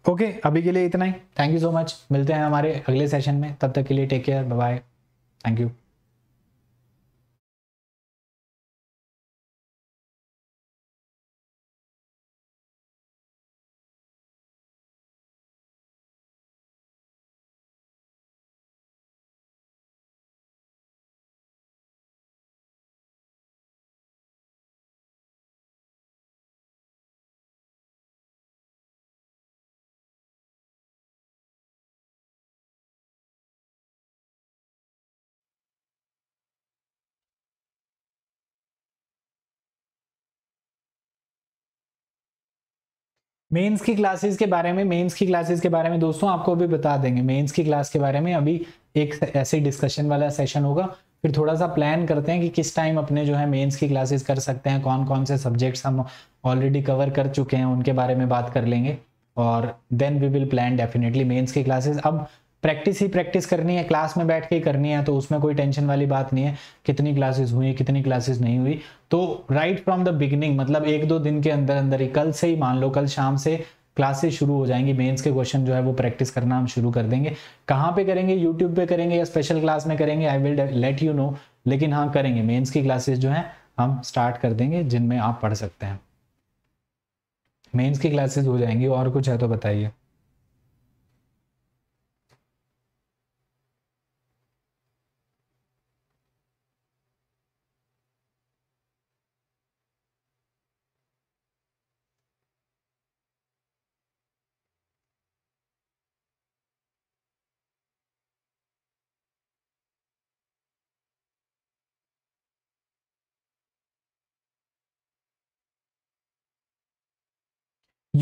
ओके okay, अभी के लिए इतना ही थैंक यू सो मच मिलते हैं हमारे अगले सेशन में तब तक के लिए take care bye thank you mains की क्लासेस के बारे में मेंस की क्लासेस के बारे में दोस्तों आपको अभी बता देंगे मेंस की क्लास के बारे में अभी एक ऐसे डिस्कशन वाला सेशन होगा फिर थोड़ा सा प्लान करते हैं कि किस टाइम अपने जो है मेंस की क्लासेस कर सकते हैं कौन कौन से सब्जेक्ट्स हम ऑलरेडी कवर कर चुके हैं उनके बारे में बात कर लेंगे और then we will plan definitely mains की क्लासेस अब प्रैक्टिस ही प्रैक्टिस करनी है क्लास में बैठ के ही करनी है तो उसमें कोई टेंशन वाली बात नहीं है कितनी क्लासेस हुई कितनी क्लासेस नहीं हुई तो राइट फ्रॉम द बिगिनिंग मतलब एक दो दिन के अंदर अंदर ही कल से ही मान लो कल शाम से क्लासेस शुरू हो जाएंगी मेंस के क्वेश्चन जो है वो प्रैक्टिस करना हम शुरू कर देंगे कहाँ पे करेंगे यूट्यूब पे करेंगे या स्पेशल क्लास में करेंगे I will let you know लेकिन हाँ करेंगे मेन्स की क्लासेस जो है हम स्टार्ट कर देंगे जिनमें आप पढ़ सकते हैं मेन्स की क्लासेस हो जाएंगी और कुछ है तो बताइए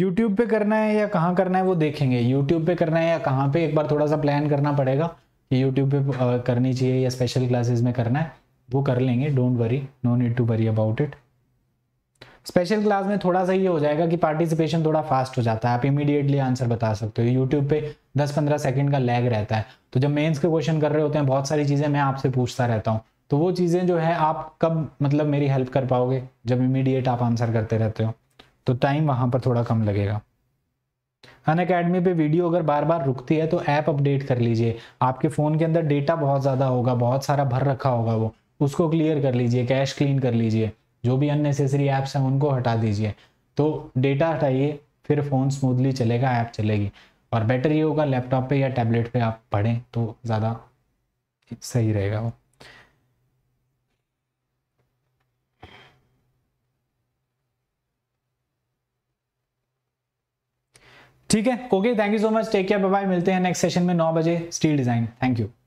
यूट्यूब पे करना है या कहाँ करना है वो देखेंगे यूट्यूब पे करना है या कहाँ पे एक बार थोड़ा सा प्लान करना पड़ेगा कि यूट्यूब पे करनी चाहिए या स्पेशल क्लासेस में करना है वो कर लेंगे don't worry no need to worry about it special class में थोड़ा सा ये हो जाएगा कि पार्टिसिपेशन थोड़ा फास्ट हो जाता है आप इमीडिएटली आंसर बता सकते हो यूट्यूब पे 10-15 सेकंड का लैग रहता है तो जब मेंस के क्वेश्चन कर रहे होते हैं बहुत सारी चीज़ें मैं आपसे पूछता रहता हूँ तो वो चीज़ें जो है आप कब मतलब मेरी हेल्प कर पाओगे जब इमीडिएट आप आंसर करते रहते हो तो टाइम वहां पर थोड़ा कम लगेगा अन अकेडमी पे वीडियो अगर बार बार रुकती है तो ऐप अपडेट कर लीजिए आपके फ़ोन के अंदर डेटा बहुत ज़्यादा होगा बहुत सारा भर रखा होगा वो उसको क्लियर कर लीजिए कैश क्लीन कर लीजिए जो भी अननेसेसरी ऐप्स हैं उनको हटा दीजिए तो डेटा हटाइए फिर फ़ोन स्मूथली चलेगा ऐप चलेगी और बेटर ये होगा लैपटॉप पे या टैबलेट पे आप पढ़ें तो ज़्यादा सही रहेगा वो ठीक है okay thank you so much take care bye मिलते हैं नेक्स्ट सेशन में नौ बजे स्टील डिजाइन थैंक यू